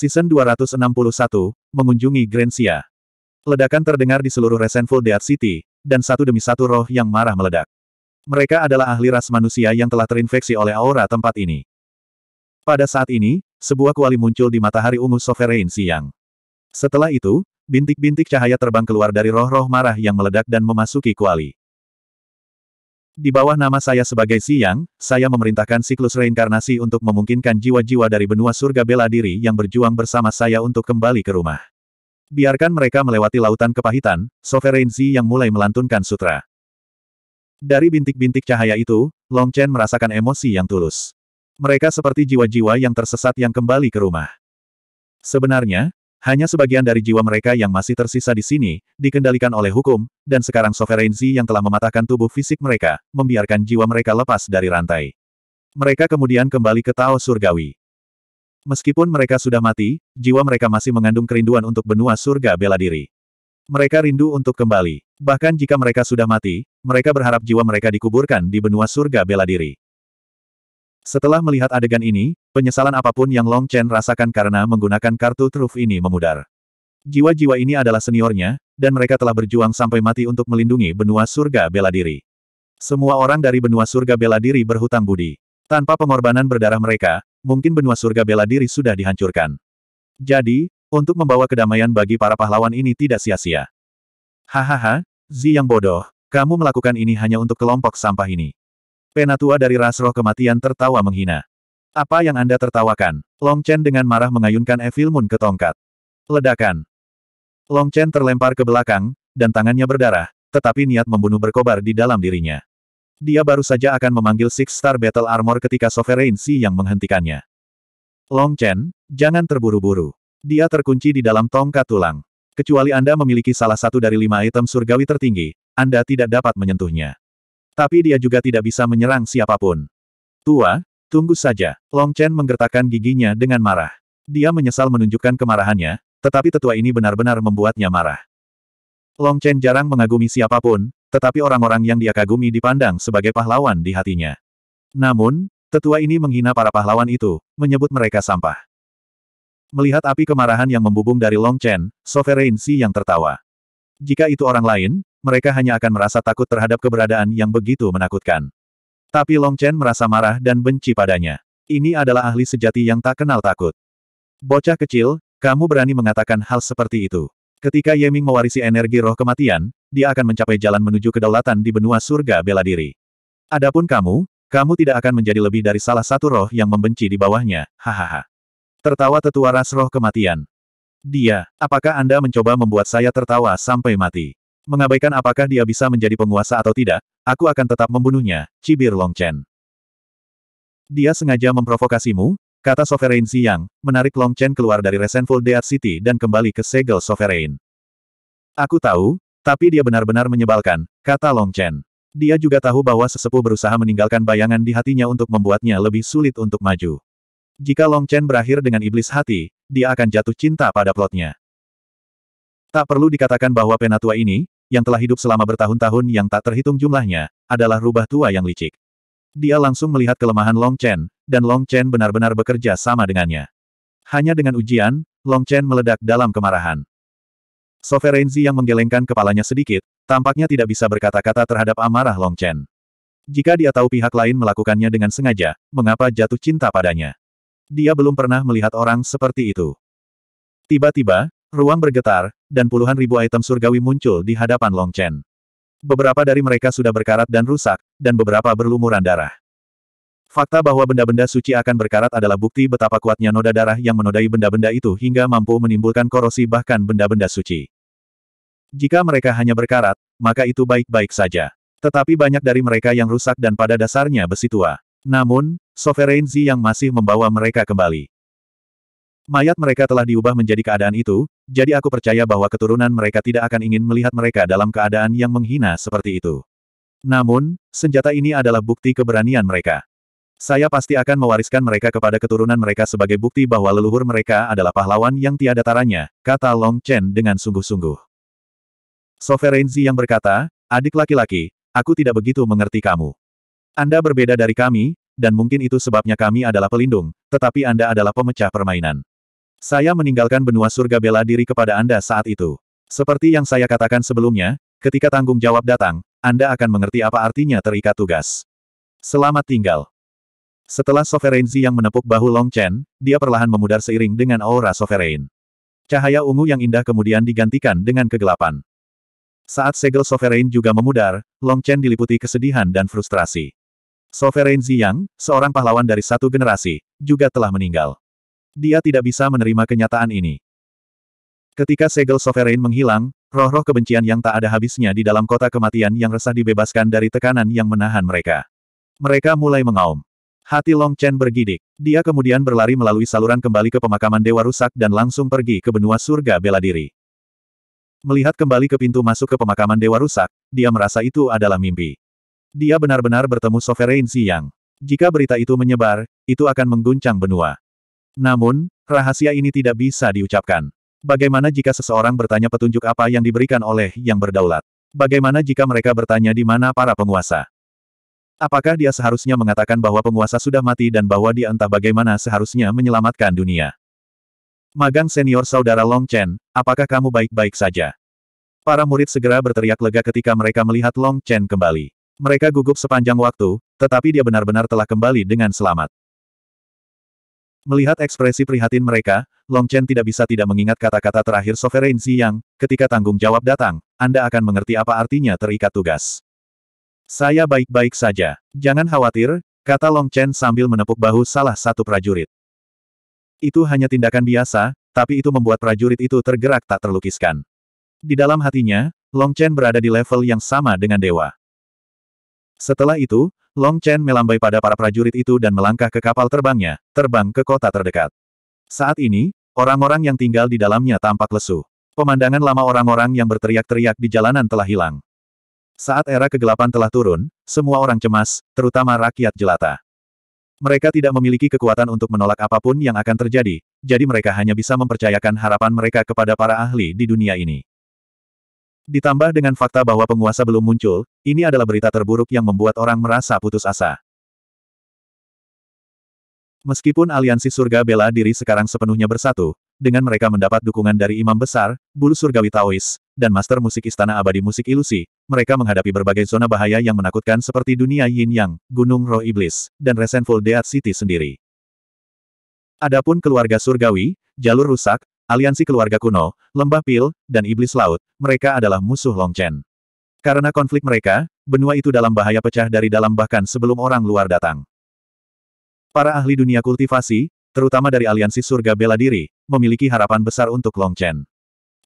Season 261, mengunjungi Grensia. Ledakan terdengar di seluruh Resenful Dead City, dan satu demi satu roh yang marah meledak. Mereka adalah ahli ras manusia yang telah terinfeksi oleh aura tempat ini. Pada saat ini, sebuah kuali muncul di matahari ungu sovereign siang. Setelah itu, bintik-bintik cahaya terbang keluar dari roh-roh marah yang meledak dan memasuki kuali. Di bawah nama saya sebagai Siang, saya memerintahkan siklus reinkarnasi untuk memungkinkan jiwa-jiwa dari benua surga bela diri yang berjuang bersama saya untuk kembali ke rumah. Biarkan mereka melewati lautan kepahitan, Sovereign Zi yang mulai melantunkan sutra. Dari bintik-bintik cahaya itu, Long Chen merasakan emosi yang tulus. Mereka seperti jiwa-jiwa yang tersesat yang kembali ke rumah. Sebenarnya, hanya sebagian dari jiwa mereka yang masih tersisa di sini, dikendalikan oleh hukum, dan sekarang sovereignty yang telah mematahkan tubuh fisik mereka, membiarkan jiwa mereka lepas dari rantai. Mereka kemudian kembali ke Tao Surgawi. Meskipun mereka sudah mati, jiwa mereka masih mengandung kerinduan untuk benua surga bela diri. Mereka rindu untuk kembali. Bahkan jika mereka sudah mati, mereka berharap jiwa mereka dikuburkan di benua surga bela diri. Setelah melihat adegan ini, penyesalan apapun yang Long Chen rasakan karena menggunakan kartu truf ini memudar. Jiwa-jiwa ini adalah seniornya, dan mereka telah berjuang sampai mati untuk melindungi benua surga bela diri. Semua orang dari benua surga bela diri berhutang budi. Tanpa pengorbanan berdarah mereka, mungkin benua surga bela diri sudah dihancurkan. Jadi, untuk membawa kedamaian bagi para pahlawan ini tidak sia-sia. Hahaha, Zi yang bodoh, kamu melakukan ini hanya untuk kelompok sampah ini. Penatua dari ras roh kematian tertawa menghina. Apa yang Anda tertawakan? Long Chen dengan marah mengayunkan Evil Moon ke tongkat. Ledakan. Long Chen terlempar ke belakang, dan tangannya berdarah, tetapi niat membunuh berkobar di dalam dirinya. Dia baru saja akan memanggil Six Star Battle Armor ketika Sovereign Si yang menghentikannya. Long Chen, jangan terburu-buru. Dia terkunci di dalam tongkat tulang. Kecuali Anda memiliki salah satu dari lima item surgawi tertinggi, Anda tidak dapat menyentuhnya. Tapi dia juga tidak bisa menyerang siapapun. Tua, tunggu saja. Long Chen menggertakkan giginya dengan marah. Dia menyesal menunjukkan kemarahannya, tetapi tetua ini benar-benar membuatnya marah. Long Chen jarang mengagumi siapapun, tetapi orang-orang yang dia kagumi dipandang sebagai pahlawan di hatinya. Namun, tetua ini menghina para pahlawan itu, menyebut mereka sampah. Melihat api kemarahan yang membubung dari Long Chen, Sovereign Si yang tertawa. Jika itu orang lain, mereka hanya akan merasa takut terhadap keberadaan yang begitu menakutkan. Tapi Long Chen merasa marah dan benci padanya. Ini adalah ahli sejati yang tak kenal takut. Bocah kecil, kamu berani mengatakan hal seperti itu. Ketika Ye Ming mewarisi energi roh kematian, dia akan mencapai jalan menuju kedaulatan di benua surga bela diri. Adapun kamu, kamu tidak akan menjadi lebih dari salah satu roh yang membenci di bawahnya, hahaha. Tertawa tetua ras roh kematian. Dia, apakah Anda mencoba membuat saya tertawa sampai mati? mengabaikan apakah dia bisa menjadi penguasa atau tidak, aku akan tetap membunuhnya, cibir Long Chen. Dia sengaja memprovokasimu, kata Sovereign Siang, menarik Long Chen keluar dari Resentful Death City dan kembali ke segel Sovereign. Aku tahu, tapi dia benar-benar menyebalkan, kata Long Chen. Dia juga tahu bahwa sesepuh berusaha meninggalkan bayangan di hatinya untuk membuatnya lebih sulit untuk maju. Jika Long Chen berakhir dengan iblis hati, dia akan jatuh cinta pada plotnya. Tak perlu dikatakan bahwa penatua ini, yang telah hidup selama bertahun-tahun yang tak terhitung jumlahnya, adalah rubah tua yang licik. Dia langsung melihat kelemahan Long Chen, dan Long Chen benar-benar bekerja sama dengannya. Hanya dengan ujian, Long Chen meledak dalam kemarahan. Soverenzi yang menggelengkan kepalanya sedikit, tampaknya tidak bisa berkata-kata terhadap amarah Long Chen. Jika dia tahu pihak lain melakukannya dengan sengaja, mengapa jatuh cinta padanya? Dia belum pernah melihat orang seperti itu. Tiba-tiba, Ruang bergetar, dan puluhan ribu item surgawi muncul di hadapan Long Chen. Beberapa dari mereka sudah berkarat dan rusak, dan beberapa berlumuran darah. Fakta bahwa benda-benda suci akan berkarat adalah bukti betapa kuatnya noda darah yang menodai benda-benda itu hingga mampu menimbulkan korosi bahkan benda-benda suci. Jika mereka hanya berkarat, maka itu baik-baik saja. Tetapi banyak dari mereka yang rusak dan pada dasarnya besi tua. Namun, Sovereign Z yang masih membawa mereka kembali. Mayat mereka telah diubah menjadi keadaan itu, jadi aku percaya bahwa keturunan mereka tidak akan ingin melihat mereka dalam keadaan yang menghina seperti itu. Namun, senjata ini adalah bukti keberanian mereka. Saya pasti akan mewariskan mereka kepada keturunan mereka sebagai bukti bahwa leluhur mereka adalah pahlawan yang tiada taranya, kata Long Chen dengan sungguh-sungguh. Sovereignty yang berkata, adik laki-laki, aku tidak begitu mengerti kamu. Anda berbeda dari kami, dan mungkin itu sebabnya kami adalah pelindung, tetapi Anda adalah pemecah permainan. Saya meninggalkan benua surga bela diri kepada Anda saat itu. Seperti yang saya katakan sebelumnya, ketika tanggung jawab datang, Anda akan mengerti apa artinya terikat tugas. Selamat tinggal. Setelah Sovereignzi yang menepuk bahu Long Chen, dia perlahan memudar seiring dengan aura Sovereign. Cahaya ungu yang indah kemudian digantikan dengan kegelapan. Saat segel Sovereign juga memudar, Long Chen diliputi kesedihan dan frustrasi. Sovereign Ziyang, seorang pahlawan dari satu generasi, juga telah meninggal. Dia tidak bisa menerima kenyataan ini. Ketika segel sovereign menghilang, roh-roh kebencian yang tak ada habisnya di dalam kota kematian yang resah dibebaskan dari tekanan yang menahan mereka. Mereka mulai mengaum. Hati Long Chen bergidik. Dia kemudian berlari melalui saluran kembali ke pemakaman Dewa Rusak dan langsung pergi ke benua surga bela diri. Melihat kembali ke pintu masuk ke pemakaman Dewa Rusak, dia merasa itu adalah mimpi. Dia benar-benar bertemu Sovereign siang. Jika berita itu menyebar, itu akan mengguncang benua. Namun, rahasia ini tidak bisa diucapkan. Bagaimana jika seseorang bertanya petunjuk apa yang diberikan oleh yang berdaulat? Bagaimana jika mereka bertanya di mana para penguasa? Apakah dia seharusnya mengatakan bahwa penguasa sudah mati dan bahwa dia entah bagaimana seharusnya menyelamatkan dunia? Magang senior saudara Long Chen, apakah kamu baik-baik saja? Para murid segera berteriak lega ketika mereka melihat Long Chen kembali. Mereka gugup sepanjang waktu, tetapi dia benar-benar telah kembali dengan selamat. Melihat ekspresi prihatin mereka, Long Chen tidak bisa tidak mengingat kata-kata terakhir Sovereign Xi Yang, ketika tanggung jawab datang, Anda akan mengerti apa artinya terikat tugas. Saya baik-baik saja. Jangan khawatir, kata Long Chen sambil menepuk bahu salah satu prajurit. Itu hanya tindakan biasa, tapi itu membuat prajurit itu tergerak tak terlukiskan. Di dalam hatinya, Long Chen berada di level yang sama dengan dewa. Setelah itu, Long Chen melambai pada para prajurit itu dan melangkah ke kapal terbangnya, terbang ke kota terdekat. Saat ini, orang-orang yang tinggal di dalamnya tampak lesu. Pemandangan lama orang-orang yang berteriak-teriak di jalanan telah hilang. Saat era kegelapan telah turun, semua orang cemas, terutama rakyat jelata. Mereka tidak memiliki kekuatan untuk menolak apapun yang akan terjadi, jadi mereka hanya bisa mempercayakan harapan mereka kepada para ahli di dunia ini. Ditambah dengan fakta bahwa penguasa belum muncul, ini adalah berita terburuk yang membuat orang merasa putus asa. Meskipun aliansi surga bela diri sekarang sepenuhnya bersatu, dengan mereka mendapat dukungan dari Imam Besar, Bulu Surgawi Taois, dan Master Musik Istana Abadi Musik Ilusi, mereka menghadapi berbagai zona bahaya yang menakutkan seperti dunia Yin Yang, Gunung Roh Iblis, dan Resenful Dead City sendiri. Adapun keluarga surgawi, jalur rusak, aliansi keluarga kuno, lembah pil, dan iblis laut, mereka adalah musuh Long Chen. Karena konflik mereka, benua itu dalam bahaya pecah dari dalam bahkan sebelum orang luar datang. Para ahli dunia kultivasi, terutama dari aliansi surga bela diri, memiliki harapan besar untuk Long Chen.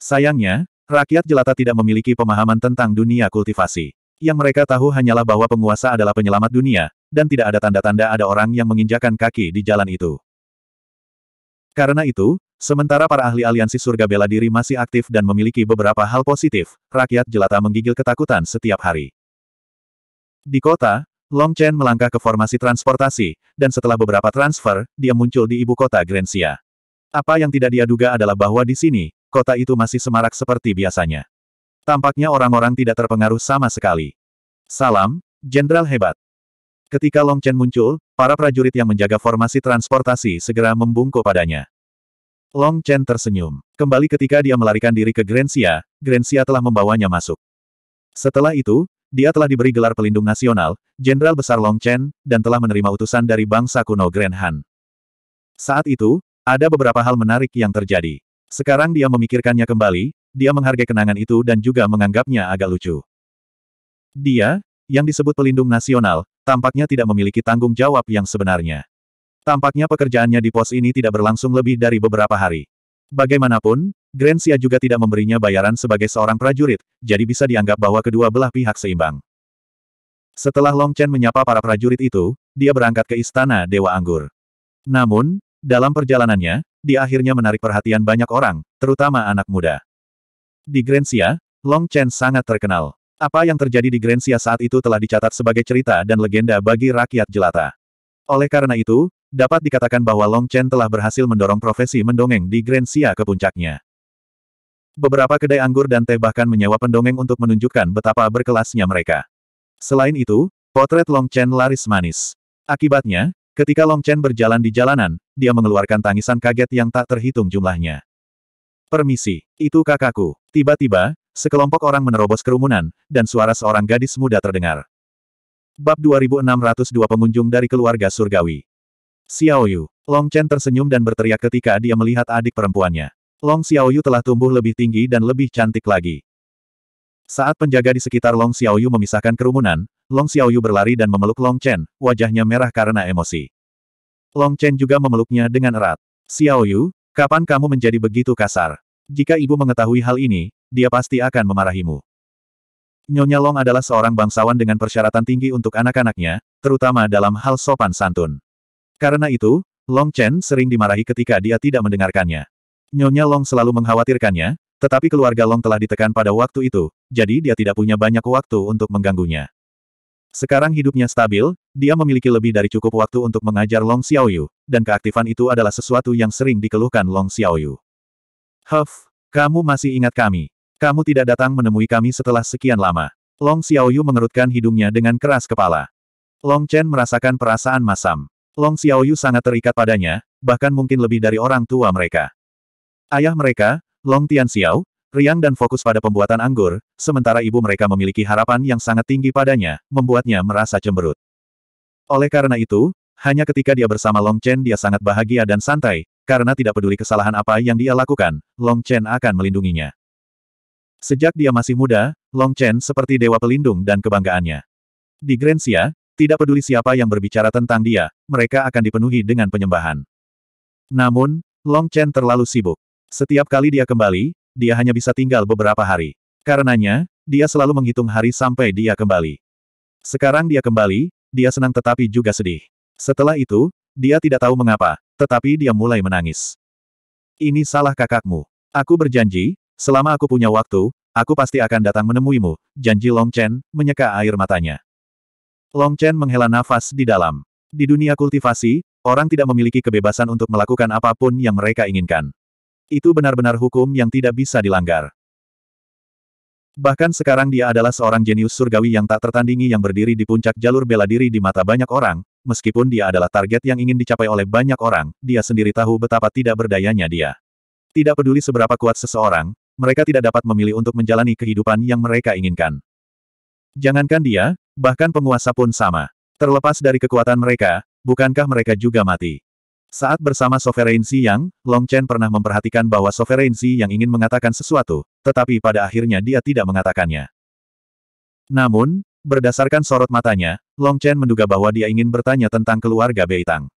Sayangnya, rakyat jelata tidak memiliki pemahaman tentang dunia kultivasi. Yang mereka tahu hanyalah bahwa penguasa adalah penyelamat dunia, dan tidak ada tanda-tanda ada orang yang menginjakan kaki di jalan itu. Karena itu, Sementara para ahli aliansi surga bela diri masih aktif dan memiliki beberapa hal positif, rakyat jelata menggigil ketakutan setiap hari. Di kota, Long Chen melangkah ke formasi transportasi, dan setelah beberapa transfer, dia muncul di ibu kota Grensia. Apa yang tidak dia duga adalah bahwa di sini, kota itu masih semarak seperti biasanya. Tampaknya orang-orang tidak terpengaruh sama sekali. Salam, Jenderal Hebat. Ketika Long Chen muncul, para prajurit yang menjaga formasi transportasi segera membungkuk padanya. Long Chen tersenyum. Kembali ketika dia melarikan diri ke Grensia, Grensia telah membawanya masuk. Setelah itu, dia telah diberi gelar pelindung nasional, Jenderal Besar Long Chen, dan telah menerima utusan dari bangsa kuno Grand Han. Saat itu, ada beberapa hal menarik yang terjadi. Sekarang dia memikirkannya kembali, dia menghargai kenangan itu dan juga menganggapnya agak lucu. Dia, yang disebut pelindung nasional, tampaknya tidak memiliki tanggung jawab yang sebenarnya. Tampaknya pekerjaannya di pos ini tidak berlangsung lebih dari beberapa hari. Bagaimanapun, Grensia juga tidak memberinya bayaran sebagai seorang prajurit, jadi bisa dianggap bahwa kedua belah pihak seimbang. Setelah Long Chen menyapa para prajurit itu, dia berangkat ke Istana Dewa Anggur. Namun, dalam perjalanannya, dia akhirnya menarik perhatian banyak orang, terutama anak muda. Di Grensia, Long Chen sangat terkenal. Apa yang terjadi di Grensia saat itu telah dicatat sebagai cerita dan legenda bagi rakyat jelata. Oleh karena itu, dapat dikatakan bahwa Long Chen telah berhasil mendorong profesi mendongeng di Grand Sia ke puncaknya. Beberapa kedai anggur dan teh bahkan menyewa pendongeng untuk menunjukkan betapa berkelasnya mereka. Selain itu, potret Long Chen laris manis. Akibatnya, ketika Long Chen berjalan di jalanan, dia mengeluarkan tangisan kaget yang tak terhitung jumlahnya. Permisi, itu kakakku. Tiba-tiba, sekelompok orang menerobos kerumunan, dan suara seorang gadis muda terdengar. Bab 2602 Pengunjung dari Keluarga Surgawi Xiaoyu. Long Chen tersenyum dan berteriak ketika dia melihat adik perempuannya. Long Xiaoyu telah tumbuh lebih tinggi dan lebih cantik lagi. Saat penjaga di sekitar Long Xiaoyu memisahkan kerumunan, Long Xiaoyu berlari dan memeluk Long Chen, wajahnya merah karena emosi. Long Chen juga memeluknya dengan erat. Xiaoyu, kapan kamu menjadi begitu kasar? Jika ibu mengetahui hal ini, dia pasti akan memarahimu. Nyonya Long adalah seorang bangsawan dengan persyaratan tinggi untuk anak-anaknya, terutama dalam hal sopan santun. Karena itu, Long Chen sering dimarahi ketika dia tidak mendengarkannya. Nyonya Long selalu mengkhawatirkannya, tetapi keluarga Long telah ditekan pada waktu itu, jadi dia tidak punya banyak waktu untuk mengganggunya. Sekarang hidupnya stabil, dia memiliki lebih dari cukup waktu untuk mengajar Long Xiaoyu, dan keaktifan itu adalah sesuatu yang sering dikeluhkan Long Xiaoyu. Huff, kamu masih ingat kami. Kamu tidak datang menemui kami setelah sekian lama. Long Xiaoyu mengerutkan hidungnya dengan keras kepala. Long Chen merasakan perasaan masam. Long Xiaoyu sangat terikat padanya, bahkan mungkin lebih dari orang tua mereka. Ayah mereka, Long Tian Xiao, riang dan fokus pada pembuatan anggur, sementara ibu mereka memiliki harapan yang sangat tinggi padanya, membuatnya merasa cemberut. Oleh karena itu, hanya ketika dia bersama Long Chen dia sangat bahagia dan santai, karena tidak peduli kesalahan apa yang dia lakukan, Long Chen akan melindunginya. Sejak dia masih muda, Long Chen seperti dewa pelindung dan kebanggaannya. Di Grensia, tidak peduli siapa yang berbicara tentang dia, mereka akan dipenuhi dengan penyembahan. Namun, Long Chen terlalu sibuk. Setiap kali dia kembali, dia hanya bisa tinggal beberapa hari. Karenanya, dia selalu menghitung hari sampai dia kembali. Sekarang dia kembali, dia senang tetapi juga sedih. Setelah itu, dia tidak tahu mengapa, tetapi dia mulai menangis. Ini salah kakakmu. Aku berjanji, selama aku punya waktu, aku pasti akan datang menemuimu, janji Long Chen, menyeka air matanya. Long Chen menghela nafas di dalam. Di dunia kultivasi, orang tidak memiliki kebebasan untuk melakukan apapun yang mereka inginkan. Itu benar-benar hukum yang tidak bisa dilanggar. Bahkan sekarang dia adalah seorang jenius surgawi yang tak tertandingi yang berdiri di puncak jalur bela diri di mata banyak orang, meskipun dia adalah target yang ingin dicapai oleh banyak orang, dia sendiri tahu betapa tidak berdayanya dia. Tidak peduli seberapa kuat seseorang, mereka tidak dapat memilih untuk menjalani kehidupan yang mereka inginkan. Jangankan dia, Bahkan penguasa pun sama. Terlepas dari kekuatan mereka, bukankah mereka juga mati? Saat bersama Sovereignty Yang, Long Chen pernah memperhatikan bahwa Sovereignty Yang ingin mengatakan sesuatu, tetapi pada akhirnya dia tidak mengatakannya. Namun, berdasarkan sorot matanya, Long Chen menduga bahwa dia ingin bertanya tentang keluarga Beitang.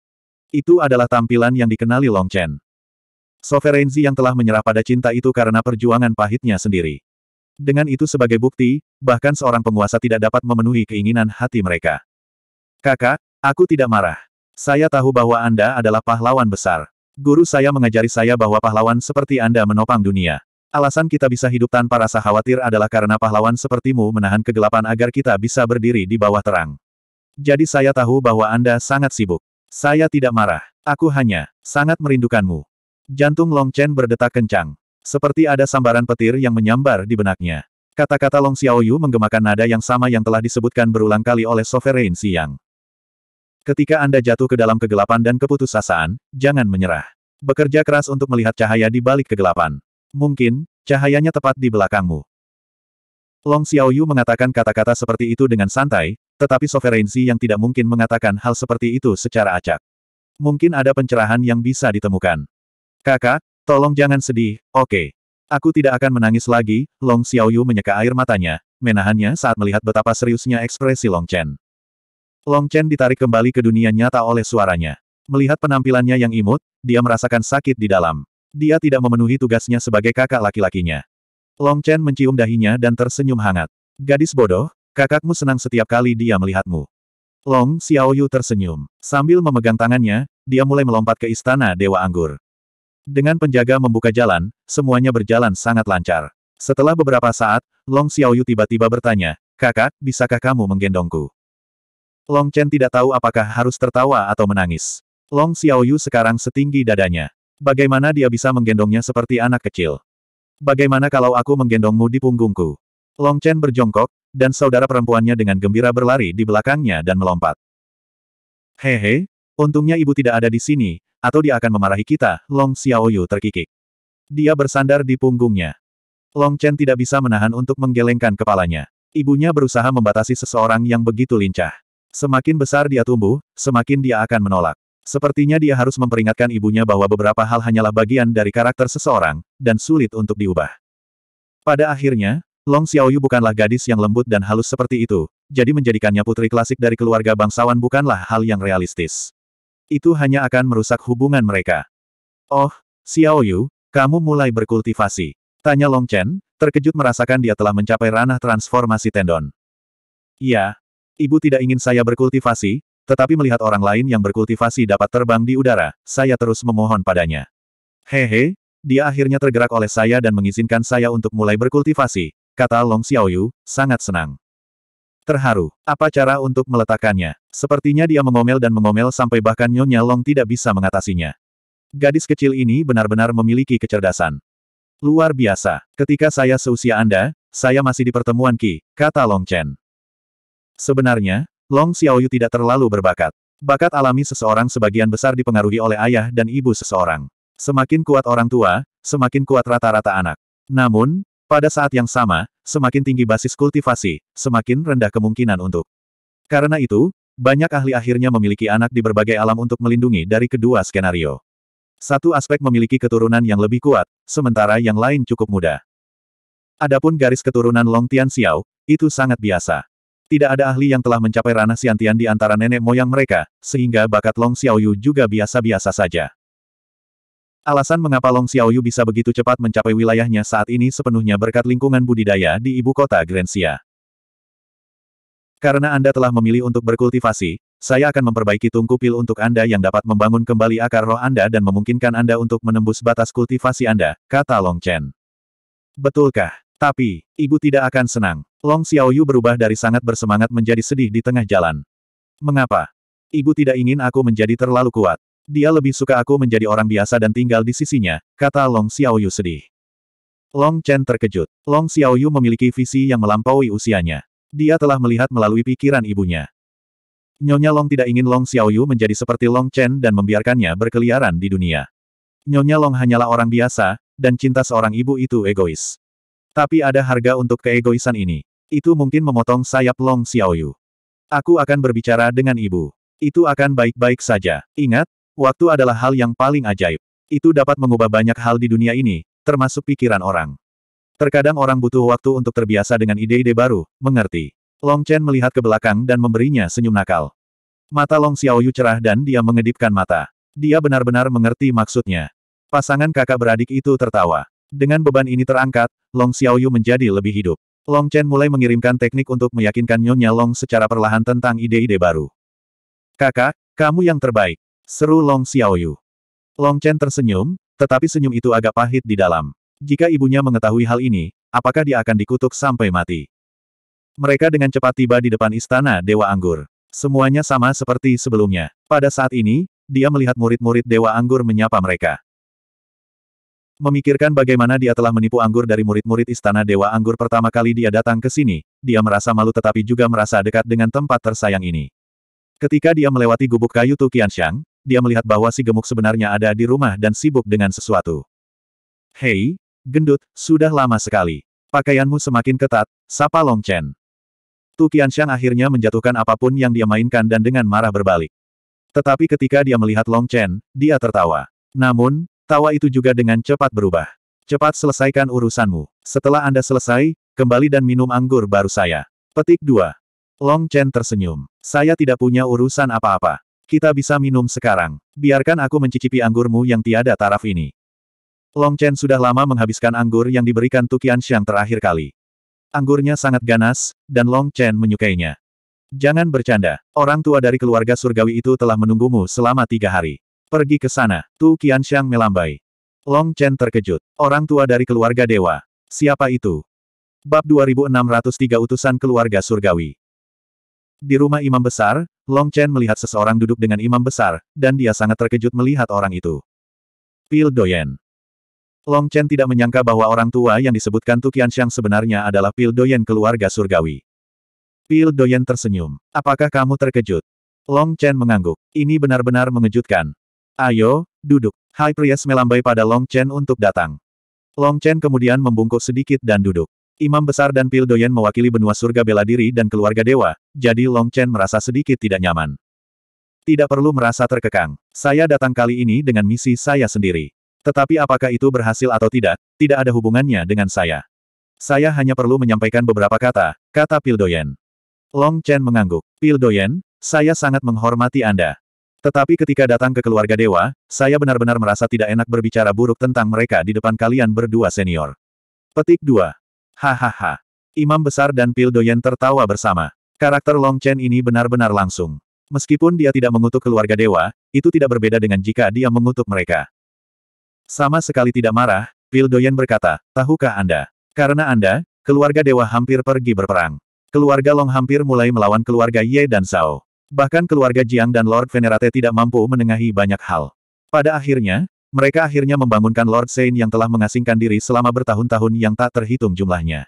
Itu adalah tampilan yang dikenali Long Chen. Sovereignty Yang telah menyerah pada cinta itu karena perjuangan pahitnya sendiri. Dengan itu sebagai bukti, bahkan seorang penguasa tidak dapat memenuhi keinginan hati mereka. Kakak, aku tidak marah. Saya tahu bahwa Anda adalah pahlawan besar. Guru saya mengajari saya bahwa pahlawan seperti Anda menopang dunia. Alasan kita bisa hidup tanpa rasa khawatir adalah karena pahlawan sepertimu menahan kegelapan agar kita bisa berdiri di bawah terang. Jadi saya tahu bahwa Anda sangat sibuk. Saya tidak marah. Aku hanya sangat merindukanmu. Jantung Long Chen berdetak kencang. Seperti ada sambaran petir yang menyambar di benaknya. Kata-kata Long Xiaoyu menggemakan nada yang sama yang telah disebutkan berulang kali oleh Sovereign Siang. Ketika Anda jatuh ke dalam kegelapan dan keputusasaan, jangan menyerah. Bekerja keras untuk melihat cahaya di balik kegelapan. Mungkin, cahayanya tepat di belakangmu. Long Xiaoyu mengatakan kata-kata seperti itu dengan santai, tetapi Sovereign yang tidak mungkin mengatakan hal seperti itu secara acak. Mungkin ada pencerahan yang bisa ditemukan. Kakak, Tolong jangan sedih, oke. Okay. Aku tidak akan menangis lagi, Long Xiaoyu menyeka air matanya, menahannya saat melihat betapa seriusnya ekspresi Long Chen. Long Chen ditarik kembali ke dunia nyata oleh suaranya. Melihat penampilannya yang imut, dia merasakan sakit di dalam. Dia tidak memenuhi tugasnya sebagai kakak laki-lakinya. Long Chen mencium dahinya dan tersenyum hangat. Gadis bodoh, kakakmu senang setiap kali dia melihatmu. Long Xiaoyu tersenyum. Sambil memegang tangannya, dia mulai melompat ke istana Dewa Anggur. Dengan penjaga membuka jalan, semuanya berjalan sangat lancar. Setelah beberapa saat, Long Xiaoyu tiba-tiba bertanya, Kakak, bisakah kamu menggendongku? Long Chen tidak tahu apakah harus tertawa atau menangis. Long Xiaoyu sekarang setinggi dadanya. Bagaimana dia bisa menggendongnya seperti anak kecil? Bagaimana kalau aku menggendongmu di punggungku? Long Chen berjongkok, dan saudara perempuannya dengan gembira berlari di belakangnya dan melompat. Hehe, untungnya ibu tidak ada di sini, atau dia akan memarahi kita, Long Xiaoyu terkikik. Dia bersandar di punggungnya. Long Chen tidak bisa menahan untuk menggelengkan kepalanya. Ibunya berusaha membatasi seseorang yang begitu lincah. Semakin besar dia tumbuh, semakin dia akan menolak. Sepertinya dia harus memperingatkan ibunya bahwa beberapa hal hanyalah bagian dari karakter seseorang, dan sulit untuk diubah. Pada akhirnya, Long Xiaoyu bukanlah gadis yang lembut dan halus seperti itu, jadi menjadikannya putri klasik dari keluarga bangsawan bukanlah hal yang realistis. Itu hanya akan merusak hubungan mereka. Oh, Xiao Yu, kamu mulai berkultivasi. Tanya Long Chen, terkejut merasakan dia telah mencapai ranah transformasi tendon. Ya, ibu tidak ingin saya berkultivasi, tetapi melihat orang lain yang berkultivasi dapat terbang di udara, saya terus memohon padanya. Hehe, dia akhirnya tergerak oleh saya dan mengizinkan saya untuk mulai berkultivasi, kata Long Xiaoyu, sangat senang. Terharu. Apa cara untuk meletakkannya? Sepertinya dia mengomel dan mengomel sampai bahkan Nyonya Long tidak bisa mengatasinya. Gadis kecil ini benar-benar memiliki kecerdasan. Luar biasa. Ketika saya seusia Anda, saya masih di pertemuan Ki, kata Long Chen. Sebenarnya, Long Xiaoyu tidak terlalu berbakat. Bakat alami seseorang sebagian besar dipengaruhi oleh ayah dan ibu seseorang. Semakin kuat orang tua, semakin kuat rata-rata anak. Namun, pada saat yang sama, semakin tinggi basis kultivasi, semakin rendah kemungkinan untuk. Karena itu, banyak ahli akhirnya memiliki anak di berbagai alam untuk melindungi dari kedua skenario. Satu aspek memiliki keturunan yang lebih kuat, sementara yang lain cukup muda. Adapun garis keturunan Long Tian Xiao, itu sangat biasa. Tidak ada ahli yang telah mencapai ranah siantian di antara nenek moyang mereka, sehingga bakat Long Xiaoyu juga biasa-biasa saja. Alasan mengapa Long Xiaoyu bisa begitu cepat mencapai wilayahnya saat ini sepenuhnya berkat lingkungan budidaya di ibu kota Grensia. Karena Anda telah memilih untuk berkultivasi, saya akan memperbaiki tungku pil untuk Anda yang dapat membangun kembali akar roh Anda dan memungkinkan Anda untuk menembus batas kultivasi Anda, kata Long Chen. Betulkah? Tapi, ibu tidak akan senang. Long Xiaoyu berubah dari sangat bersemangat menjadi sedih di tengah jalan. Mengapa? Ibu tidak ingin aku menjadi terlalu kuat. Dia lebih suka aku menjadi orang biasa dan tinggal di sisinya, kata Long Xiaoyu sedih. Long Chen terkejut. Long Xiaoyu memiliki visi yang melampaui usianya. Dia telah melihat melalui pikiran ibunya. Nyonya Long tidak ingin Long Xiaoyu menjadi seperti Long Chen dan membiarkannya berkeliaran di dunia. Nyonya Long hanyalah orang biasa, dan cinta seorang ibu itu egois. Tapi ada harga untuk keegoisan ini. Itu mungkin memotong sayap Long Xiaoyu. Aku akan berbicara dengan ibu. Itu akan baik-baik saja. Ingat, Waktu adalah hal yang paling ajaib. Itu dapat mengubah banyak hal di dunia ini, termasuk pikiran orang. Terkadang orang butuh waktu untuk terbiasa dengan ide-ide baru, mengerti. Long Chen melihat ke belakang dan memberinya senyum nakal. Mata Long Xiaoyu cerah dan dia mengedipkan mata. Dia benar-benar mengerti maksudnya. Pasangan kakak beradik itu tertawa. Dengan beban ini terangkat, Long Xiaoyu menjadi lebih hidup. Long Chen mulai mengirimkan teknik untuk meyakinkan Nyonya Long secara perlahan tentang ide-ide baru. Kakak, kamu yang terbaik. Seru Long Xiaoyu. Long Chen tersenyum, tetapi senyum itu agak pahit di dalam. Jika ibunya mengetahui hal ini, apakah dia akan dikutuk sampai mati? Mereka dengan cepat tiba di depan istana Dewa Anggur. Semuanya sama seperti sebelumnya. Pada saat ini, dia melihat murid-murid Dewa Anggur menyapa mereka. Memikirkan bagaimana dia telah menipu anggur dari murid-murid istana Dewa Anggur pertama kali dia datang ke sini, dia merasa malu tetapi juga merasa dekat dengan tempat tersayang ini. Ketika dia melewati gubuk kayu Tukian Shang, dia melihat bahwa si gemuk sebenarnya ada di rumah dan sibuk dengan sesuatu. Hei, gendut, sudah lama sekali. Pakaianmu semakin ketat, sapa Long Chen. Tu Qianxiang akhirnya menjatuhkan apapun yang dia mainkan dan dengan marah berbalik. Tetapi ketika dia melihat Long Chen, dia tertawa. Namun, tawa itu juga dengan cepat berubah. Cepat selesaikan urusanmu. Setelah Anda selesai, kembali dan minum anggur baru saya. Petik 2. Long Chen tersenyum. Saya tidak punya urusan apa-apa. Kita bisa minum sekarang. Biarkan aku mencicipi anggurmu yang tiada taraf ini. Long Chen sudah lama menghabiskan anggur yang diberikan Tukian Xiang terakhir kali. Anggurnya sangat ganas, dan Long Chen menyukainya. Jangan bercanda, orang tua dari keluarga surgawi itu telah menunggumu selama tiga hari. Pergi ke sana, Tu Qian melambai. Long Chen terkejut. Orang tua dari keluarga dewa. Siapa itu? Bab 2603 Utusan Keluarga Surgawi. Di rumah imam besar, Long Chen melihat seseorang duduk dengan imam besar, dan dia sangat terkejut melihat orang itu. Pil Doyen Long Chen tidak menyangka bahwa orang tua yang disebutkan Tu Qianxiang sebenarnya adalah Pil Doyen keluarga surgawi. Pil Doyen tersenyum. Apakah kamu terkejut? Long Chen mengangguk. Ini benar-benar mengejutkan. Ayo, duduk. High Priest melambai pada Long Chen untuk datang. Long Chen kemudian membungkuk sedikit dan duduk. Imam Besar dan Pil Doyen mewakili benua surga bela diri dan keluarga dewa, jadi Long Chen merasa sedikit tidak nyaman. Tidak perlu merasa terkekang. Saya datang kali ini dengan misi saya sendiri. Tetapi apakah itu berhasil atau tidak, tidak ada hubungannya dengan saya. Saya hanya perlu menyampaikan beberapa kata, kata Pil Doyen. Long Chen mengangguk. Pil Doyen, saya sangat menghormati Anda. Tetapi ketika datang ke keluarga dewa, saya benar-benar merasa tidak enak berbicara buruk tentang mereka di depan kalian berdua senior. Petik 2. Hahaha. Imam Besar dan Pil Doyen tertawa bersama. Karakter Long Chen ini benar-benar langsung. Meskipun dia tidak mengutuk keluarga dewa, itu tidak berbeda dengan jika dia mengutuk mereka. Sama sekali tidak marah, Pil Doyen berkata, tahukah Anda? Karena Anda, keluarga dewa hampir pergi berperang. Keluarga Long hampir mulai melawan keluarga Ye dan Zhao. Bahkan keluarga Jiang dan Lord Venerate tidak mampu menengahi banyak hal. Pada akhirnya, mereka akhirnya membangunkan Lord Sein yang telah mengasingkan diri selama bertahun-tahun yang tak terhitung jumlahnya.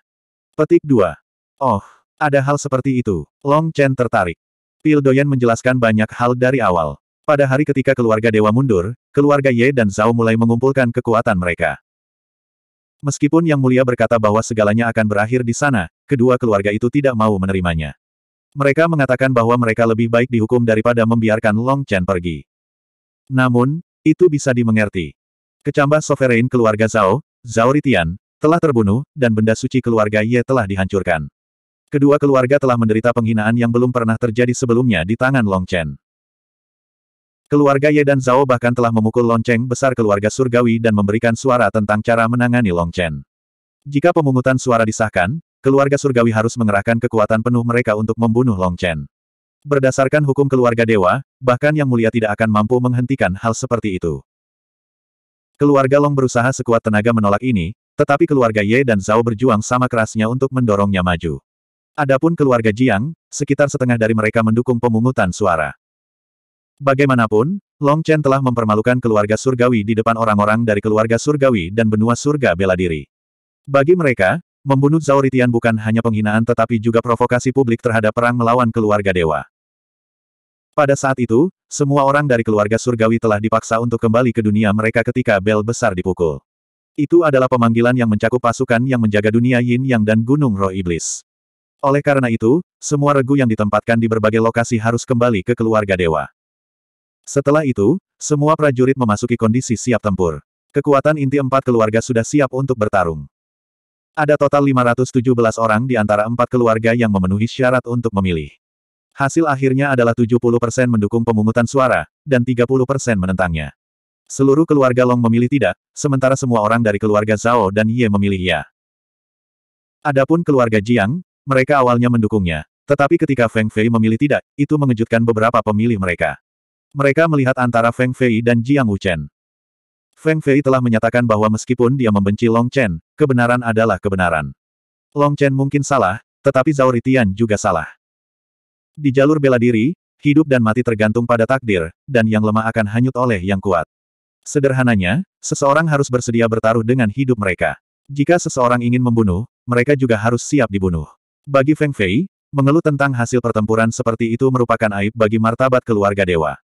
Petik 2. Oh, ada hal seperti itu. Long Chen tertarik. Pil Doyan menjelaskan banyak hal dari awal. Pada hari ketika keluarga Dewa mundur, keluarga Ye dan Zhao mulai mengumpulkan kekuatan mereka. Meskipun Yang Mulia berkata bahwa segalanya akan berakhir di sana, kedua keluarga itu tidak mau menerimanya. Mereka mengatakan bahwa mereka lebih baik dihukum daripada membiarkan Long Chen pergi. Namun, itu bisa dimengerti. Kecambah sovereign keluarga Zhao, Zhao Ritian, telah terbunuh, dan benda suci keluarga Ye telah dihancurkan. Kedua keluarga telah menderita penghinaan yang belum pernah terjadi sebelumnya di tangan Long Chen. Keluarga Ye dan Zhao bahkan telah memukul lonceng besar keluarga surgawi dan memberikan suara tentang cara menangani Long Chen. Jika pemungutan suara disahkan, keluarga surgawi harus mengerahkan kekuatan penuh mereka untuk membunuh Long Chen. Berdasarkan hukum keluarga dewa, bahkan Yang Mulia tidak akan mampu menghentikan hal seperti itu. Keluarga Long berusaha sekuat tenaga menolak ini, tetapi keluarga Ye dan Zhao berjuang sama kerasnya untuk mendorongnya maju. Adapun keluarga Jiang, sekitar setengah dari mereka mendukung pemungutan suara. Bagaimanapun, Long Chen telah mempermalukan keluarga surgawi di depan orang-orang dari keluarga surgawi dan benua surga bela diri. Bagi mereka, Membunuh Zhao Ritian bukan hanya penghinaan tetapi juga provokasi publik terhadap perang melawan keluarga dewa. Pada saat itu, semua orang dari keluarga surgawi telah dipaksa untuk kembali ke dunia mereka ketika bel besar dipukul. Itu adalah pemanggilan yang mencakup pasukan yang menjaga dunia yin yang dan gunung roh iblis. Oleh karena itu, semua regu yang ditempatkan di berbagai lokasi harus kembali ke keluarga dewa. Setelah itu, semua prajurit memasuki kondisi siap tempur. Kekuatan inti empat keluarga sudah siap untuk bertarung. Ada total 517 orang di antara empat keluarga yang memenuhi syarat untuk memilih. Hasil akhirnya adalah 70% mendukung pemungutan suara, dan 30% menentangnya. Seluruh keluarga Long memilih tidak, sementara semua orang dari keluarga Zhao dan Ye memilih ya. Adapun keluarga Jiang, mereka awalnya mendukungnya. Tetapi ketika Feng Fei memilih tidak, itu mengejutkan beberapa pemilih mereka. Mereka melihat antara Feng Fei dan Jiang Wuchen. Feng Fei telah menyatakan bahwa meskipun dia membenci Long Chen, kebenaran adalah kebenaran. Long Chen mungkin salah, tetapi Zhao Ritian juga salah. Di jalur bela diri, hidup dan mati tergantung pada takdir, dan yang lemah akan hanyut oleh yang kuat. Sederhananya, seseorang harus bersedia bertaruh dengan hidup mereka. Jika seseorang ingin membunuh, mereka juga harus siap dibunuh. Bagi Feng Fei, mengeluh tentang hasil pertempuran seperti itu merupakan aib bagi martabat keluarga dewa.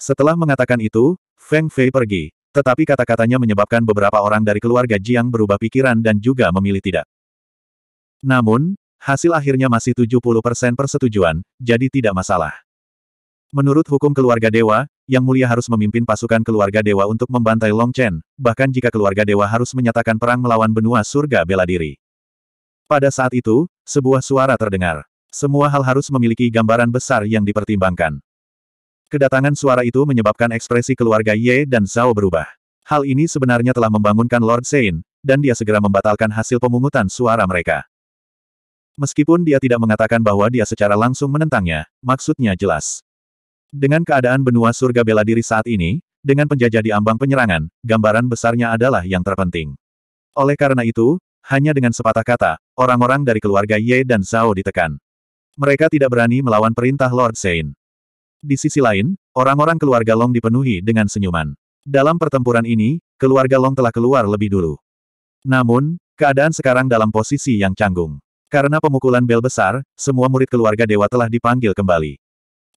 Setelah mengatakan itu, Feng Fei pergi. Tetapi kata-katanya menyebabkan beberapa orang dari keluarga Jiang berubah pikiran dan juga memilih tidak. Namun, hasil akhirnya masih 70% persetujuan, jadi tidak masalah. Menurut hukum keluarga dewa, Yang Mulia harus memimpin pasukan keluarga dewa untuk membantai Long Chen, bahkan jika keluarga dewa harus menyatakan perang melawan benua surga bela diri. Pada saat itu, sebuah suara terdengar. Semua hal harus memiliki gambaran besar yang dipertimbangkan. Kedatangan suara itu menyebabkan ekspresi keluarga Ye dan Zhao berubah. Hal ini sebenarnya telah membangunkan Lord Sein, dan dia segera membatalkan hasil pemungutan suara mereka. Meskipun dia tidak mengatakan bahwa dia secara langsung menentangnya, maksudnya jelas. Dengan keadaan benua surga bela diri saat ini, dengan penjajah di ambang penyerangan, gambaran besarnya adalah yang terpenting. Oleh karena itu, hanya dengan sepatah kata, orang-orang dari keluarga Ye dan Zhao ditekan. Mereka tidak berani melawan perintah Lord Sein. Di sisi lain, orang-orang keluarga Long dipenuhi dengan senyuman. Dalam pertempuran ini, keluarga Long telah keluar lebih dulu. Namun, keadaan sekarang dalam posisi yang canggung. Karena pemukulan bel besar, semua murid keluarga dewa telah dipanggil kembali.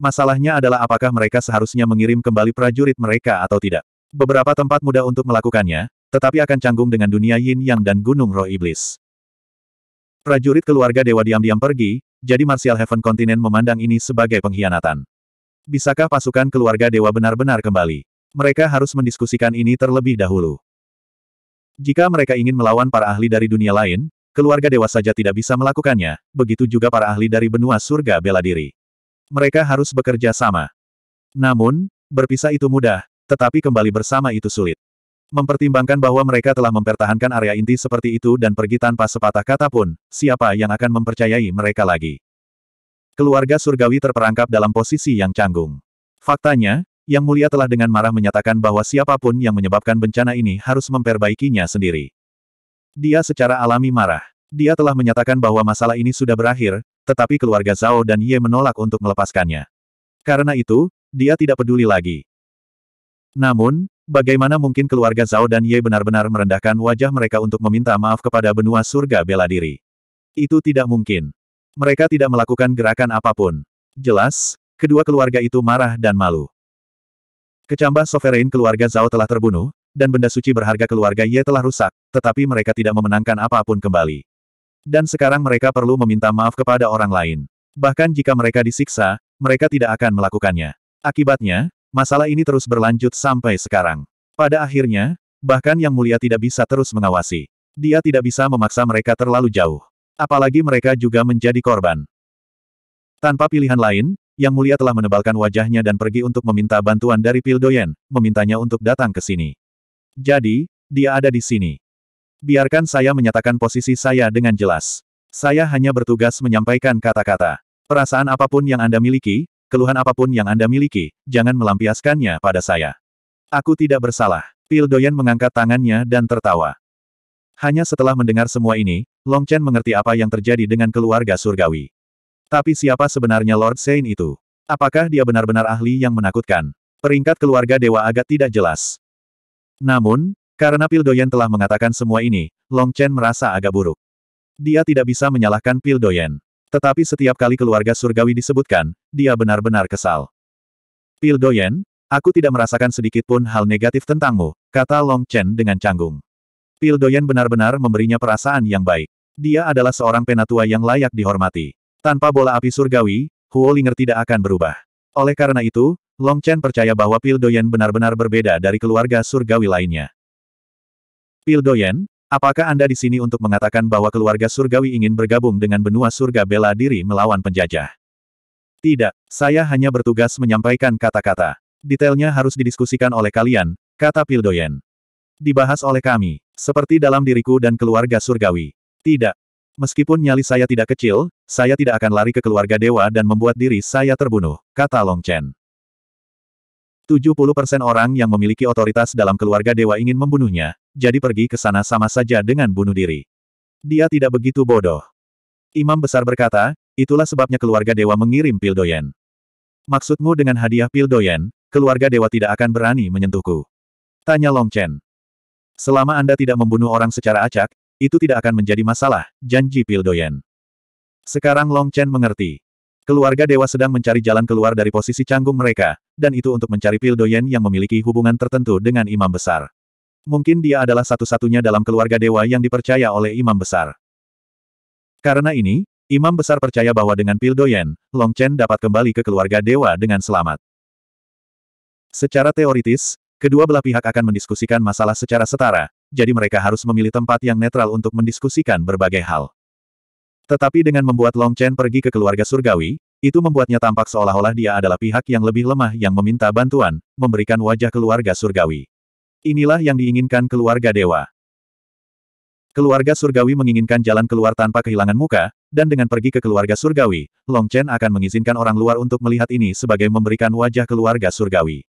Masalahnya adalah apakah mereka seharusnya mengirim kembali prajurit mereka atau tidak. Beberapa tempat mudah untuk melakukannya, tetapi akan canggung dengan dunia yin yang dan gunung roh iblis. Prajurit keluarga dewa diam-diam pergi, jadi Martial Heaven Continent memandang ini sebagai pengkhianatan. Bisakah pasukan keluarga dewa benar-benar kembali? Mereka harus mendiskusikan ini terlebih dahulu. Jika mereka ingin melawan para ahli dari dunia lain, keluarga dewa saja tidak bisa melakukannya, begitu juga para ahli dari benua surga bela diri. Mereka harus bekerja sama. Namun, berpisah itu mudah, tetapi kembali bersama itu sulit. Mempertimbangkan bahwa mereka telah mempertahankan area inti seperti itu dan pergi tanpa sepatah kata pun, siapa yang akan mempercayai mereka lagi? Keluarga surgawi terperangkap dalam posisi yang canggung. Faktanya, Yang Mulia telah dengan marah menyatakan bahwa siapapun yang menyebabkan bencana ini harus memperbaikinya sendiri. Dia secara alami marah. Dia telah menyatakan bahwa masalah ini sudah berakhir, tetapi keluarga Zhao dan Ye menolak untuk melepaskannya. Karena itu, dia tidak peduli lagi. Namun, bagaimana mungkin keluarga Zhao dan Ye benar-benar merendahkan wajah mereka untuk meminta maaf kepada benua surga bela diri? Itu tidak mungkin. Mereka tidak melakukan gerakan apapun. Jelas, kedua keluarga itu marah dan malu. Kecambah sovereign keluarga Zhao telah terbunuh, dan benda suci berharga keluarga Ye telah rusak, tetapi mereka tidak memenangkan apapun kembali. Dan sekarang mereka perlu meminta maaf kepada orang lain. Bahkan jika mereka disiksa, mereka tidak akan melakukannya. Akibatnya, masalah ini terus berlanjut sampai sekarang. Pada akhirnya, bahkan Yang Mulia tidak bisa terus mengawasi. Dia tidak bisa memaksa mereka terlalu jauh. Apalagi mereka juga menjadi korban. Tanpa pilihan lain, Yang Mulia telah menebalkan wajahnya dan pergi untuk meminta bantuan dari Pildoyen, memintanya untuk datang ke sini. Jadi, dia ada di sini. Biarkan saya menyatakan posisi saya dengan jelas. Saya hanya bertugas menyampaikan kata-kata. Perasaan apapun yang Anda miliki, keluhan apapun yang Anda miliki, jangan melampiaskannya pada saya. Aku tidak bersalah. Pildoyen mengangkat tangannya dan tertawa. Hanya setelah mendengar semua ini, Long Chen mengerti apa yang terjadi dengan keluarga surgawi. Tapi siapa sebenarnya Lord Sein itu? Apakah dia benar-benar ahli yang menakutkan? Peringkat keluarga dewa agak tidak jelas. Namun, karena Pil Doyen telah mengatakan semua ini, Long Chen merasa agak buruk. Dia tidak bisa menyalahkan Pil Doyen. Tetapi setiap kali keluarga surgawi disebutkan, dia benar-benar kesal. Pil Doyen, aku tidak merasakan sedikit pun hal negatif tentangmu, kata Long Chen dengan canggung. Pil Doyen benar-benar memberinya perasaan yang baik. Dia adalah seorang penatua yang layak dihormati. Tanpa bola api surgawi, Huolinger tidak akan berubah. Oleh karena itu, Long Chen percaya bahwa Pil Doyen benar-benar berbeda dari keluarga surgawi lainnya. Pil Doyen, apakah Anda di sini untuk mengatakan bahwa keluarga surgawi ingin bergabung dengan benua surga bela diri melawan penjajah? Tidak, saya hanya bertugas menyampaikan kata-kata. Detailnya harus didiskusikan oleh kalian, kata Pil Doyen dibahas oleh kami, seperti dalam diriku dan keluarga surgawi. Tidak. Meskipun nyali saya tidak kecil, saya tidak akan lari ke keluarga dewa dan membuat diri saya terbunuh, kata Long Chen. 70% orang yang memiliki otoritas dalam keluarga dewa ingin membunuhnya, jadi pergi ke sana sama saja dengan bunuh diri. Dia tidak begitu bodoh. Imam besar berkata, itulah sebabnya keluarga dewa mengirim pil doyen. Maksudmu dengan hadiah pil doyen, keluarga dewa tidak akan berani menyentuhku. Tanya Long Chen. Selama Anda tidak membunuh orang secara acak, itu tidak akan menjadi masalah, janji Pildoyen. Sekarang Long Chen mengerti. Keluarga dewa sedang mencari jalan keluar dari posisi canggung mereka, dan itu untuk mencari Pildoyen yang memiliki hubungan tertentu dengan imam besar. Mungkin dia adalah satu-satunya dalam keluarga dewa yang dipercaya oleh imam besar. Karena ini, imam besar percaya bahwa dengan Pildoyen, Long Chen dapat kembali ke keluarga dewa dengan selamat. Secara teoritis, Kedua belah pihak akan mendiskusikan masalah secara setara, jadi mereka harus memilih tempat yang netral untuk mendiskusikan berbagai hal. Tetapi dengan membuat Long Chen pergi ke keluarga surgawi, itu membuatnya tampak seolah-olah dia adalah pihak yang lebih lemah yang meminta bantuan, memberikan wajah keluarga surgawi. Inilah yang diinginkan keluarga dewa. Keluarga surgawi menginginkan jalan keluar tanpa kehilangan muka, dan dengan pergi ke keluarga surgawi, Long Chen akan mengizinkan orang luar untuk melihat ini sebagai memberikan wajah keluarga surgawi.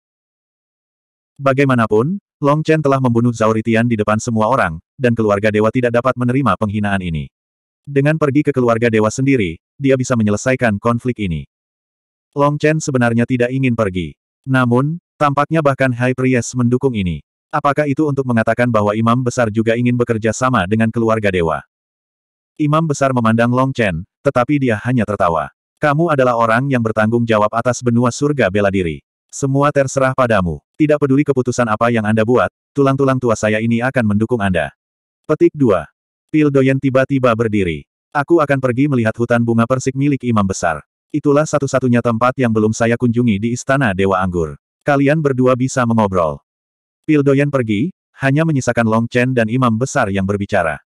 Bagaimanapun, Long Chen telah membunuh Zauritian di depan semua orang, dan keluarga dewa tidak dapat menerima penghinaan ini. Dengan pergi ke keluarga dewa sendiri, dia bisa menyelesaikan konflik ini. Long Chen sebenarnya tidak ingin pergi. Namun, tampaknya bahkan High Priest mendukung ini. Apakah itu untuk mengatakan bahwa imam besar juga ingin bekerja sama dengan keluarga dewa? Imam besar memandang Long Chen, tetapi dia hanya tertawa. Kamu adalah orang yang bertanggung jawab atas benua surga bela diri. Semua terserah padamu. Tidak peduli keputusan apa yang Anda buat, tulang-tulang tua saya ini akan mendukung Anda. Petik 2. Pil Doyen tiba-tiba berdiri. Aku akan pergi melihat hutan bunga persik milik Imam Besar. Itulah satu-satunya tempat yang belum saya kunjungi di Istana Dewa Anggur. Kalian berdua bisa mengobrol. Pil Doyen pergi, hanya menyisakan Long Chen dan Imam Besar yang berbicara.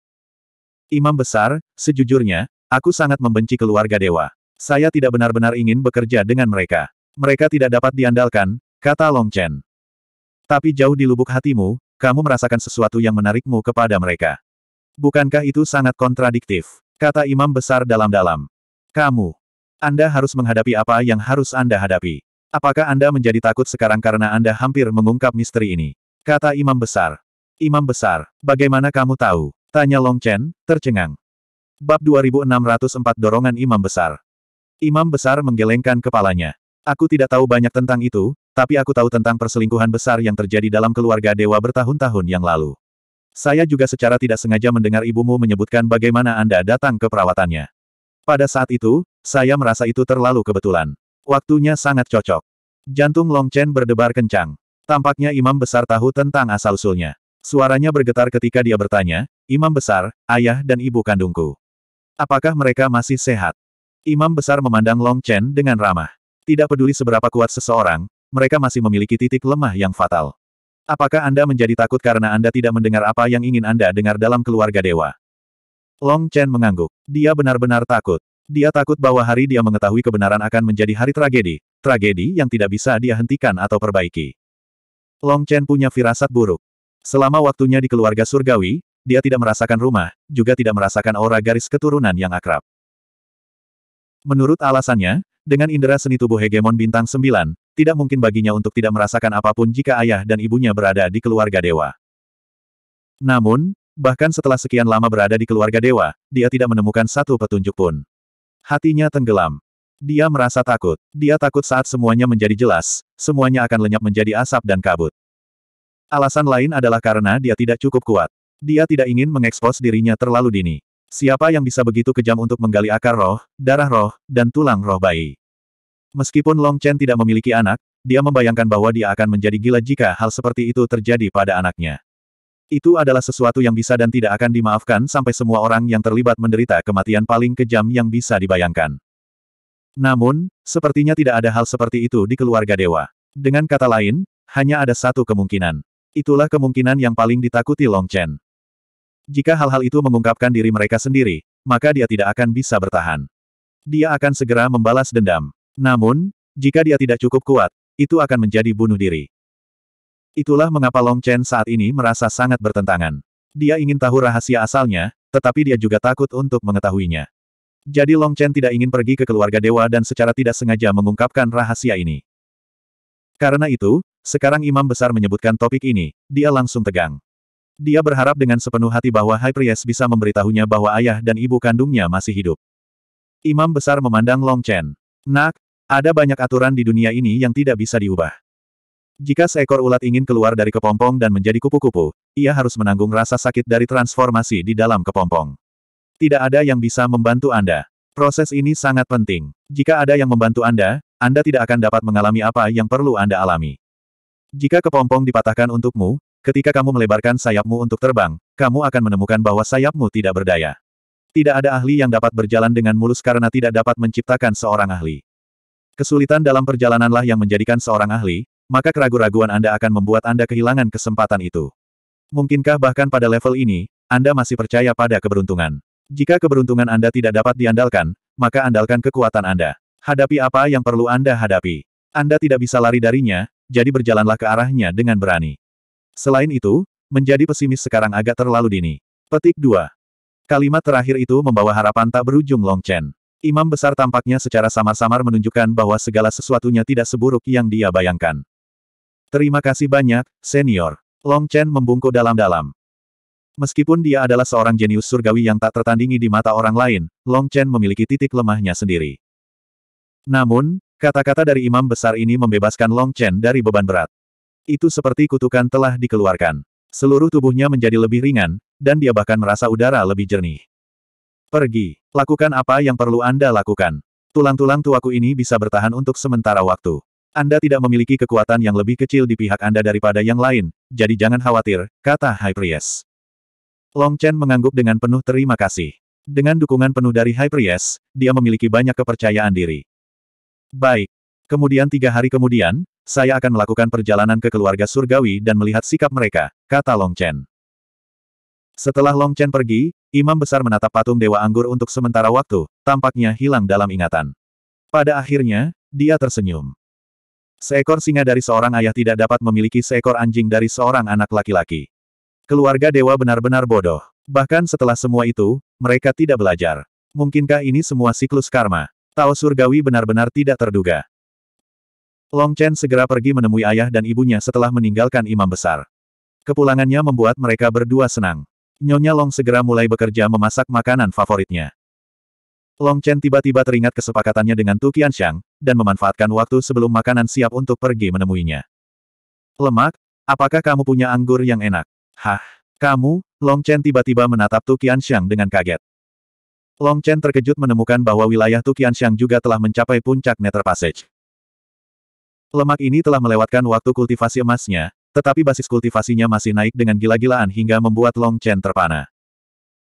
Imam Besar, sejujurnya, aku sangat membenci keluarga Dewa. Saya tidak benar-benar ingin bekerja dengan mereka. Mereka tidak dapat diandalkan, kata Long Chen. Tapi jauh di lubuk hatimu, kamu merasakan sesuatu yang menarikmu kepada mereka. Bukankah itu sangat kontradiktif? Kata imam besar dalam-dalam. Kamu. Anda harus menghadapi apa yang harus Anda hadapi. Apakah Anda menjadi takut sekarang karena Anda hampir mengungkap misteri ini? Kata imam besar. Imam besar, bagaimana kamu tahu? Tanya Long Chen, tercengang. Bab 2604 Dorongan Imam Besar. Imam besar menggelengkan kepalanya. Aku tidak tahu banyak tentang itu, tapi aku tahu tentang perselingkuhan besar yang terjadi dalam keluarga dewa bertahun-tahun yang lalu. Saya juga secara tidak sengaja mendengar ibumu menyebutkan bagaimana Anda datang ke perawatannya. Pada saat itu, saya merasa itu terlalu kebetulan. Waktunya sangat cocok. Jantung Long Chen berdebar kencang. Tampaknya Imam Besar tahu tentang asal-usulnya. Suaranya bergetar ketika dia bertanya, Imam Besar, ayah dan ibu kandungku. Apakah mereka masih sehat? Imam Besar memandang Long Chen dengan ramah. Tidak peduli seberapa kuat seseorang, mereka masih memiliki titik lemah yang fatal. Apakah Anda menjadi takut karena Anda tidak mendengar apa yang ingin Anda dengar dalam keluarga dewa? Long Chen mengangguk. Dia benar-benar takut. Dia takut bahwa hari dia mengetahui kebenaran akan menjadi hari tragedi, tragedi yang tidak bisa dia hentikan atau perbaiki. Long Chen punya firasat buruk. Selama waktunya di keluarga surgawi, dia tidak merasakan rumah, juga tidak merasakan aura garis keturunan yang akrab. Menurut alasannya, dengan indera seni tubuh hegemon bintang 9, tidak mungkin baginya untuk tidak merasakan apapun jika ayah dan ibunya berada di keluarga dewa. Namun, bahkan setelah sekian lama berada di keluarga dewa, dia tidak menemukan satu petunjuk pun. Hatinya tenggelam. Dia merasa takut. Dia takut saat semuanya menjadi jelas, semuanya akan lenyap menjadi asap dan kabut. Alasan lain adalah karena dia tidak cukup kuat. Dia tidak ingin mengekspos dirinya terlalu dini. Siapa yang bisa begitu kejam untuk menggali akar roh, darah roh, dan tulang roh bayi? Meskipun Long Chen tidak memiliki anak, dia membayangkan bahwa dia akan menjadi gila jika hal seperti itu terjadi pada anaknya. Itu adalah sesuatu yang bisa dan tidak akan dimaafkan sampai semua orang yang terlibat menderita kematian paling kejam yang bisa dibayangkan. Namun, sepertinya tidak ada hal seperti itu di keluarga dewa. Dengan kata lain, hanya ada satu kemungkinan. Itulah kemungkinan yang paling ditakuti Long Chen. Jika hal-hal itu mengungkapkan diri mereka sendiri, maka dia tidak akan bisa bertahan. Dia akan segera membalas dendam. Namun, jika dia tidak cukup kuat, itu akan menjadi bunuh diri. Itulah mengapa Long Chen saat ini merasa sangat bertentangan. Dia ingin tahu rahasia asalnya, tetapi dia juga takut untuk mengetahuinya. Jadi Long Chen tidak ingin pergi ke keluarga dewa dan secara tidak sengaja mengungkapkan rahasia ini. Karena itu, sekarang imam besar menyebutkan topik ini, dia langsung tegang. Dia berharap dengan sepenuh hati bahwa High Priest bisa memberitahunya bahwa ayah dan ibu kandungnya masih hidup. Imam besar memandang Long Chen. Nak, ada banyak aturan di dunia ini yang tidak bisa diubah. Jika seekor ulat ingin keluar dari kepompong dan menjadi kupu-kupu, ia harus menanggung rasa sakit dari transformasi di dalam kepompong. Tidak ada yang bisa membantu Anda. Proses ini sangat penting. Jika ada yang membantu Anda, Anda tidak akan dapat mengalami apa yang perlu Anda alami. Jika kepompong dipatahkan untukmu, Ketika kamu melebarkan sayapmu untuk terbang, kamu akan menemukan bahwa sayapmu tidak berdaya. Tidak ada ahli yang dapat berjalan dengan mulus karena tidak dapat menciptakan seorang ahli. Kesulitan dalam perjalananlah yang menjadikan seorang ahli, maka keraguan-raguan Anda akan membuat Anda kehilangan kesempatan itu. Mungkinkah bahkan pada level ini, Anda masih percaya pada keberuntungan? Jika keberuntungan Anda tidak dapat diandalkan, maka andalkan kekuatan Anda. Hadapi apa yang perlu Anda hadapi. Anda tidak bisa lari darinya, jadi berjalanlah ke arahnya dengan berani. Selain itu, menjadi pesimis sekarang agak terlalu dini. Petik 2. Kalimat terakhir itu membawa harapan tak berujung Long Chen. Imam besar tampaknya secara samar-samar menunjukkan bahwa segala sesuatunya tidak seburuk yang dia bayangkan. Terima kasih banyak, senior. Long Chen membungkuk dalam-dalam. Meskipun dia adalah seorang jenius surgawi yang tak tertandingi di mata orang lain, Long Chen memiliki titik lemahnya sendiri. Namun, kata-kata dari imam besar ini membebaskan Long Chen dari beban berat. Itu seperti kutukan telah dikeluarkan. Seluruh tubuhnya menjadi lebih ringan, dan dia bahkan merasa udara lebih jernih. Pergi. Lakukan apa yang perlu Anda lakukan. Tulang-tulang tuaku ini bisa bertahan untuk sementara waktu. Anda tidak memiliki kekuatan yang lebih kecil di pihak Anda daripada yang lain, jadi jangan khawatir, kata High Priest. Long Chen mengangguk dengan penuh terima kasih. Dengan dukungan penuh dari High Priest, dia memiliki banyak kepercayaan diri. Baik. Kemudian tiga hari kemudian, saya akan melakukan perjalanan ke keluarga surgawi dan melihat sikap mereka, kata Long Chen. Setelah Long Chen pergi, Imam Besar menatap patung Dewa Anggur untuk sementara waktu, tampaknya hilang dalam ingatan. Pada akhirnya, dia tersenyum. Seekor singa dari seorang ayah tidak dapat memiliki seekor anjing dari seorang anak laki-laki. Keluarga Dewa benar-benar bodoh. Bahkan setelah semua itu, mereka tidak belajar. Mungkinkah ini semua siklus karma? Tao surgawi benar-benar tidak terduga. Long Chen segera pergi menemui ayah dan ibunya setelah meninggalkan imam besar. Kepulangannya membuat mereka berdua senang. Nyonya Long segera mulai bekerja memasak makanan favoritnya. Long Chen tiba-tiba teringat kesepakatannya dengan Tu Qianxiang, dan memanfaatkan waktu sebelum makanan siap untuk pergi menemuinya. Lemak, apakah kamu punya anggur yang enak? Hah, kamu? Long Chen tiba-tiba menatap Tu Qianxiang dengan kaget. Long Chen terkejut menemukan bahwa wilayah Tu Qianxiang juga telah mencapai puncak Nether Passage. Lemak ini telah melewatkan waktu kultivasi emasnya, tetapi basis kultivasinya masih naik dengan gila-gilaan hingga membuat Long Chen terpana.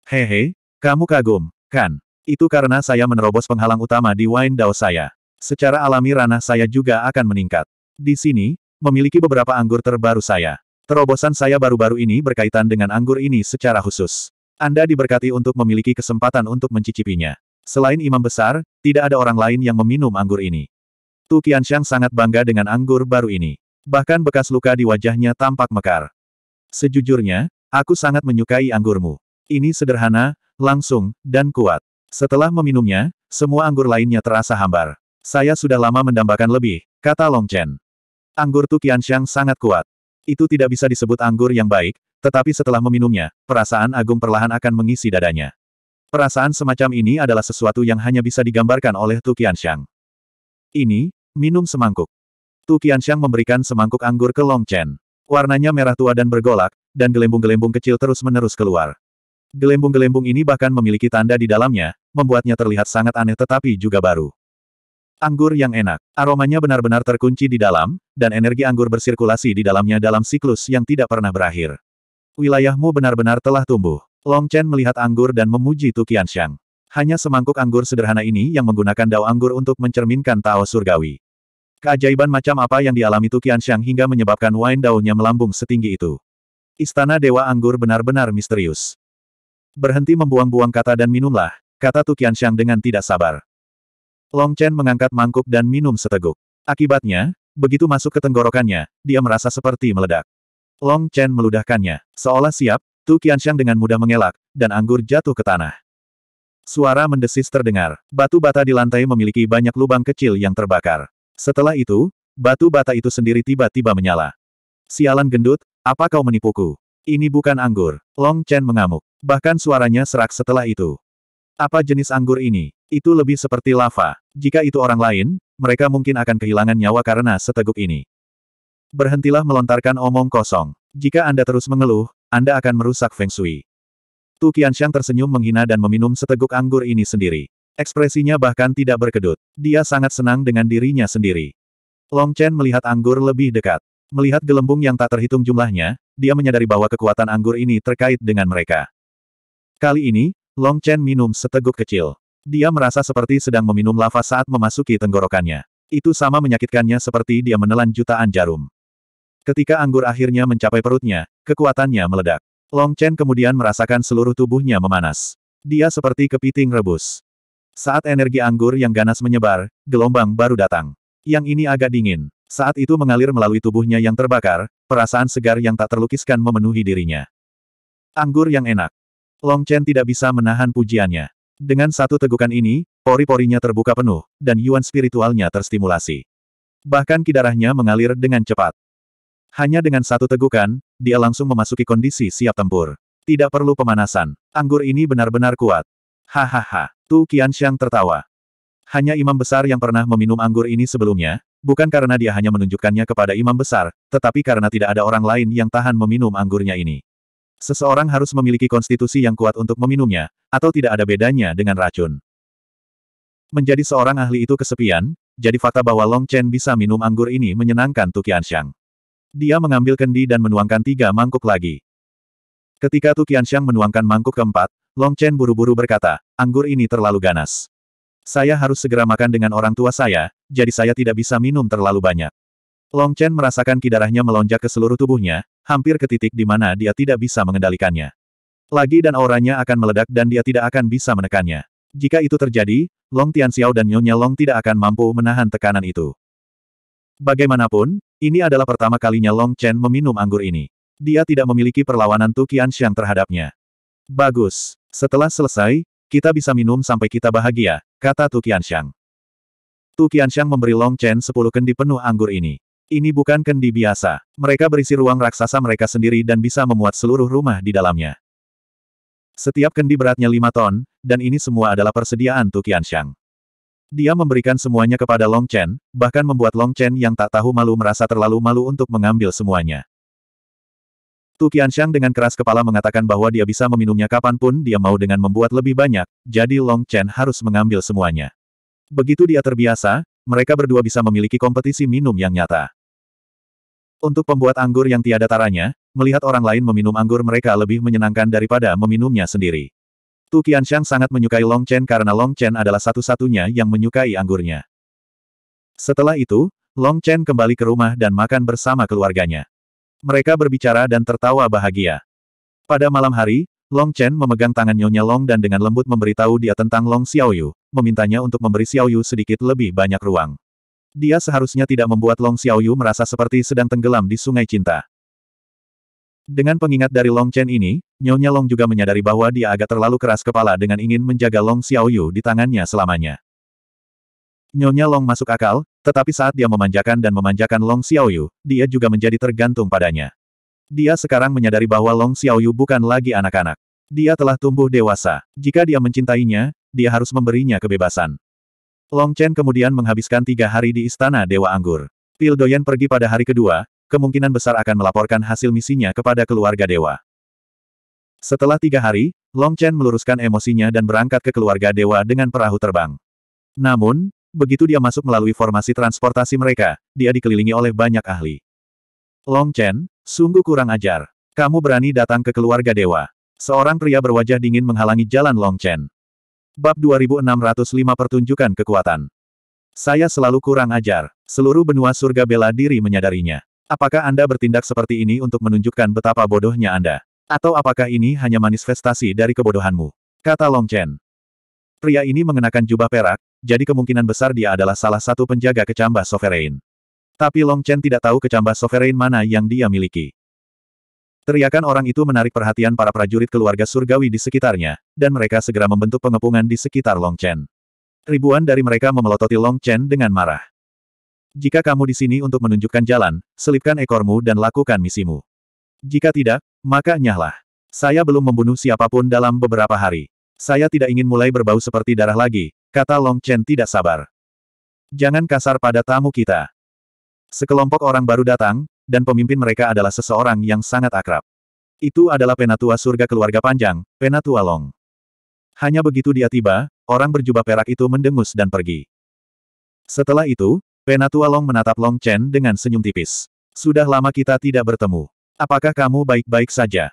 Hehe, kamu kagum, kan? Itu karena saya menerobos penghalang utama di Wine Dao saya. Secara alami ranah saya juga akan meningkat. Di sini, memiliki beberapa anggur terbaru saya. Terobosan saya baru-baru ini berkaitan dengan anggur ini secara khusus. Anda diberkati untuk memiliki kesempatan untuk mencicipinya. Selain imam besar, tidak ada orang lain yang meminum anggur ini. Tu Qianxiang sangat bangga dengan anggur baru ini. Bahkan bekas luka di wajahnya tampak mekar. Sejujurnya, aku sangat menyukai anggurmu. Ini sederhana, langsung, dan kuat. Setelah meminumnya, semua anggur lainnya terasa hambar. Saya sudah lama mendambakan lebih, kata Long Chen. Anggur Tu Qianxiang sangat kuat. Itu tidak bisa disebut anggur yang baik, tetapi setelah meminumnya, perasaan agung perlahan akan mengisi dadanya. Perasaan semacam ini adalah sesuatu yang hanya bisa digambarkan oleh Tu Qianxiang. Ini, minum semangkuk. Tu Qianxiang memberikan semangkuk anggur ke Long Chen. Warnanya merah tua dan bergolak, dan gelembung-gelembung kecil terus-menerus keluar. Gelembung-gelembung ini bahkan memiliki tanda di dalamnya, membuatnya terlihat sangat aneh tetapi juga baru. Anggur yang enak. Aromanya benar-benar terkunci di dalam, dan energi anggur bersirkulasi di dalamnya dalam siklus yang tidak pernah berakhir. Wilayahmu benar-benar telah tumbuh. Long Chen melihat anggur dan memuji Tu Qianxiang. Hanya semangkuk anggur sederhana ini yang menggunakan dao anggur untuk mencerminkan Tao surgawi. Keajaiban macam apa yang dialami Tukian Shang hingga menyebabkan wine daunnya melambung setinggi itu. Istana Dewa Anggur benar-benar misterius. Berhenti membuang-buang kata dan minumlah, kata Tukian Shang dengan tidak sabar. Long Chen mengangkat mangkuk dan minum seteguk. Akibatnya, begitu masuk ke tenggorokannya, dia merasa seperti meledak. Long Chen meludahkannya, seolah siap, Tu Qianxiang dengan mudah mengelak, dan anggur jatuh ke tanah. Suara mendesis terdengar. Batu bata di lantai memiliki banyak lubang kecil yang terbakar. Setelah itu, batu bata itu sendiri tiba-tiba menyala. Sialan gendut, apa kau menipuku? Ini bukan anggur. Long Chen mengamuk. Bahkan suaranya serak setelah itu. Apa jenis anggur ini? Itu lebih seperti lava. Jika itu orang lain, mereka mungkin akan kehilangan nyawa karena seteguk ini. Berhentilah melontarkan omong kosong. Jika Anda terus mengeluh, Anda akan merusak Feng Shui. Tu Qianxiang tersenyum menghina dan meminum seteguk anggur ini sendiri. Ekspresinya bahkan tidak berkedut. Dia sangat senang dengan dirinya sendiri. Long Chen melihat anggur lebih dekat. Melihat gelembung yang tak terhitung jumlahnya, dia menyadari bahwa kekuatan anggur ini terkait dengan mereka. Kali ini, Long Chen minum seteguk kecil. Dia merasa seperti sedang meminum lava saat memasuki tenggorokannya. Itu sama menyakitkannya seperti dia menelan jutaan jarum. Ketika anggur akhirnya mencapai perutnya, kekuatannya meledak. Long Chen kemudian merasakan seluruh tubuhnya memanas. Dia seperti kepiting rebus. Saat energi anggur yang ganas menyebar, gelombang baru datang. Yang ini agak dingin. Saat itu mengalir melalui tubuhnya yang terbakar, perasaan segar yang tak terlukiskan memenuhi dirinya. Anggur yang enak. Long Chen tidak bisa menahan pujiannya. Dengan satu tegukan ini, pori-porinya terbuka penuh, dan yuan spiritualnya terstimulasi. Bahkan kidarahnya mengalir dengan cepat. Hanya dengan satu tegukan, dia langsung memasuki kondisi siap tempur. Tidak perlu pemanasan. Anggur ini benar-benar kuat. Hahaha. Tu Qianxiang tertawa. Hanya imam besar yang pernah meminum anggur ini sebelumnya, bukan karena dia hanya menunjukkannya kepada imam besar, tetapi karena tidak ada orang lain yang tahan meminum anggurnya ini. Seseorang harus memiliki konstitusi yang kuat untuk meminumnya, atau tidak ada bedanya dengan racun. Menjadi seorang ahli itu kesepian, jadi fakta bahwa Long Chen bisa minum anggur ini menyenangkan Tu Qianxiang. Dia mengambil kendi dan menuangkan tiga mangkuk lagi. Ketika Tu Qianxiang menuangkan mangkuk keempat, Long Chen buru-buru berkata, anggur ini terlalu ganas. Saya harus segera makan dengan orang tua saya, jadi saya tidak bisa minum terlalu banyak. Long Chen merasakan kidarahnya melonjak ke seluruh tubuhnya, hampir ke titik di mana dia tidak bisa mengendalikannya. Lagi dan auranya akan meledak dan dia tidak akan bisa menekannya. Jika itu terjadi, Long Tianxiao dan Nyonya Long tidak akan mampu menahan tekanan itu. Bagaimanapun, ini adalah pertama kalinya Long Chen meminum anggur ini. Dia tidak memiliki perlawanan Tu Qianxiang terhadapnya. Bagus. Setelah selesai, kita bisa minum sampai kita bahagia, kata Tu Qianxiang. Tu Qianxiang memberi Long Chen sepuluh kendi penuh anggur ini. Ini bukan kendi biasa. Mereka berisi ruang raksasa mereka sendiri dan bisa memuat seluruh rumah di dalamnya. Setiap kendi beratnya lima ton, dan ini semua adalah persediaan Tu Qianxiang. Dia memberikan semuanya kepada Long Chen, bahkan membuat Long Chen yang tak tahu malu merasa terlalu malu untuk mengambil semuanya. Tu Qianshang dengan keras kepala mengatakan bahwa dia bisa meminumnya kapanpun dia mau dengan membuat lebih banyak, jadi Long Chen harus mengambil semuanya. Begitu dia terbiasa, mereka berdua bisa memiliki kompetisi minum yang nyata. Untuk pembuat anggur yang tiada taranya, melihat orang lain meminum anggur mereka lebih menyenangkan daripada meminumnya sendiri. Tu Shang sangat menyukai Long Chen karena Long Chen adalah satu-satunya yang menyukai anggurnya. Setelah itu, Long Chen kembali ke rumah dan makan bersama keluarganya. Mereka berbicara dan tertawa bahagia. Pada malam hari, Long Chen memegang tangan Nyonya Long dan dengan lembut memberitahu dia tentang Long Xiaoyu, memintanya untuk memberi Xiaoyu sedikit lebih banyak ruang. Dia seharusnya tidak membuat Long Xiaoyu merasa seperti sedang tenggelam di Sungai Cinta. Dengan pengingat dari Long Chen ini, Nyonya Long juga menyadari bahwa dia agak terlalu keras kepala dengan ingin menjaga Long Xiaoyu di tangannya selamanya. Nyonya Long masuk akal, tetapi saat dia memanjakan dan memanjakan Long Xiaoyu, dia juga menjadi tergantung padanya. Dia sekarang menyadari bahwa Long Xiaoyu bukan lagi anak-anak. Dia telah tumbuh dewasa. Jika dia mencintainya, dia harus memberinya kebebasan. Long Chen kemudian menghabiskan tiga hari di Istana Dewa Anggur. Pil Doyen pergi pada hari kedua, kemungkinan besar akan melaporkan hasil misinya kepada keluarga dewa. Setelah tiga hari, Long Chen meluruskan emosinya dan berangkat ke keluarga dewa dengan perahu terbang. Namun, begitu dia masuk melalui formasi transportasi mereka, dia dikelilingi oleh banyak ahli. Long Chen, sungguh kurang ajar. Kamu berani datang ke keluarga dewa. Seorang pria berwajah dingin menghalangi jalan Long Chen. Bab 2605 Pertunjukan Kekuatan Saya selalu kurang ajar. Seluruh benua surga bela diri menyadarinya. Apakah Anda bertindak seperti ini untuk menunjukkan betapa bodohnya Anda? Atau apakah ini hanya manifestasi dari kebodohanmu? Kata Long Chen. Pria ini mengenakan jubah perak, jadi kemungkinan besar dia adalah salah satu penjaga kecambah sovereign. Tapi Long Chen tidak tahu kecambah sovereign mana yang dia miliki. Teriakan orang itu menarik perhatian para prajurit keluarga surgawi di sekitarnya, dan mereka segera membentuk pengepungan di sekitar Long Chen. Ribuan dari mereka memelototi Long Chen dengan marah. Jika kamu di sini untuk menunjukkan jalan, selipkan ekormu dan lakukan misimu. Jika tidak, maka nyahlah. Saya belum membunuh siapapun dalam beberapa hari. Saya tidak ingin mulai berbau seperti darah lagi, kata Long Chen tidak sabar. Jangan kasar pada tamu kita. Sekelompok orang baru datang, dan pemimpin mereka adalah seseorang yang sangat akrab. Itu adalah penatua surga keluarga panjang, penatua Long. Hanya begitu dia tiba, orang berjubah perak itu mendengus dan pergi. Setelah itu, Penatua Long menatap Long Chen dengan senyum tipis. Sudah lama kita tidak bertemu. Apakah kamu baik-baik saja?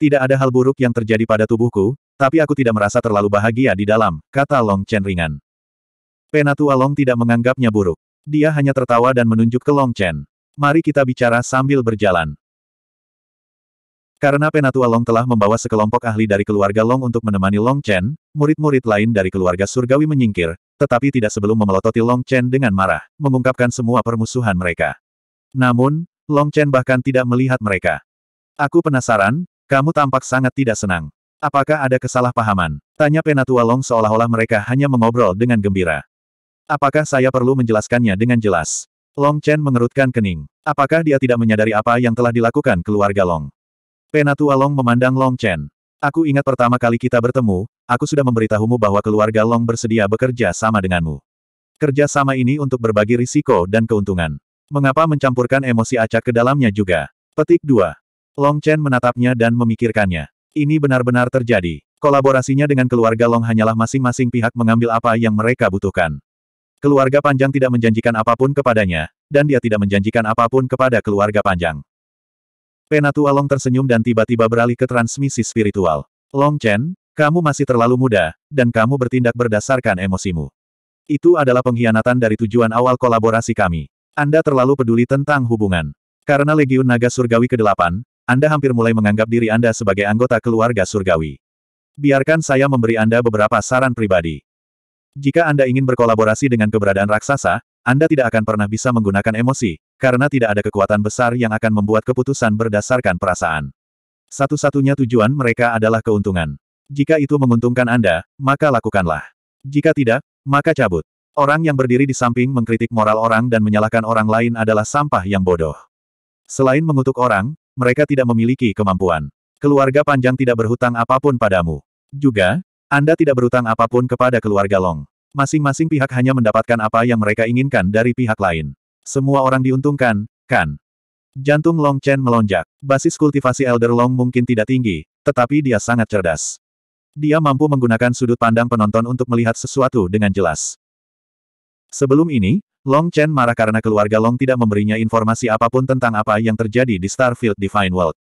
Tidak ada hal buruk yang terjadi pada tubuhku, tapi aku tidak merasa terlalu bahagia di dalam, kata Long Chen ringan. Penatua Long tidak menganggapnya buruk. Dia hanya tertawa dan menunjuk ke Long Chen. Mari kita bicara sambil berjalan. Karena Penatua Long telah membawa sekelompok ahli dari keluarga Long untuk menemani Long Chen, murid-murid lain dari keluarga surgawi menyingkir, tetapi tidak sebelum memelototi Long Chen dengan marah, mengungkapkan semua permusuhan mereka. Namun, Long Chen bahkan tidak melihat mereka. Aku penasaran, kamu tampak sangat tidak senang. Apakah ada kesalahpahaman? Tanya Penatua Long seolah-olah mereka hanya mengobrol dengan gembira. Apakah saya perlu menjelaskannya dengan jelas? Long Chen mengerutkan kening. Apakah dia tidak menyadari apa yang telah dilakukan keluarga Long? Penatua Long memandang Long Chen. Aku ingat pertama kali kita bertemu, aku sudah memberitahumu bahwa keluarga Long bersedia bekerja sama denganmu. Kerja sama ini untuk berbagi risiko dan keuntungan. Mengapa mencampurkan emosi acak ke dalamnya juga? Petik 2. Long Chen menatapnya dan memikirkannya. Ini benar-benar terjadi. Kolaborasinya dengan keluarga Long hanyalah masing-masing pihak mengambil apa yang mereka butuhkan. Keluarga Panjang tidak menjanjikan apapun kepadanya, dan dia tidak menjanjikan apapun kepada keluarga Panjang. Penatu Along tersenyum dan tiba-tiba beralih ke transmisi spiritual. Long Chen, kamu masih terlalu muda, dan kamu bertindak berdasarkan emosimu. Itu adalah pengkhianatan dari tujuan awal kolaborasi kami. Anda terlalu peduli tentang hubungan. Karena Legiun Naga Surgawi ke-8, Anda hampir mulai menganggap diri Anda sebagai anggota keluarga Surgawi. Biarkan saya memberi Anda beberapa saran pribadi. Jika Anda ingin berkolaborasi dengan keberadaan raksasa, Anda tidak akan pernah bisa menggunakan emosi, karena tidak ada kekuatan besar yang akan membuat keputusan berdasarkan perasaan. Satu-satunya tujuan mereka adalah keuntungan. Jika itu menguntungkan Anda, maka lakukanlah. Jika tidak, maka cabut. Orang yang berdiri di samping mengkritik moral orang dan menyalahkan orang lain adalah sampah yang bodoh. Selain mengutuk orang, mereka tidak memiliki kemampuan. Keluarga panjang tidak berhutang apapun padamu. Juga, Anda tidak berhutang apapun kepada keluarga Long. Masing-masing pihak hanya mendapatkan apa yang mereka inginkan dari pihak lain. Semua orang diuntungkan, kan? Jantung Long Chen melonjak. Basis kultivasi Elder Long mungkin tidak tinggi, tetapi dia sangat cerdas. Dia mampu menggunakan sudut pandang penonton untuk melihat sesuatu dengan jelas. Sebelum ini, Long Chen marah karena keluarga Long tidak memberinya informasi apapun tentang apa yang terjadi di Starfield Divine World.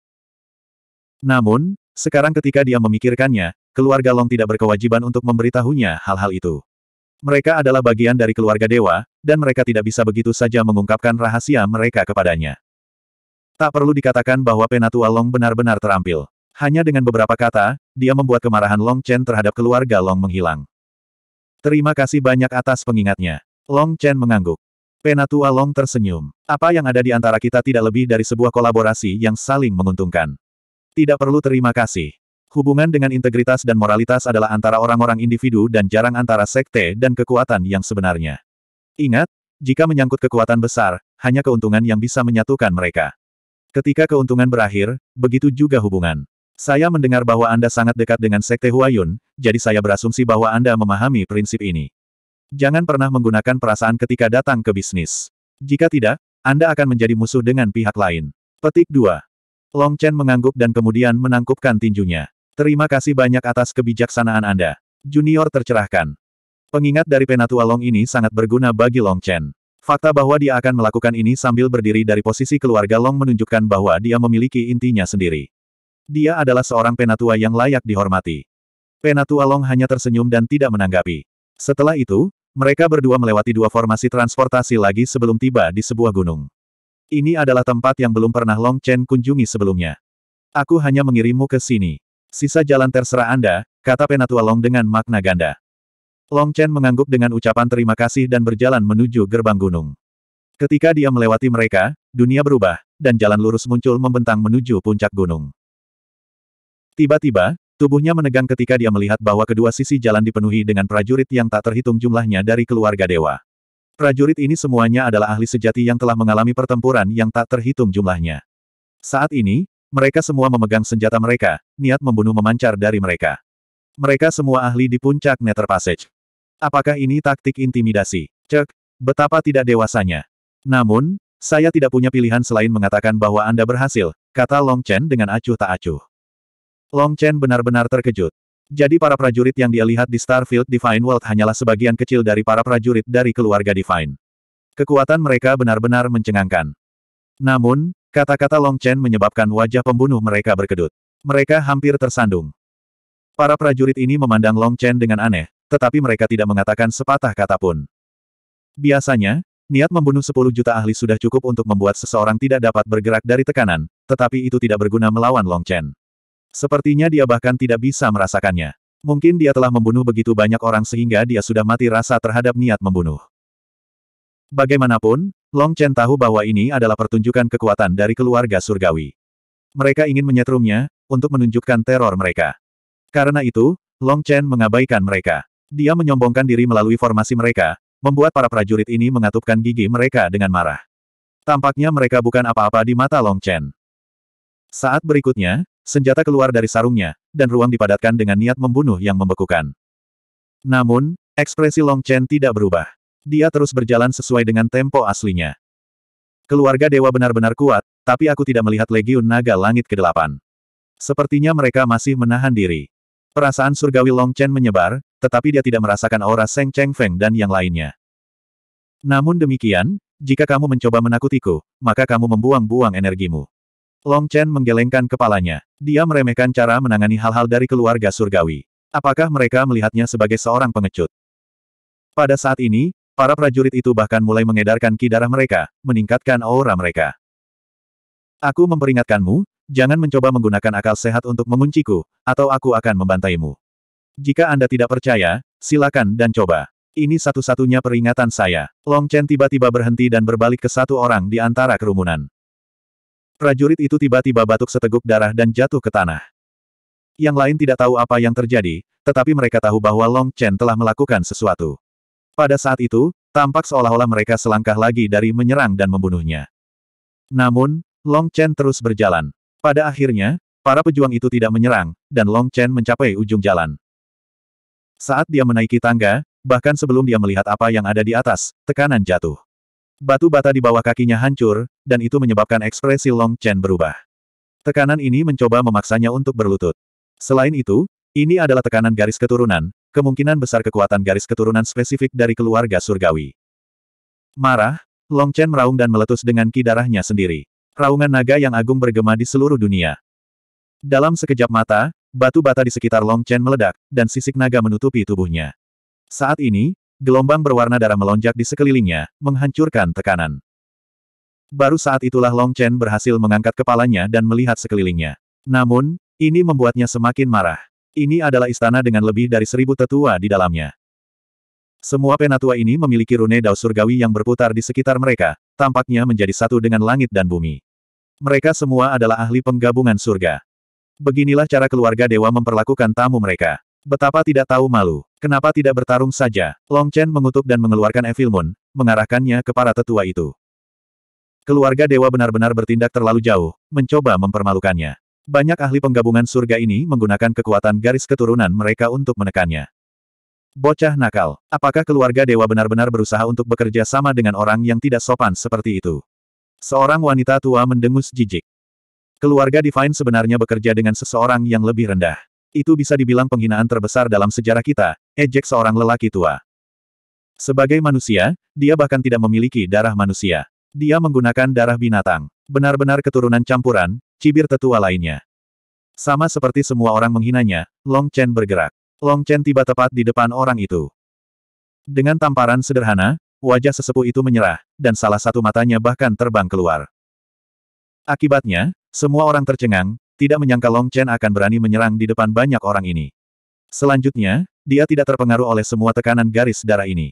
Namun, sekarang ketika dia memikirkannya, keluarga Long tidak berkewajiban untuk memberitahunya hal-hal itu. Mereka adalah bagian dari keluarga dewa, dan mereka tidak bisa begitu saja mengungkapkan rahasia mereka kepadanya. Tak perlu dikatakan bahwa Penatua Long benar-benar terampil. Hanya dengan beberapa kata, dia membuat kemarahan Long Chen terhadap keluarga Long menghilang. Terima kasih banyak atas pengingatnya. Long Chen mengangguk. Penatua Long tersenyum. Apa yang ada di antara kita tidak lebih dari sebuah kolaborasi yang saling menguntungkan. Tidak perlu terima kasih. Hubungan dengan integritas dan moralitas adalah antara orang-orang individu dan jarang antara sekte dan kekuatan yang sebenarnya. Ingat, jika menyangkut kekuatan besar, hanya keuntungan yang bisa menyatukan mereka. Ketika keuntungan berakhir, begitu juga hubungan. Saya mendengar bahwa Anda sangat dekat dengan Sekte Huayun, jadi saya berasumsi bahwa Anda memahami prinsip ini. Jangan pernah menggunakan perasaan ketika datang ke bisnis. Jika tidak, Anda akan menjadi musuh dengan pihak lain. Petik 2. Long Chen mengangguk dan kemudian menangkupkan tinjunya. Terima kasih banyak atas kebijaksanaan Anda. Junior tercerahkan. Pengingat dari penatua Long ini sangat berguna bagi Long Chen. Fakta bahwa dia akan melakukan ini sambil berdiri dari posisi keluarga Long menunjukkan bahwa dia memiliki intinya sendiri. Dia adalah seorang penatua yang layak dihormati. Penatua Long hanya tersenyum dan tidak menanggapi. Setelah itu, mereka berdua melewati dua formasi transportasi lagi sebelum tiba di sebuah gunung. Ini adalah tempat yang belum pernah Long Chen kunjungi sebelumnya. Aku hanya mengirimmu ke sini. Sisa jalan terserah Anda, kata Penatua Long dengan makna ganda. Long Chen mengangguk dengan ucapan terima kasih dan berjalan menuju gerbang gunung. Ketika dia melewati mereka, dunia berubah, dan jalan lurus muncul membentang menuju puncak gunung. Tiba-tiba, tubuhnya menegang ketika dia melihat bahwa kedua sisi jalan dipenuhi dengan prajurit yang tak terhitung jumlahnya dari keluarga dewa. Prajurit ini semuanya adalah ahli sejati yang telah mengalami pertempuran yang tak terhitung jumlahnya. Saat ini, mereka semua memegang senjata mereka, niat membunuh memancar dari mereka. Mereka semua ahli di puncak Nether Passage. Apakah ini taktik intimidasi? Cek, betapa tidak dewasanya. Namun, saya tidak punya pilihan selain mengatakan bahwa Anda berhasil, kata Long Chen dengan acuh tak acuh. Long Chen benar-benar terkejut. Jadi para prajurit yang dia lihat di Starfield Divine World hanyalah sebagian kecil dari para prajurit dari keluarga Divine. Kekuatan mereka benar-benar mencengangkan. Namun, kata-kata Long Chen menyebabkan wajah pembunuh mereka berkedut. Mereka hampir tersandung. Para prajurit ini memandang Long Chen dengan aneh, tetapi mereka tidak mengatakan sepatah kata pun. Biasanya, niat membunuh 10 juta ahli sudah cukup untuk membuat seseorang tidak dapat bergerak dari tekanan, tetapi itu tidak berguna melawan Long Chen. Sepertinya dia bahkan tidak bisa merasakannya. Mungkin dia telah membunuh begitu banyak orang sehingga dia sudah mati rasa terhadap niat membunuh. Bagaimanapun, Long Chen tahu bahwa ini adalah pertunjukan kekuatan dari keluarga surgawi. Mereka ingin menyetrumnya, untuk menunjukkan teror mereka. Karena itu, Long Chen mengabaikan mereka. Dia menyombongkan diri melalui formasi mereka, membuat para prajurit ini mengatupkan gigi mereka dengan marah. Tampaknya mereka bukan apa-apa di mata Long Chen. Saat berikutnya, senjata keluar dari sarungnya, dan ruang dipadatkan dengan niat membunuh yang membekukan. Namun, ekspresi Long Chen tidak berubah. Dia terus berjalan sesuai dengan tempo aslinya. Keluarga dewa benar-benar kuat, tapi aku tidak melihat Legiun Naga Langit ke-8. Sepertinya mereka masih menahan diri. Perasaan surgawi Long Chen menyebar, tetapi dia tidak merasakan aura Seng Cheng Feng dan yang lainnya. Namun demikian, jika kamu mencoba menakutiku, maka kamu membuang-buang energimu. Long Chen menggelengkan kepalanya. Dia meremehkan cara menangani hal-hal dari keluarga surgawi. Apakah mereka melihatnya sebagai seorang pengecut? Pada saat ini, para prajurit itu bahkan mulai mengedarkan ki darah mereka, meningkatkan aura mereka. Aku memperingatkanmu, jangan mencoba menggunakan akal sehat untuk mengunciku, atau aku akan membantaimu. Jika Anda tidak percaya, silakan dan coba. Ini satu-satunya peringatan saya. Long Chen tiba-tiba berhenti dan berbalik ke satu orang di antara kerumunan. Prajurit itu tiba-tiba batuk seteguk darah dan jatuh ke tanah. Yang lain tidak tahu apa yang terjadi, tetapi mereka tahu bahwa Long Chen telah melakukan sesuatu. Pada saat itu, tampak seolah-olah mereka selangkah lagi dari menyerang dan membunuhnya. Namun, Long Chen terus berjalan. Pada akhirnya, para pejuang itu tidak menyerang, dan Long Chen mencapai ujung jalan. Saat dia menaiki tangga, bahkan sebelum dia melihat apa yang ada di atas, tekanan jatuh. Batu bata di bawah kakinya hancur, dan itu menyebabkan ekspresi Long Chen berubah. Tekanan ini mencoba memaksanya untuk berlutut. Selain itu, ini adalah tekanan garis keturunan, kemungkinan besar kekuatan garis keturunan spesifik dari keluarga surgawi. Marah, Long Chen meraung dan meletus dengan ki darahnya sendiri. Raungan naga yang agung bergema di seluruh dunia. Dalam sekejap mata, batu bata di sekitar Long Chen meledak, dan sisik naga menutupi tubuhnya. Saat ini, gelombang berwarna darah melonjak di sekelilingnya, menghancurkan tekanan. Baru saat itulah Long Chen berhasil mengangkat kepalanya dan melihat sekelilingnya. Namun, ini membuatnya semakin marah. Ini adalah istana dengan lebih dari seribu tetua di dalamnya. Semua penatua ini memiliki rune dao surgawi yang berputar di sekitar mereka, tampaknya menjadi satu dengan langit dan bumi. Mereka semua adalah ahli penggabungan surga. Beginilah cara keluarga dewa memperlakukan tamu mereka. Betapa tidak tahu malu. Kenapa tidak bertarung saja? Long Chen mengutuk dan mengeluarkan Evil Moon, mengarahkannya ke para tetua itu. Keluarga dewa benar-benar bertindak terlalu jauh, mencoba mempermalukannya. Banyak ahli penggabungan surga ini menggunakan kekuatan garis keturunan mereka untuk menekannya. Bocah nakal, apakah keluarga dewa benar-benar berusaha untuk bekerja sama dengan orang yang tidak sopan seperti itu? Seorang wanita tua mendengus jijik. Keluarga Divine sebenarnya bekerja dengan seseorang yang lebih rendah. Itu bisa dibilang penghinaan terbesar dalam sejarah kita, ejek seorang lelaki tua. Sebagai manusia, dia bahkan tidak memiliki darah manusia. Dia menggunakan darah binatang. Benar-benar keturunan campuran, cibir tetua lainnya. Sama seperti semua orang menghinanya, Long Chen bergerak. Long Chen tiba tepat di depan orang itu. Dengan tamparan sederhana, wajah sesepuh itu menyerah, dan salah satu matanya bahkan terbang keluar. Akibatnya, semua orang tercengang, tidak menyangka Long Chen akan berani menyerang di depan banyak orang ini. Selanjutnya, dia tidak terpengaruh oleh semua tekanan garis darah ini.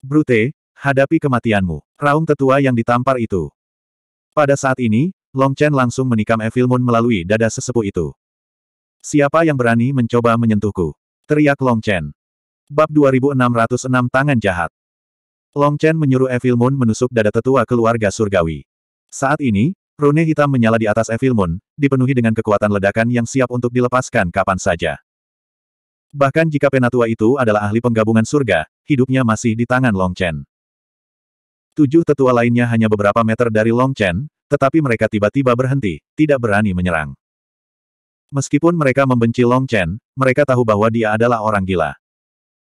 Brute, hadapi kematianmu. Raung tetua yang ditampar itu. Pada saat ini, Long Chen langsung menikam Evil Moon melalui dada sesepuh itu. Siapa yang berani mencoba menyentuhku? Teriak Long Chen. Bab 2606 Tangan Jahat Long Chen menyuruh Evil Moon menusuk dada tetua keluarga surgawi. Saat ini, Rune hitam menyala di atas Evil Moon, dipenuhi dengan kekuatan ledakan yang siap untuk dilepaskan kapan saja. Bahkan jika penatua itu adalah ahli penggabungan surga, hidupnya masih di tangan Long Chen. Tujuh tetua lainnya hanya beberapa meter dari Long Chen, tetapi mereka tiba-tiba berhenti, tidak berani menyerang. Meskipun mereka membenci Long Chen, mereka tahu bahwa dia adalah orang gila.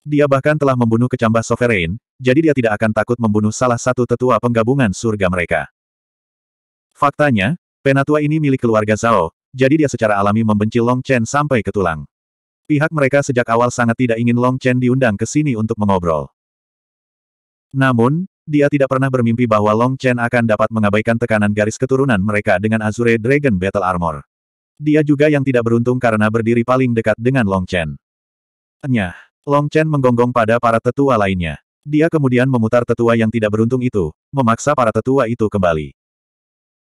Dia bahkan telah membunuh kecambah Sovereign, jadi dia tidak akan takut membunuh salah satu tetua penggabungan surga mereka. Faktanya, penatua ini milik keluarga Zhao, jadi dia secara alami membenci Long Chen sampai ke tulang. Pihak mereka sejak awal sangat tidak ingin Long Chen diundang ke sini untuk mengobrol. Namun, dia tidak pernah bermimpi bahwa Long Chen akan dapat mengabaikan tekanan garis keturunan mereka dengan Azure Dragon Battle Armor. Dia juga yang tidak beruntung karena berdiri paling dekat dengan Long Chen. Enyah, Long Chen menggonggong pada para tetua lainnya. Dia kemudian memutar tetua yang tidak beruntung itu, memaksa para tetua itu kembali.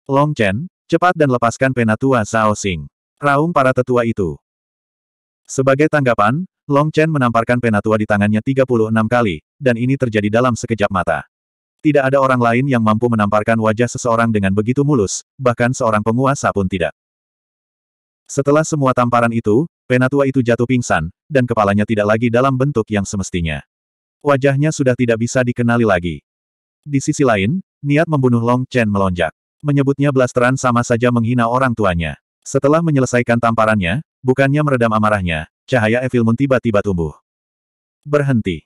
Long Chen, cepat dan lepaskan penatua Zhao Xing. Raung para tetua itu. Sebagai tanggapan, Long Chen menamparkan penatua di tangannya 36 kali, dan ini terjadi dalam sekejap mata. Tidak ada orang lain yang mampu menamparkan wajah seseorang dengan begitu mulus, bahkan seorang penguasa pun tidak. Setelah semua tamparan itu, penatua itu jatuh pingsan, dan kepalanya tidak lagi dalam bentuk yang semestinya. Wajahnya sudah tidak bisa dikenali lagi. Di sisi lain, niat membunuh Long Chen melonjak. Menyebutnya blasteran sama saja menghina orang tuanya. Setelah menyelesaikan tamparannya, bukannya meredam amarahnya, cahaya Evilmun tiba-tiba tumbuh. Berhenti.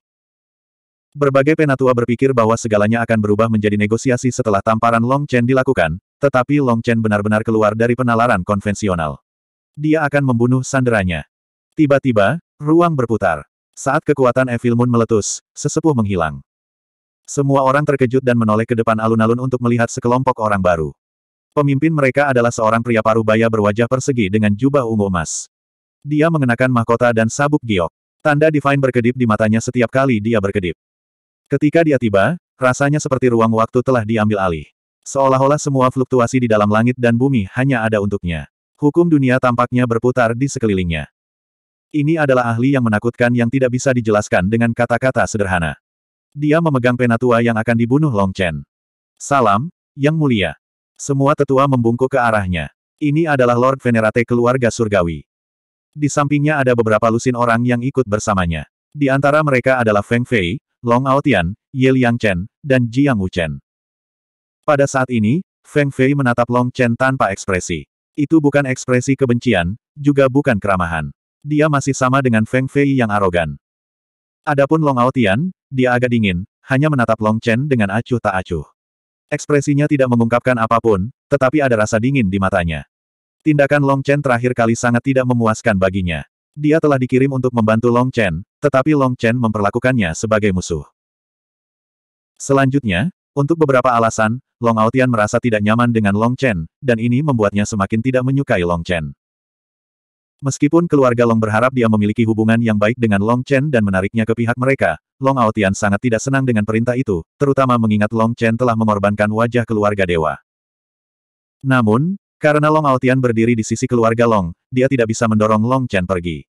Berbagai penatua berpikir bahwa segalanya akan berubah menjadi negosiasi setelah tamparan Long Chen dilakukan, tetapi Long Chen benar-benar keluar dari penalaran konvensional. Dia akan membunuh sanderanya. Tiba-tiba, ruang berputar. Saat kekuatan Evil Moon meletus, sesepuh menghilang. Semua orang terkejut dan menoleh ke depan alun-alun untuk melihat sekelompok orang baru. Pemimpin mereka adalah seorang pria paruh baya berwajah persegi dengan jubah ungu emas. Dia mengenakan mahkota dan sabuk giok. Tanda Divine berkedip di matanya setiap kali dia berkedip. Ketika dia tiba, rasanya seperti ruang waktu telah diambil alih. Seolah-olah semua fluktuasi di dalam langit dan bumi hanya ada untuknya. Hukum dunia tampaknya berputar di sekelilingnya. Ini adalah ahli yang menakutkan yang tidak bisa dijelaskan dengan kata-kata sederhana. Dia memegang penatua yang akan dibunuh Long Chen. Salam, Yang Mulia. Semua tetua membungkuk ke arahnya. Ini adalah Lord Venerate keluarga surgawi. Di sampingnya ada beberapa lusin orang yang ikut bersamanya. Di antara mereka adalah Feng Fei, Long Aotian, Ye Liang Chen, dan Jiang Wuchen. Pada saat ini, Feng Fei menatap Long Chen tanpa ekspresi. Itu bukan ekspresi kebencian, juga bukan keramahan. Dia masih sama dengan Feng Fei yang arogan. Adapun Long Aotian, dia agak dingin, hanya menatap Long Chen dengan acuh tak acuh. Ekspresinya tidak mengungkapkan apapun, tetapi ada rasa dingin di matanya. Tindakan Long Chen terakhir kali sangat tidak memuaskan baginya. Dia telah dikirim untuk membantu Long Chen, tetapi Long Chen memperlakukannya sebagai musuh. Selanjutnya, untuk beberapa alasan, Long Aotian merasa tidak nyaman dengan Long Chen, dan ini membuatnya semakin tidak menyukai Long Chen. Meskipun keluarga Long berharap dia memiliki hubungan yang baik dengan Long Chen dan menariknya ke pihak mereka, Long Aotian sangat tidak senang dengan perintah itu, terutama mengingat Long Chen telah mengorbankan wajah keluarga dewa. Namun, karena Long Aotian berdiri di sisi keluarga Long, dia tidak bisa mendorong Long Chen pergi.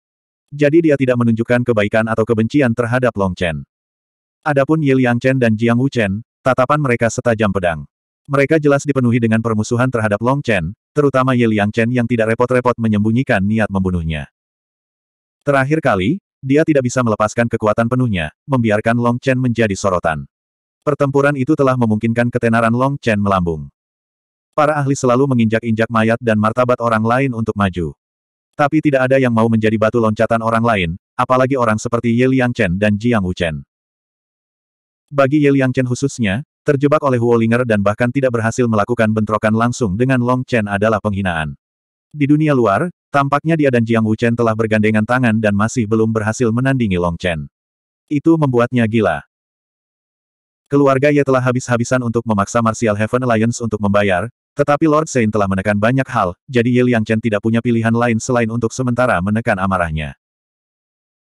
Jadi dia tidak menunjukkan kebaikan atau kebencian terhadap Long Chen. Adapun Ye Liang Chen dan Jiang Wu Chen, tatapan mereka setajam pedang. Mereka jelas dipenuhi dengan permusuhan terhadap Long Chen, terutama Ye Liang Chen yang tidak repot-repot menyembunyikan niat membunuhnya. Terakhir kali, dia tidak bisa melepaskan kekuatan penuhnya, membiarkan Long Chen menjadi sorotan. Pertempuran itu telah memungkinkan ketenaran Long Chen melambung. Para ahli selalu menginjak-injak mayat dan martabat orang lain untuk maju. Tapi tidak ada yang mau menjadi batu loncatan orang lain, apalagi orang seperti Ye Liang Chen dan Jiang Wu Chen. Bagi Ye Liang Chen khususnya, Terjebak oleh Huolinger dan bahkan tidak berhasil melakukan bentrokan langsung dengan Long Chen adalah penghinaan. Di dunia luar, tampaknya dia dan Jiang Wuchen telah bergandengan tangan dan masih belum berhasil menandingi Long Chen. Itu membuatnya gila. Keluarga ia telah habis-habisan untuk memaksa Martial Heaven Alliance untuk membayar, tetapi Lord Sein telah menekan banyak hal, jadi Ye Liang Chen tidak punya pilihan lain selain untuk sementara menekan amarahnya.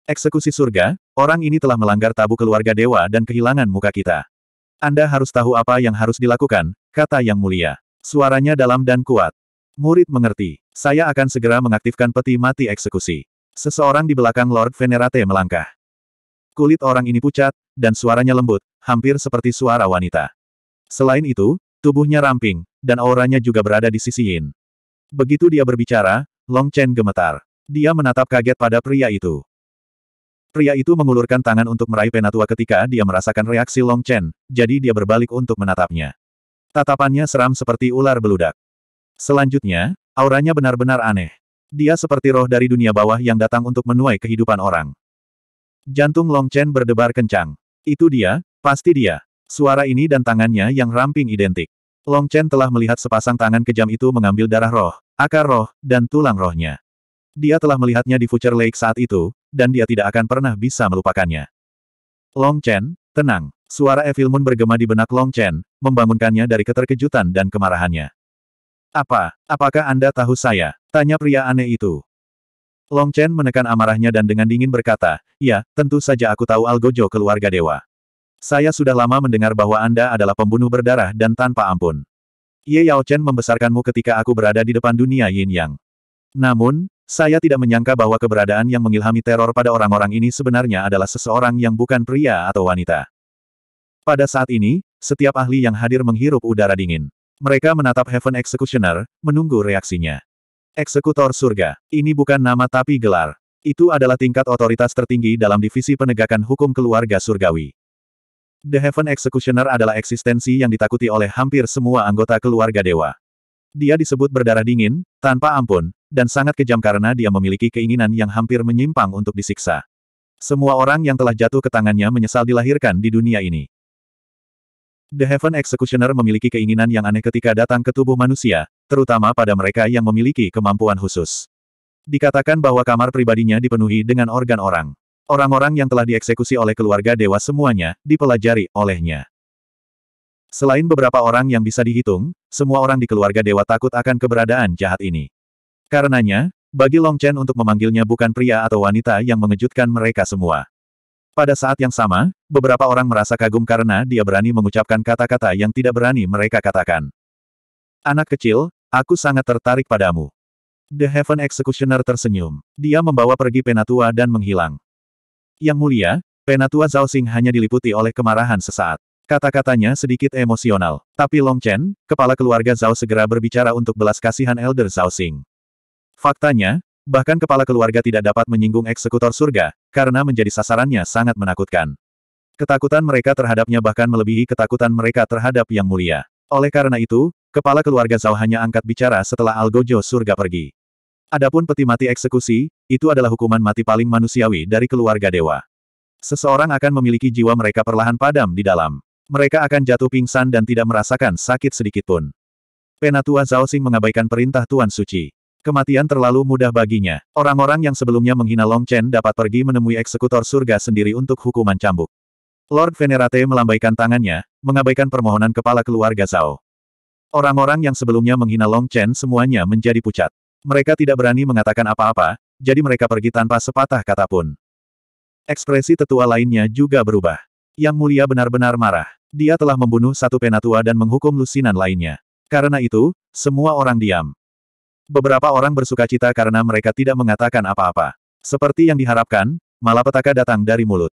Eksekusi surga, orang ini telah melanggar tabu keluarga dewa dan kehilangan muka kita. Anda harus tahu apa yang harus dilakukan, kata Yang Mulia. Suaranya dalam dan kuat. Murid mengerti. Saya akan segera mengaktifkan peti mati eksekusi. Seseorang di belakang Lord Venerate melangkah. Kulit orang ini pucat, dan suaranya lembut, hampir seperti suara wanita. Selain itu, tubuhnya ramping, dan auranya juga berada di sisi Yin. Begitu dia berbicara, Long Chen gemetar. Dia menatap kaget pada pria itu. Pria itu mengulurkan tangan untuk meraih penatua ketika dia merasakan reaksi Long Chen, jadi dia berbalik untuk menatapnya. Tatapannya seram seperti ular beludak. Selanjutnya, auranya benar-benar aneh. Dia seperti roh dari dunia bawah yang datang untuk menuai kehidupan orang. Jantung Long Chen berdebar kencang. Itu dia, pasti dia. Suara ini dan tangannya yang ramping identik. Long Chen telah melihat sepasang tangan kejam itu mengambil darah roh, akar roh, dan tulang rohnya. Dia telah melihatnya di Future Lake saat itu, dan dia tidak akan pernah bisa melupakannya. Long Chen, tenang. Suara Evil Moon bergema di benak Long Chen, membangunkannya dari keterkejutan dan kemarahannya. Apa? Apakah Anda tahu saya? Tanya pria aneh itu. Long Chen menekan amarahnya dan dengan dingin berkata, Ya, tentu saja aku tahu Algojo keluarga dewa. Saya sudah lama mendengar bahwa Anda adalah pembunuh berdarah dan tanpa ampun. Ye Yao Chen membesarkanmu ketika aku berada di depan dunia Yin Yang. Namun, saya tidak menyangka bahwa keberadaan yang mengilhami teror pada orang-orang ini sebenarnya adalah seseorang yang bukan pria atau wanita. Pada saat ini, setiap ahli yang hadir menghirup udara dingin. Mereka menatap Heaven Executioner, menunggu reaksinya. Eksekutor surga, ini bukan nama tapi gelar. Itu adalah tingkat otoritas tertinggi dalam divisi penegakan hukum keluarga surgawi. The Heaven Executioner adalah eksistensi yang ditakuti oleh hampir semua anggota keluarga dewa. Dia disebut berdarah dingin, tanpa ampun, dan sangat kejam karena dia memiliki keinginan yang hampir menyimpang untuk disiksa. Semua orang yang telah jatuh ke tangannya menyesal dilahirkan di dunia ini. The Heaven Executioner memiliki keinginan yang aneh ketika datang ke tubuh manusia, terutama pada mereka yang memiliki kemampuan khusus. Dikatakan bahwa kamar pribadinya dipenuhi dengan organ orang. Orang-orang yang telah dieksekusi oleh keluarga dewa semuanya, dipelajari olehnya. Selain beberapa orang yang bisa dihitung, semua orang di keluarga dewa takut akan keberadaan jahat ini. Karenanya, bagi Long Chen untuk memanggilnya bukan pria atau wanita yang mengejutkan mereka semua. Pada saat yang sama, beberapa orang merasa kagum karena dia berani mengucapkan kata-kata yang tidak berani mereka katakan. Anak kecil, aku sangat tertarik padamu. The Heaven Executioner tersenyum. Dia membawa pergi Penatua dan menghilang. Yang mulia, Penatua Zhao Xing hanya diliputi oleh kemarahan sesaat. Kata-katanya sedikit emosional. Tapi Long Chen, kepala keluarga Zhao segera berbicara untuk belas kasihan Elder Zhao Xing. Faktanya, bahkan kepala keluarga tidak dapat menyinggung eksekutor surga, karena menjadi sasarannya sangat menakutkan. Ketakutan mereka terhadapnya bahkan melebihi ketakutan mereka terhadap Yang Mulia. Oleh karena itu, kepala keluarga Zhao hanya angkat bicara setelah Algojo surga pergi. Adapun peti mati eksekusi, itu adalah hukuman mati paling manusiawi dari keluarga dewa. Seseorang akan memiliki jiwa mereka perlahan padam di dalam. Mereka akan jatuh pingsan dan tidak merasakan sakit sedikitpun. Penatua Zhao Xing mengabaikan perintah Tuan Suci. Kematian terlalu mudah baginya. Orang-orang yang sebelumnya menghina Long Chen dapat pergi menemui eksekutor surga sendiri untuk hukuman cambuk. Lord Venerate melambaikan tangannya, mengabaikan permohonan kepala keluarga Zhao. Orang-orang yang sebelumnya menghina Long Chen semuanya menjadi pucat. Mereka tidak berani mengatakan apa-apa, jadi mereka pergi tanpa sepatah kata pun. Ekspresi tetua lainnya juga berubah. Yang mulia benar-benar marah. Dia telah membunuh satu penatua dan menghukum lusinan lainnya. Karena itu, semua orang diam. Beberapa orang bersuka cita karena mereka tidak mengatakan apa-apa. Seperti yang diharapkan, malapetaka datang dari mulut.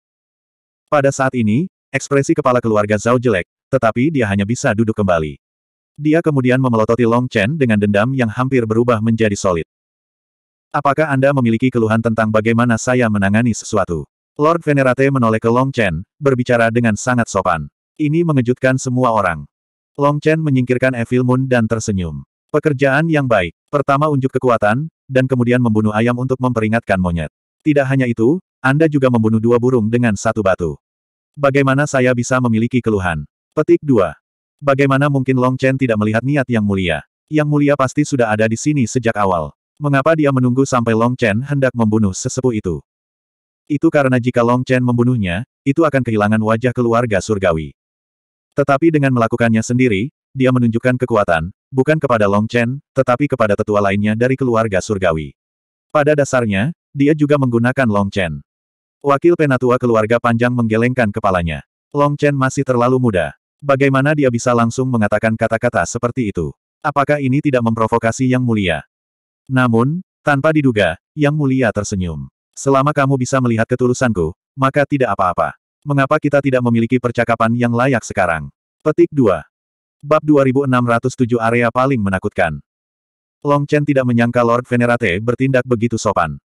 Pada saat ini, ekspresi kepala keluarga Zhao jelek, tetapi dia hanya bisa duduk kembali. Dia kemudian memelototi Long Chen dengan dendam yang hampir berubah menjadi solid. Apakah Anda memiliki keluhan tentang bagaimana saya menangani sesuatu? Lord Venerate menoleh ke Long Chen, berbicara dengan sangat sopan. Ini mengejutkan semua orang. Long Chen menyingkirkan Evil Moon dan tersenyum. Pekerjaan yang baik. Pertama unjuk kekuatan, dan kemudian membunuh ayam untuk memperingatkan monyet. Tidak hanya itu, Anda juga membunuh dua burung dengan satu batu. Bagaimana saya bisa memiliki keluhan? Petik 2. Bagaimana mungkin Long Chen tidak melihat niat yang mulia? Yang mulia pasti sudah ada di sini sejak awal. Mengapa dia menunggu sampai Long Chen hendak membunuh sesepuh itu? Itu karena jika Long Chen membunuhnya, itu akan kehilangan wajah keluarga surgawi. Tetapi dengan melakukannya sendiri, dia menunjukkan kekuatan, bukan kepada Long Chen, tetapi kepada tetua lainnya dari keluarga surgawi. Pada dasarnya, dia juga menggunakan Long Chen. Wakil penatua keluarga panjang menggelengkan kepalanya. Long Chen masih terlalu muda. Bagaimana dia bisa langsung mengatakan kata-kata seperti itu? Apakah ini tidak memprovokasi Yang Mulia? Namun, tanpa diduga, Yang Mulia tersenyum. Selama kamu bisa melihat ketulusanku, maka tidak apa-apa. Mengapa kita tidak memiliki percakapan yang layak sekarang? Petik 2. Bab 2607 Area paling menakutkan. Long Chen tidak menyangka Lord Venerate bertindak begitu sopan.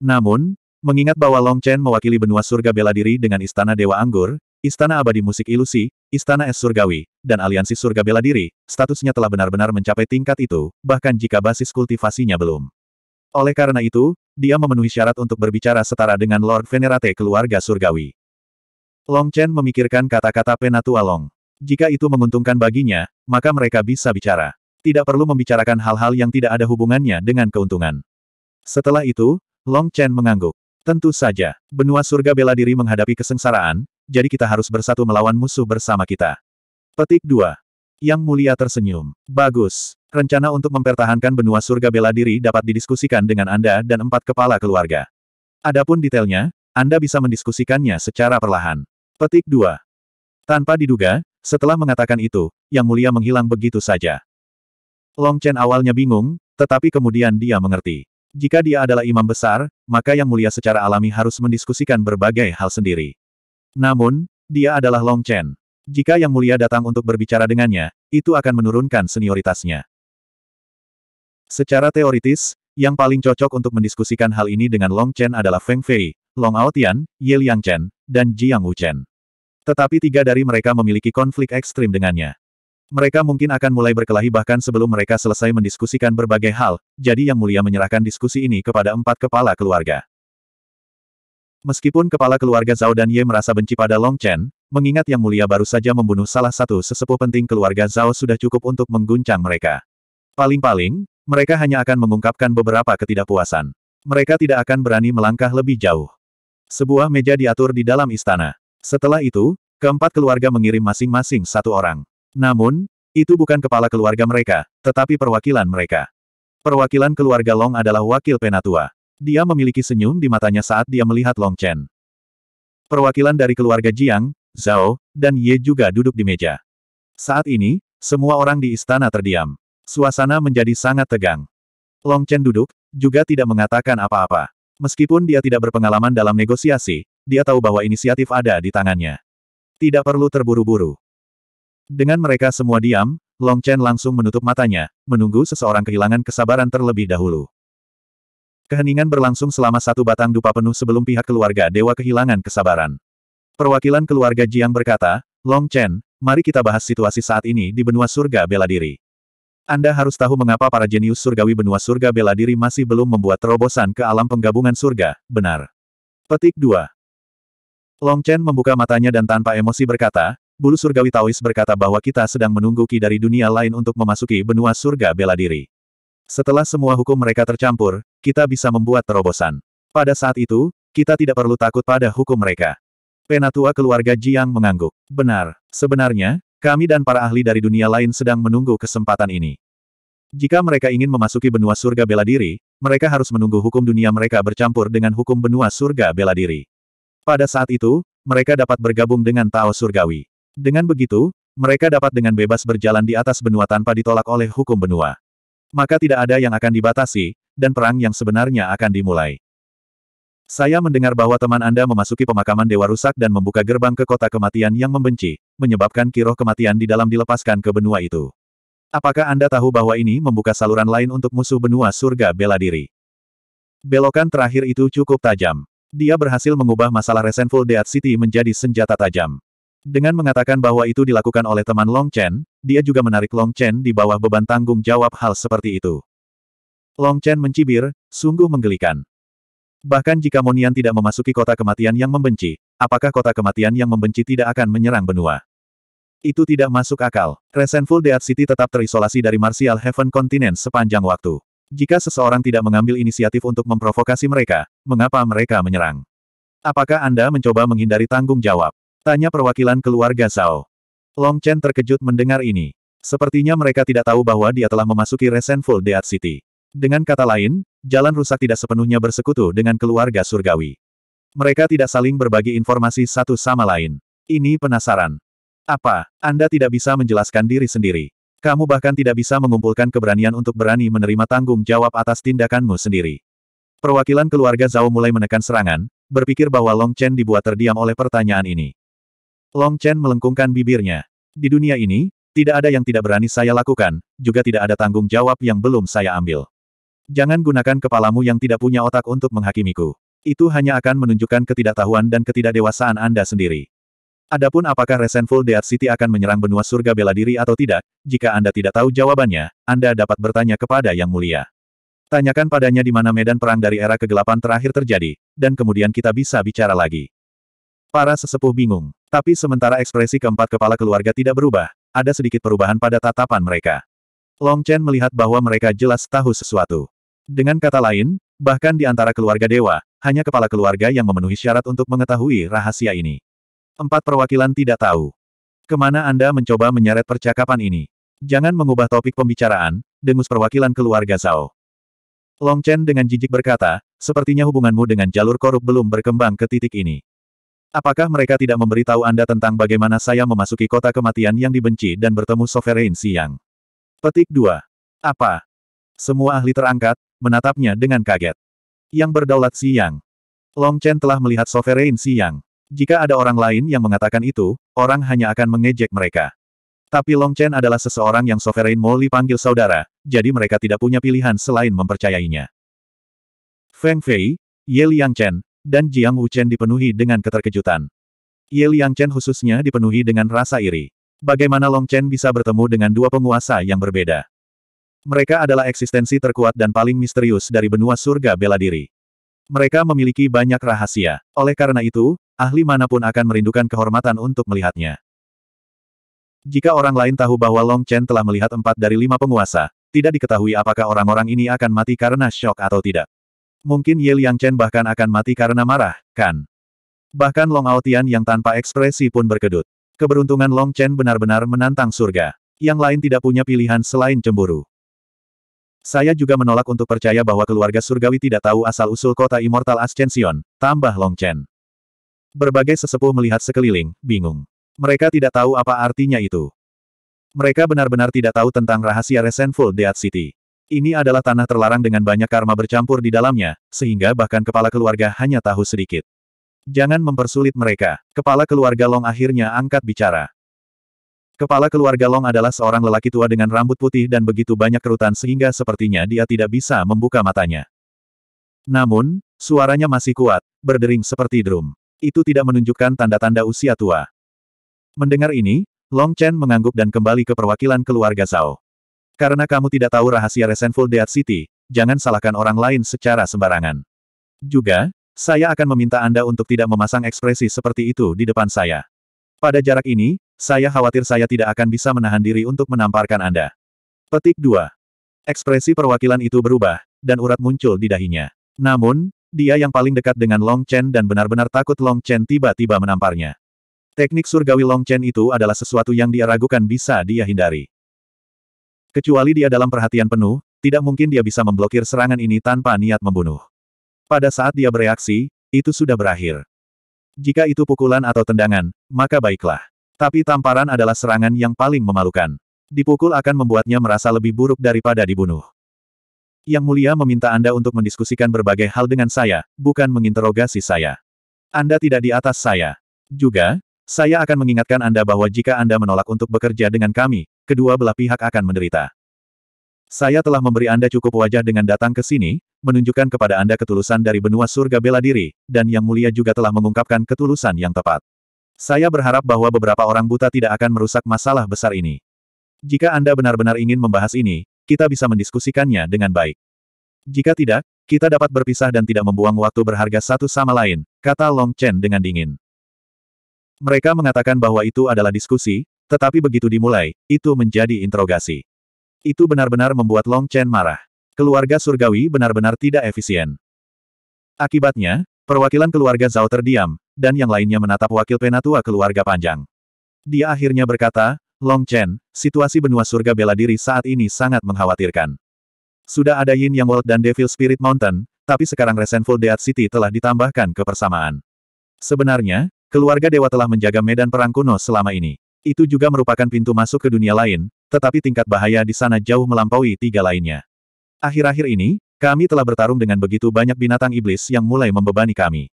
Namun, mengingat bahwa Long Chen mewakili benua surga bela diri dengan Istana Dewa Anggur, Istana Abadi Musik Ilusi, Istana Es Surgawi, dan Aliansi Surga Bela Diri, statusnya telah benar-benar mencapai tingkat itu, bahkan jika basis kultivasinya belum. Oleh karena itu, dia memenuhi syarat untuk berbicara setara dengan Lord Venerate keluarga Surgawi. Long Chen memikirkan kata-kata Penatua Long. Jika itu menguntungkan baginya, maka mereka bisa bicara. Tidak perlu membicarakan hal-hal yang tidak ada hubungannya dengan keuntungan. Setelah itu, Long Chen mengangguk. Tentu saja, benua surga bela diri menghadapi kesengsaraan, jadi kita harus bersatu melawan musuh bersama kita. Petik 2. Yang mulia tersenyum. Bagus. Rencana untuk mempertahankan benua surga bela diri dapat didiskusikan dengan Anda dan empat kepala keluarga. Adapun detailnya, Anda bisa mendiskusikannya secara perlahan. Petik 2. Tanpa diduga, setelah mengatakan itu, Yang Mulia menghilang begitu saja. Long Chen awalnya bingung, tetapi kemudian dia mengerti. Jika dia adalah imam besar, maka Yang Mulia secara alami harus mendiskusikan berbagai hal sendiri. Namun, dia adalah Long Chen. Jika Yang Mulia datang untuk berbicara dengannya, itu akan menurunkan senioritasnya. Secara teoritis, yang paling cocok untuk mendiskusikan hal ini dengan Long Chen adalah Feng Fei, Long Aotian, Ye Liang Chen, dan Jiang Wu Chen. Tetapi tiga dari mereka memiliki konflik ekstrim dengannya. Mereka mungkin akan mulai berkelahi bahkan sebelum mereka selesai mendiskusikan berbagai hal, jadi Yang Mulia menyerahkan diskusi ini kepada empat kepala keluarga. Meskipun kepala keluarga Zhao dan Ye merasa benci pada Long Chen, mengingat Yang Mulia baru saja membunuh salah satu sesepuh penting keluarga Zhao sudah cukup untuk mengguncang mereka. Paling-paling, mereka hanya akan mengungkapkan beberapa ketidakpuasan. Mereka tidak akan berani melangkah lebih jauh. Sebuah meja diatur di dalam istana. Setelah itu, keempat keluarga mengirim masing-masing satu orang. Namun, itu bukan kepala keluarga mereka, tetapi perwakilan mereka. Perwakilan keluarga Long adalah wakil penatua. Dia memiliki senyum di matanya saat dia melihat Long Chen. Perwakilan dari keluarga Jiang, Zhao, dan Ye juga duduk di meja. Saat ini, semua orang di istana terdiam. Suasana menjadi sangat tegang. Long Chen duduk, juga tidak mengatakan apa-apa. Meskipun dia tidak berpengalaman dalam negosiasi, dia tahu bahwa inisiatif ada di tangannya. Tidak perlu terburu-buru. Dengan mereka semua diam, Long Chen langsung menutup matanya, menunggu seseorang kehilangan kesabaran terlebih dahulu. Keheningan berlangsung selama satu batang dupa penuh sebelum pihak keluarga dewa kehilangan kesabaran. Perwakilan keluarga Jiang berkata, Long Chen, mari kita bahas situasi saat ini di benua surga bela diri. Anda harus tahu mengapa para jenius surgawi benua surga bela diri masih belum membuat terobosan ke alam penggabungan surga, benar. Petik 2. Long Chen membuka matanya dan tanpa emosi berkata, bulu surgawi Taois berkata bahwa kita sedang menunggu ki dari dunia lain untuk memasuki benua surga bela diri. Setelah semua hukum mereka tercampur, kita bisa membuat terobosan. Pada saat itu, kita tidak perlu takut pada hukum mereka. Penatua keluarga Jiang mengangguk. Benar. Sebenarnya, kami dan para ahli dari dunia lain sedang menunggu kesempatan ini. Jika mereka ingin memasuki benua surga bela diri, mereka harus menunggu hukum dunia mereka bercampur dengan hukum benua surga bela diri. Pada saat itu, mereka dapat bergabung dengan Tao Surgawi. Dengan begitu, mereka dapat dengan bebas berjalan di atas benua tanpa ditolak oleh hukum benua. Maka tidak ada yang akan dibatasi, dan perang yang sebenarnya akan dimulai. Saya mendengar bahwa teman Anda memasuki pemakaman Dewa Rusak dan membuka gerbang ke kota kematian yang membenci, menyebabkan kiroh kematian di dalam dilepaskan ke benua itu. Apakah Anda tahu bahwa ini membuka saluran lain untuk musuh benua surga bela diri? Belokan terakhir itu cukup tajam. Dia berhasil mengubah masalah resentful Dead City menjadi senjata tajam. Dengan mengatakan bahwa itu dilakukan oleh teman Long Chen, dia juga menarik Long Chen di bawah beban tanggung jawab hal seperti itu. Long Chen mencibir, sungguh menggelikan. Bahkan jika Monian tidak memasuki kota kematian yang membenci, apakah kota kematian yang membenci tidak akan menyerang benua? Itu tidak masuk akal. Resentful Dead City tetap terisolasi dari Martial Heaven Continent sepanjang waktu. Jika seseorang tidak mengambil inisiatif untuk memprovokasi mereka, mengapa mereka menyerang? Apakah Anda mencoba menghindari tanggung jawab? Tanya perwakilan keluarga Zhao. Long Chen terkejut mendengar ini. Sepertinya mereka tidak tahu bahwa dia telah memasuki Resentful Dead City. Dengan kata lain, jalan rusak tidak sepenuhnya bersekutu dengan keluarga surgawi. Mereka tidak saling berbagi informasi satu sama lain. Ini penasaran. Apa, Anda tidak bisa menjelaskan diri sendiri? Kamu bahkan tidak bisa mengumpulkan keberanian untuk berani menerima tanggung jawab atas tindakanmu sendiri. Perwakilan keluarga Zhao mulai menekan serangan, berpikir bahwa Long Chen dibuat terdiam oleh pertanyaan ini. Long Chen melengkungkan bibirnya. Di dunia ini, tidak ada yang tidak berani saya lakukan, juga tidak ada tanggung jawab yang belum saya ambil. Jangan gunakan kepalamu yang tidak punya otak untuk menghakimiku. Itu hanya akan menunjukkan ketidaktahuan dan ketidakdewasaan Anda sendiri. Adapun apakah Resentful Death City akan menyerang benua surga bela diri atau tidak, jika Anda tidak tahu jawabannya, Anda dapat bertanya kepada Yang Mulia. Tanyakan padanya di mana medan perang dari era kegelapan terakhir terjadi, dan kemudian kita bisa bicara lagi. Para sesepuh bingung, tapi sementara ekspresi keempat kepala keluarga tidak berubah, ada sedikit perubahan pada tatapan mereka. Long Chen melihat bahwa mereka jelas tahu sesuatu. Dengan kata lain, bahkan di antara keluarga dewa, hanya kepala keluarga yang memenuhi syarat untuk mengetahui rahasia ini. Empat perwakilan tidak tahu. Kemana Anda mencoba menyeret percakapan ini? Jangan mengubah topik pembicaraan, dengus perwakilan keluarga Zhao. Long Chen dengan jijik berkata, sepertinya hubunganmu dengan jalur korup belum berkembang ke titik ini. Apakah mereka tidak memberitahu Anda tentang bagaimana saya memasuki kota kematian yang dibenci dan bertemu Sovereign Siang? Petik 2. Apa? Semua ahli terangkat, menatapnya dengan kaget. Yang berdaulat Siang. Long Chen telah melihat Sovereign Siang. Jika ada orang lain yang mengatakan itu, orang hanya akan mengejek mereka. Tapi Long Chen adalah seseorang yang Sovereign Molly panggil saudara, jadi mereka tidak punya pilihan selain mempercayainya. Feng Fei, Ye Liang Chen, dan Jiang Wu Chen dipenuhi dengan keterkejutan. Ye Liang Chen khususnya dipenuhi dengan rasa iri. Bagaimana Long Chen bisa bertemu dengan dua penguasa yang berbeda? Mereka adalah eksistensi terkuat dan paling misterius dari benua surga bela diri. Mereka memiliki banyak rahasia. Oleh karena itu, ahli manapun akan merindukan kehormatan untuk melihatnya. Jika orang lain tahu bahwa Long Chen telah melihat empat dari lima penguasa, tidak diketahui apakah orang-orang ini akan mati karena shock atau tidak. Mungkin Ye Liang Chen bahkan akan mati karena marah, kan? Bahkan Long Aotian yang tanpa ekspresi pun berkedut. Keberuntungan Long Chen benar-benar menantang surga. Yang lain tidak punya pilihan selain cemburu. Saya juga menolak untuk percaya bahwa keluarga surgawi tidak tahu asal-usul kota Immortal Ascension, tambah Long Chen. Berbagai sesepuh melihat sekeliling, bingung. Mereka tidak tahu apa artinya itu. Mereka benar-benar tidak tahu tentang rahasia Resentful Dead City. Ini adalah tanah terlarang dengan banyak karma bercampur di dalamnya, sehingga bahkan kepala keluarga hanya tahu sedikit. Jangan mempersulit mereka. Kepala keluarga Long akhirnya angkat bicara. Kepala keluarga Long adalah seorang lelaki tua dengan rambut putih dan begitu banyak kerutan sehingga sepertinya dia tidak bisa membuka matanya. Namun, suaranya masih kuat, berdering seperti drum itu tidak menunjukkan tanda-tanda usia tua. Mendengar ini, Long Chen mengangguk dan kembali ke perwakilan keluarga Zhao. Karena kamu tidak tahu rahasia Resentful Dead City, jangan salahkan orang lain secara sembarangan. Juga, saya akan meminta Anda untuk tidak memasang ekspresi seperti itu di depan saya. Pada jarak ini, saya khawatir saya tidak akan bisa menahan diri untuk menamparkan Anda. Petik 2. Ekspresi perwakilan itu berubah, dan urat muncul di dahinya. Namun, dia yang paling dekat dengan Long Chen dan benar-benar takut Long Chen tiba-tiba menamparnya. Teknik surgawi Long Chen itu adalah sesuatu yang dia ragukan bisa dia hindari. Kecuali dia dalam perhatian penuh, tidak mungkin dia bisa memblokir serangan ini tanpa niat membunuh. Pada saat dia bereaksi, itu sudah berakhir. Jika itu pukulan atau tendangan, maka baiklah. Tapi tamparan adalah serangan yang paling memalukan. Dipukul akan membuatnya merasa lebih buruk daripada dibunuh. Yang Mulia meminta Anda untuk mendiskusikan berbagai hal dengan saya, bukan menginterogasi saya. Anda tidak di atas saya. Juga, saya akan mengingatkan Anda bahwa jika Anda menolak untuk bekerja dengan kami, kedua belah pihak akan menderita. Saya telah memberi Anda cukup wajah dengan datang ke sini, menunjukkan kepada Anda ketulusan dari benua surga bela diri, dan Yang Mulia juga telah mengungkapkan ketulusan yang tepat. Saya berharap bahwa beberapa orang buta tidak akan merusak masalah besar ini. Jika Anda benar-benar ingin membahas ini, kita bisa mendiskusikannya dengan baik. Jika tidak, kita dapat berpisah dan tidak membuang waktu berharga satu sama lain, kata Long Chen dengan dingin. Mereka mengatakan bahwa itu adalah diskusi, tetapi begitu dimulai, itu menjadi interogasi. Itu benar-benar membuat Long Chen marah. Keluarga surgawi benar-benar tidak efisien. Akibatnya, perwakilan keluarga Zhao terdiam, dan yang lainnya menatap wakil penatua keluarga panjang. Dia akhirnya berkata, Long Chen, situasi benua surga bela diri saat ini sangat mengkhawatirkan. Sudah ada Yin Yang World dan Devil Spirit Mountain, tapi sekarang Resentful Dead City telah ditambahkan ke persamaan. Sebenarnya, keluarga dewa telah menjaga medan perang kuno selama ini. Itu juga merupakan pintu masuk ke dunia lain, tetapi tingkat bahaya di sana jauh melampaui tiga lainnya. Akhir-akhir ini, kami telah bertarung dengan begitu banyak binatang iblis yang mulai membebani kami.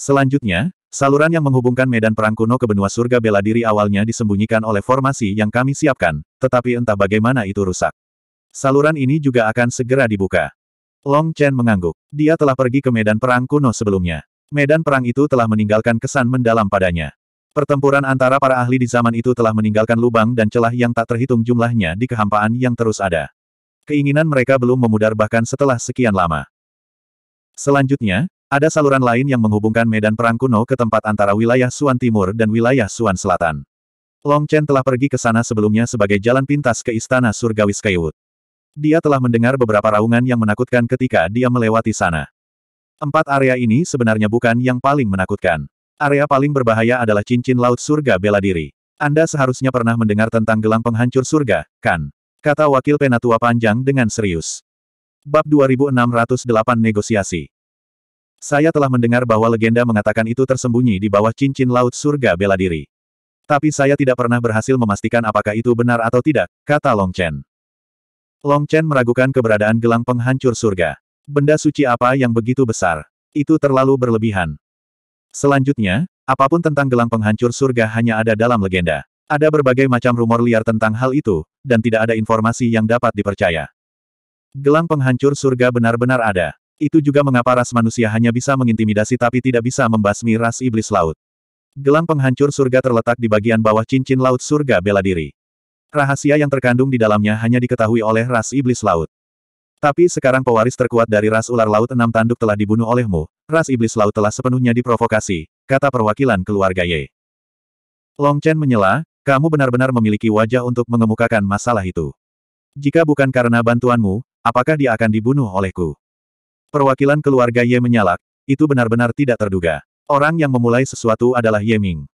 Selanjutnya, Saluran yang menghubungkan medan perang kuno ke benua surga bela diri awalnya disembunyikan oleh formasi yang kami siapkan, tetapi entah bagaimana itu rusak. Saluran ini juga akan segera dibuka. Long Chen mengangguk. Dia telah pergi ke medan perang kuno sebelumnya. Medan perang itu telah meninggalkan kesan mendalam padanya. Pertempuran antara para ahli di zaman itu telah meninggalkan lubang dan celah yang tak terhitung jumlahnya di kehampaan yang terus ada. Keinginan mereka belum memudar bahkan setelah sekian lama. Selanjutnya, ada saluran lain yang menghubungkan medan perang kuno ke tempat antara wilayah Suan Timur dan wilayah Suan Selatan. Long Chen telah pergi ke sana sebelumnya sebagai jalan pintas ke Istana Surgawi Skywood. Dia telah mendengar beberapa raungan yang menakutkan ketika dia melewati sana. Empat area ini sebenarnya bukan yang paling menakutkan. Area paling berbahaya adalah cincin laut surga bela diri. Anda seharusnya pernah mendengar tentang gelang penghancur surga, kan? Kata wakil penatua panjang dengan serius. Bab 2608 Negosiasi saya telah mendengar bahwa legenda mengatakan itu tersembunyi di bawah cincin laut surga bela diri. Tapi saya tidak pernah berhasil memastikan apakah itu benar atau tidak, kata Long Chen. Long Chen meragukan keberadaan gelang penghancur surga. Benda suci apa yang begitu besar? Itu terlalu berlebihan. Selanjutnya, apapun tentang gelang penghancur surga hanya ada dalam legenda. Ada berbagai macam rumor liar tentang hal itu, dan tidak ada informasi yang dapat dipercaya. Gelang penghancur surga benar-benar ada. Itu juga mengapa ras manusia hanya bisa mengintimidasi tapi tidak bisa membasmi ras iblis laut. Gelang penghancur surga terletak di bagian bawah cincin laut surga bela diri. Rahasia yang terkandung di dalamnya hanya diketahui oleh ras iblis laut. Tapi sekarang pewaris terkuat dari ras ular laut enam tanduk telah dibunuh olehmu, ras iblis laut telah sepenuhnya diprovokasi, kata perwakilan keluarga Ye. Long Chen menyela, kamu benar-benar memiliki wajah untuk mengemukakan masalah itu. Jika bukan karena bantuanmu, apakah dia akan dibunuh olehku? Perwakilan keluarga Ye menyalak, itu benar-benar tidak terduga. Orang yang memulai sesuatu adalah Ye Ming.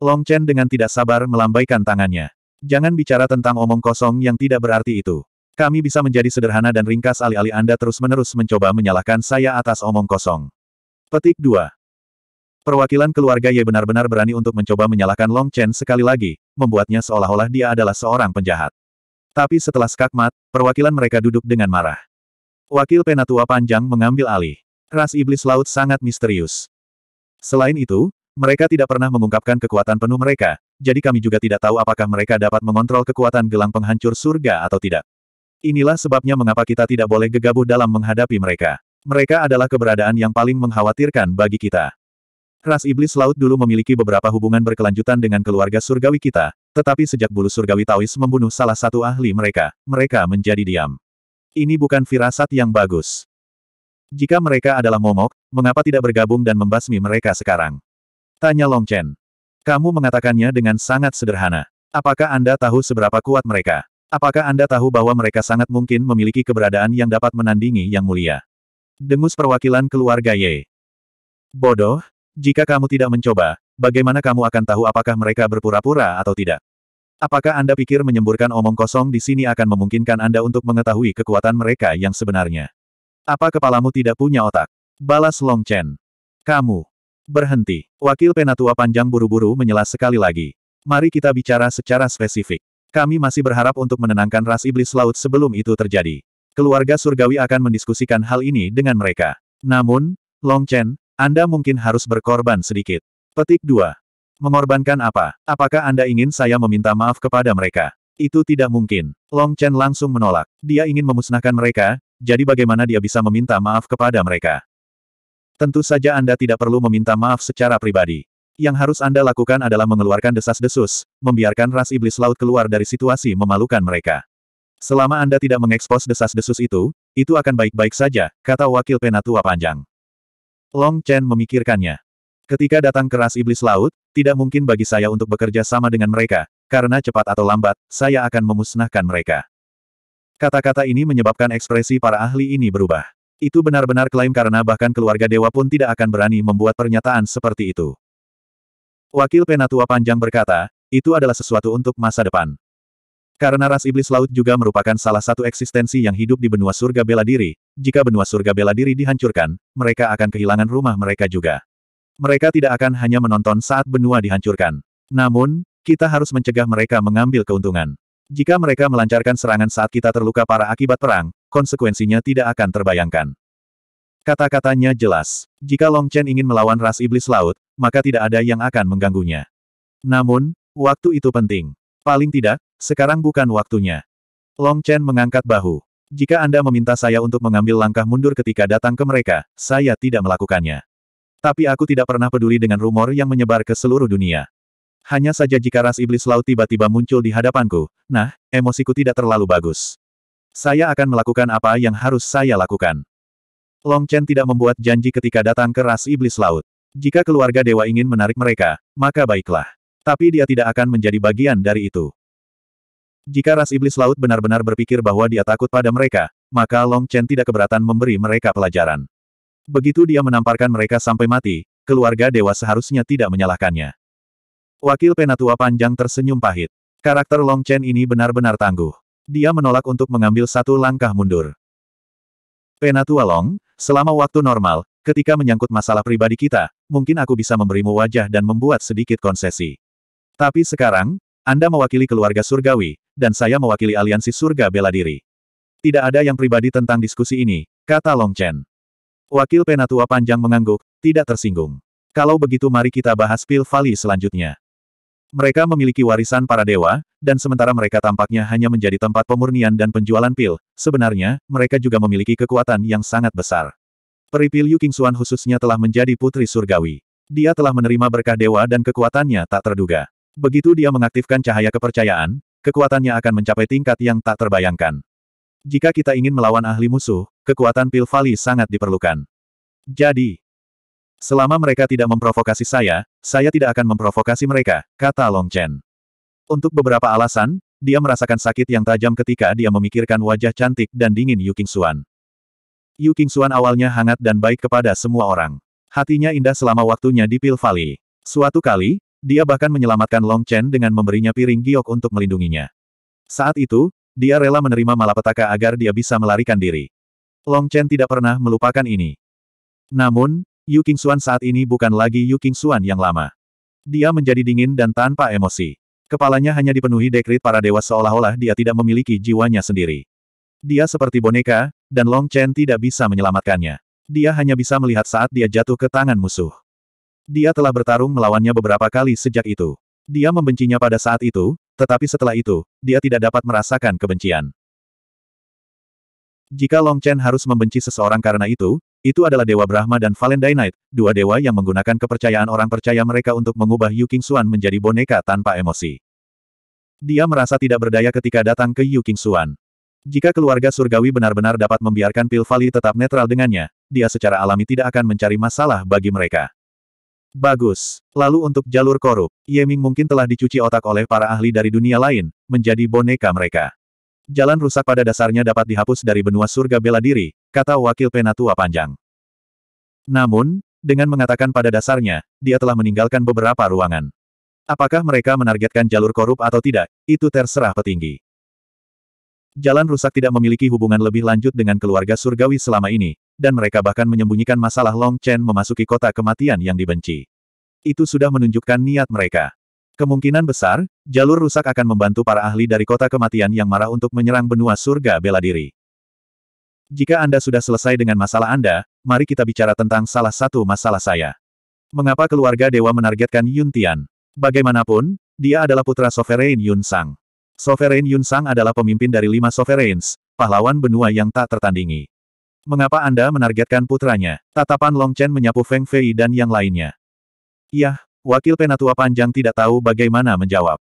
Long Chen dengan tidak sabar melambaikan tangannya. Jangan bicara tentang omong kosong yang tidak berarti itu. Kami bisa menjadi sederhana dan ringkas alih-alih Anda terus-menerus mencoba menyalahkan saya atas omong kosong. Petik 2. Perwakilan keluarga Ye benar-benar berani untuk mencoba menyalahkan Long Chen sekali lagi, membuatnya seolah-olah dia adalah seorang penjahat. Tapi setelah skakmat, perwakilan mereka duduk dengan marah. Wakil Penatua Panjang mengambil alih. Ras Iblis Laut sangat misterius. Selain itu, mereka tidak pernah mengungkapkan kekuatan penuh mereka, jadi kami juga tidak tahu apakah mereka dapat mengontrol kekuatan gelang penghancur surga atau tidak. Inilah sebabnya mengapa kita tidak boleh gegabah dalam menghadapi mereka. Mereka adalah keberadaan yang paling mengkhawatirkan bagi kita. Ras Iblis Laut dulu memiliki beberapa hubungan berkelanjutan dengan keluarga surgawi kita, tetapi sejak bulu surgawi Taois membunuh salah satu ahli mereka, mereka menjadi diam. Ini bukan firasat yang bagus. Jika mereka adalah momok, mengapa tidak bergabung dan membasmi mereka sekarang? Tanya Long Chen. Kamu mengatakannya dengan sangat sederhana. Apakah Anda tahu seberapa kuat mereka? Apakah Anda tahu bahwa mereka sangat mungkin memiliki keberadaan yang dapat menandingi Yang Mulia? Dengus perwakilan keluarga Ye. Bodoh, jika kamu tidak mencoba, bagaimana kamu akan tahu apakah mereka berpura-pura atau tidak? Apakah Anda pikir menyemburkan omong kosong di sini akan memungkinkan Anda untuk mengetahui kekuatan mereka yang sebenarnya? Apa kepalamu tidak punya otak? Balas Long Chen. Kamu. Berhenti. Wakil Penatua Panjang buru-buru menyela sekali lagi. Mari kita bicara secara spesifik. Kami masih berharap untuk menenangkan ras iblis laut sebelum itu terjadi. Keluarga surgawi akan mendiskusikan hal ini dengan mereka. Namun, Long Chen, Anda mungkin harus berkorban sedikit. Petik 2. Mengorbankan apa? Apakah Anda ingin saya meminta maaf kepada mereka? Itu tidak mungkin. Long Chen langsung menolak. Dia ingin memusnahkan mereka, jadi bagaimana dia bisa meminta maaf kepada mereka? Tentu saja Anda tidak perlu meminta maaf secara pribadi. Yang harus Anda lakukan adalah mengeluarkan desas-desus, membiarkan ras iblis laut keluar dari situasi memalukan mereka. Selama Anda tidak mengekspos desas-desus itu, itu akan baik-baik saja, kata wakil penatua panjang. Long Chen memikirkannya. Ketika datang ke ras iblis laut, tidak mungkin bagi saya untuk bekerja sama dengan mereka, karena cepat atau lambat, saya akan memusnahkan mereka. Kata-kata ini menyebabkan ekspresi para ahli ini berubah. Itu benar-benar klaim karena bahkan keluarga dewa pun tidak akan berani membuat pernyataan seperti itu. Wakil Penatua Panjang berkata, itu adalah sesuatu untuk masa depan. Karena ras iblis laut juga merupakan salah satu eksistensi yang hidup di benua surga bela diri, jika benua surga bela diri dihancurkan, mereka akan kehilangan rumah mereka juga. Mereka tidak akan hanya menonton saat benua dihancurkan. Namun, kita harus mencegah mereka mengambil keuntungan. Jika mereka melancarkan serangan saat kita terluka para akibat perang, konsekuensinya tidak akan terbayangkan. Kata-katanya jelas. Jika Long Chen ingin melawan ras iblis laut, maka tidak ada yang akan mengganggunya. Namun, waktu itu penting. Paling tidak, sekarang bukan waktunya. Long Chen mengangkat bahu. Jika Anda meminta saya untuk mengambil langkah mundur ketika datang ke mereka, saya tidak melakukannya. Tapi aku tidak pernah peduli dengan rumor yang menyebar ke seluruh dunia. Hanya saja jika ras iblis laut tiba-tiba muncul di hadapanku, nah, emosiku tidak terlalu bagus. Saya akan melakukan apa yang harus saya lakukan. Long Chen tidak membuat janji ketika datang ke ras iblis laut. Jika keluarga dewa ingin menarik mereka, maka baiklah. Tapi dia tidak akan menjadi bagian dari itu. Jika ras iblis laut benar-benar berpikir bahwa dia takut pada mereka, maka Long Chen tidak keberatan memberi mereka pelajaran. Begitu dia menamparkan mereka sampai mati, keluarga dewa seharusnya tidak menyalahkannya. Wakil Penatua panjang tersenyum pahit. Karakter Long Chen ini benar-benar tangguh. Dia menolak untuk mengambil satu langkah mundur. Penatua Long, selama waktu normal, ketika menyangkut masalah pribadi kita, mungkin aku bisa memberimu wajah dan membuat sedikit konsesi. Tapi sekarang, Anda mewakili keluarga surgawi, dan saya mewakili aliansi surga bela diri. Tidak ada yang pribadi tentang diskusi ini, kata Long Chen. Wakil Penatua Panjang mengangguk, tidak tersinggung. Kalau begitu mari kita bahas Pil vali selanjutnya. Mereka memiliki warisan para dewa, dan sementara mereka tampaknya hanya menjadi tempat pemurnian dan penjualan pil, sebenarnya, mereka juga memiliki kekuatan yang sangat besar. Peripil Yu King Suan khususnya telah menjadi putri surgawi. Dia telah menerima berkah dewa dan kekuatannya tak terduga. Begitu dia mengaktifkan cahaya kepercayaan, kekuatannya akan mencapai tingkat yang tak terbayangkan. Jika kita ingin melawan ahli musuh, kekuatan pil Vali sangat diperlukan. Jadi, selama mereka tidak memprovokasi saya, saya tidak akan memprovokasi mereka, kata Long Chen. Untuk beberapa alasan, dia merasakan sakit yang tajam ketika dia memikirkan wajah cantik dan dingin Yu Xuan. Yu Xuan awalnya hangat dan baik kepada semua orang. Hatinya indah selama waktunya di Pil Suatu kali, dia bahkan menyelamatkan Long Chen dengan memberinya piring giok untuk melindunginya. Saat itu, dia rela menerima malapetaka agar dia bisa melarikan diri. Long Chen tidak pernah melupakan ini. Namun, Yu Xuan saat ini bukan lagi Yu Xuan yang lama. Dia menjadi dingin dan tanpa emosi. Kepalanya hanya dipenuhi dekrit para dewa seolah-olah dia tidak memiliki jiwanya sendiri. Dia seperti boneka, dan Long Chen tidak bisa menyelamatkannya. Dia hanya bisa melihat saat dia jatuh ke tangan musuh. Dia telah bertarung melawannya beberapa kali sejak itu. Dia membencinya pada saat itu, tetapi setelah itu, dia tidak dapat merasakan kebencian. Jika Long Chen harus membenci seseorang karena itu, itu adalah Dewa Brahma dan Valentine Knight, dua dewa yang menggunakan kepercayaan orang percaya mereka untuk mengubah Yu King Xuan menjadi boneka tanpa emosi. Dia merasa tidak berdaya ketika datang ke Yu King Xuan. Jika keluarga surgawi benar-benar dapat membiarkan Pil Valley tetap netral dengannya, dia secara alami tidak akan mencari masalah bagi mereka. Bagus. Lalu untuk jalur korup, Yeming mungkin telah dicuci otak oleh para ahli dari dunia lain, menjadi boneka mereka. Jalan rusak pada dasarnya dapat dihapus dari benua surga bela diri, kata wakil penatua panjang. Namun, dengan mengatakan pada dasarnya, dia telah meninggalkan beberapa ruangan. Apakah mereka menargetkan jalur korup atau tidak, itu terserah petinggi. Jalan rusak tidak memiliki hubungan lebih lanjut dengan keluarga surgawi selama ini, dan mereka bahkan menyembunyikan masalah Long Chen memasuki kota kematian yang dibenci. Itu sudah menunjukkan niat mereka. Kemungkinan besar, jalur rusak akan membantu para ahli dari kota kematian yang marah untuk menyerang benua surga bela diri. Jika Anda sudah selesai dengan masalah Anda, mari kita bicara tentang salah satu masalah saya. Mengapa keluarga dewa menargetkan Yun Tian? Bagaimanapun, dia adalah putra Sovereign Yun Sang. Sovereign Yun Sang adalah pemimpin dari lima Sovereigns, pahlawan benua yang tak tertandingi. Mengapa Anda menargetkan putranya? Tatapan Long Chen menyapu Feng Fei dan yang lainnya. Yah, wakil penatua panjang tidak tahu bagaimana menjawab.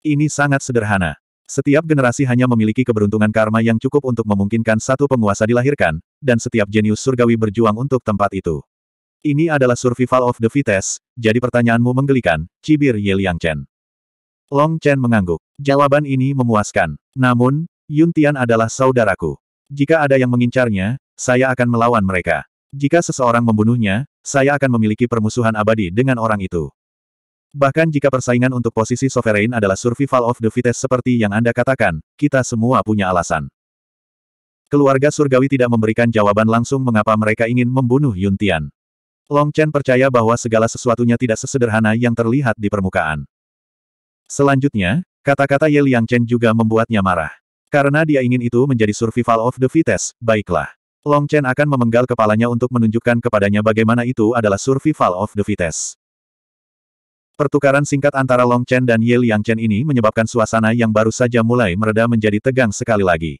Ini sangat sederhana. Setiap generasi hanya memiliki keberuntungan karma yang cukup untuk memungkinkan satu penguasa dilahirkan, dan setiap jenius surgawi berjuang untuk tempat itu. Ini adalah survival of the fittest, jadi pertanyaanmu menggelikan, cibir Ye Liang Chen. Long Chen mengangguk. Jawaban ini memuaskan. Namun, Yun Tian adalah saudaraku. Jika ada yang mengincarnya, saya akan melawan mereka. Jika seseorang membunuhnya, saya akan memiliki permusuhan abadi dengan orang itu. Bahkan jika persaingan untuk posisi sovereign adalah survival of the fittest seperti yang Anda katakan, kita semua punya alasan. Keluarga surgawi tidak memberikan jawaban langsung mengapa mereka ingin membunuh Yun Tian. Long Chen percaya bahwa segala sesuatunya tidak sesederhana yang terlihat di permukaan. Selanjutnya, kata-kata Ye Liang Chen juga membuatnya marah. Karena dia ingin itu menjadi survival of the fittest, baiklah. Long Chen akan memenggal kepalanya untuk menunjukkan kepadanya bagaimana itu adalah survival of the fittest. Pertukaran singkat antara Long Chen dan Ye Liang Chen ini menyebabkan suasana yang baru saja mulai mereda menjadi tegang sekali lagi.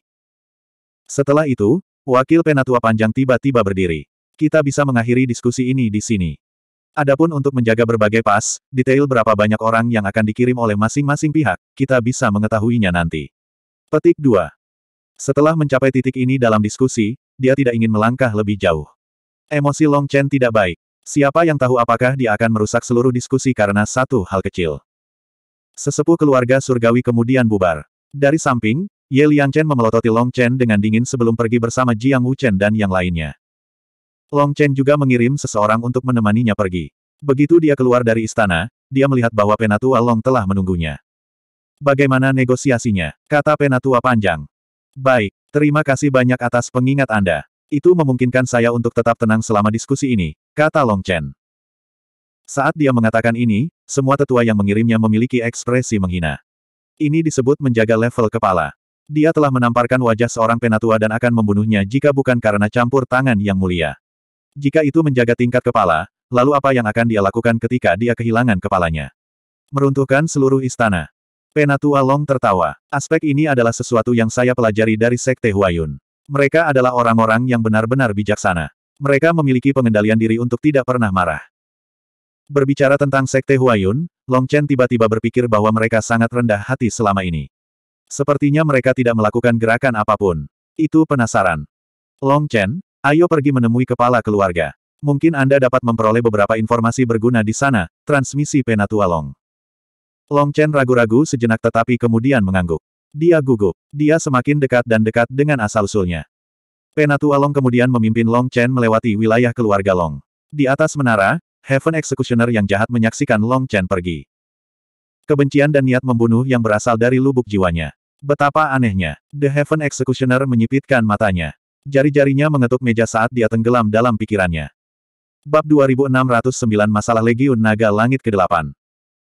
Setelah itu, wakil penatua panjang tiba-tiba berdiri. Kita bisa mengakhiri diskusi ini di sini. Adapun untuk menjaga berbagai pas, detail berapa banyak orang yang akan dikirim oleh masing-masing pihak, kita bisa mengetahuinya nanti. Petik 2. Setelah mencapai titik ini dalam diskusi, dia tidak ingin melangkah lebih jauh. Emosi Long Chen tidak baik. Siapa yang tahu apakah dia akan merusak seluruh diskusi karena satu hal kecil. Sesepuh keluarga surgawi kemudian bubar. Dari samping, Ye Chen memelototi Long Chen dengan dingin sebelum pergi bersama Jiang Wuchen dan yang lainnya. Long Chen juga mengirim seseorang untuk menemaninya pergi. Begitu dia keluar dari istana, dia melihat bahwa Penatua Long telah menunggunya. Bagaimana negosiasinya? Kata Penatua Panjang. Baik, Terima kasih banyak atas pengingat Anda. Itu memungkinkan saya untuk tetap tenang selama diskusi ini, kata Long Chen. Saat dia mengatakan ini, semua tetua yang mengirimnya memiliki ekspresi menghina. Ini disebut menjaga level kepala. Dia telah menamparkan wajah seorang penatua dan akan membunuhnya jika bukan karena campur tangan yang mulia. Jika itu menjaga tingkat kepala, lalu apa yang akan dia lakukan ketika dia kehilangan kepalanya? Meruntuhkan seluruh istana. Penatua Long tertawa. Aspek ini adalah sesuatu yang saya pelajari dari Sekte Huayun. Mereka adalah orang-orang yang benar-benar bijaksana. Mereka memiliki pengendalian diri untuk tidak pernah marah. Berbicara tentang Sekte Huayun, Long Chen tiba-tiba berpikir bahwa mereka sangat rendah hati selama ini. Sepertinya mereka tidak melakukan gerakan apapun. Itu penasaran. Long Chen, ayo pergi menemui kepala keluarga. Mungkin Anda dapat memperoleh beberapa informasi berguna di sana, transmisi Penatua Long. Long Chen ragu-ragu sejenak tetapi kemudian mengangguk. Dia gugup. Dia semakin dekat dan dekat dengan asal-usulnya. Penatua Long kemudian memimpin Long Chen melewati wilayah keluarga Long. Di atas menara, Heaven Executioner yang jahat menyaksikan Long Chen pergi. Kebencian dan niat membunuh yang berasal dari lubuk jiwanya. Betapa anehnya, The Heaven Executioner menyipitkan matanya. Jari-jarinya mengetuk meja saat dia tenggelam dalam pikirannya. Bab 2609 Masalah Legiun Naga Langit ke-8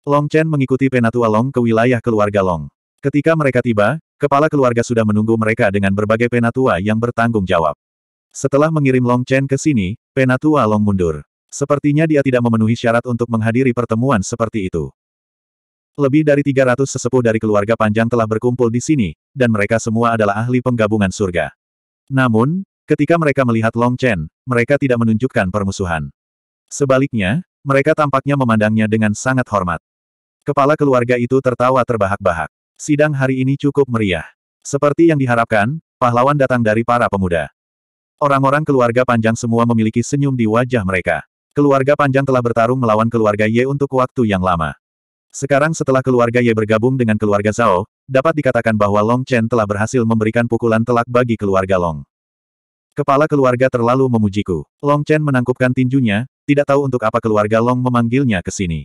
Long Chen mengikuti penatua Long ke wilayah keluarga Long. Ketika mereka tiba, kepala keluarga sudah menunggu mereka dengan berbagai penatua yang bertanggung jawab. Setelah mengirim Long Chen ke sini, penatua Long mundur. Sepertinya dia tidak memenuhi syarat untuk menghadiri pertemuan seperti itu. Lebih dari 300 sesepuh dari keluarga panjang telah berkumpul di sini, dan mereka semua adalah ahli penggabungan surga. Namun, ketika mereka melihat Long Chen, mereka tidak menunjukkan permusuhan. Sebaliknya, mereka tampaknya memandangnya dengan sangat hormat. Kepala keluarga itu tertawa terbahak-bahak. Sidang hari ini cukup meriah. Seperti yang diharapkan, pahlawan datang dari para pemuda. Orang-orang keluarga panjang semua memiliki senyum di wajah mereka. Keluarga panjang telah bertarung melawan keluarga Ye untuk waktu yang lama. Sekarang setelah keluarga Ye bergabung dengan keluarga Zhao, dapat dikatakan bahwa Long Chen telah berhasil memberikan pukulan telak bagi keluarga Long. Kepala keluarga terlalu memujiku. Long Chen menangkupkan tinjunya, tidak tahu untuk apa keluarga Long memanggilnya ke sini.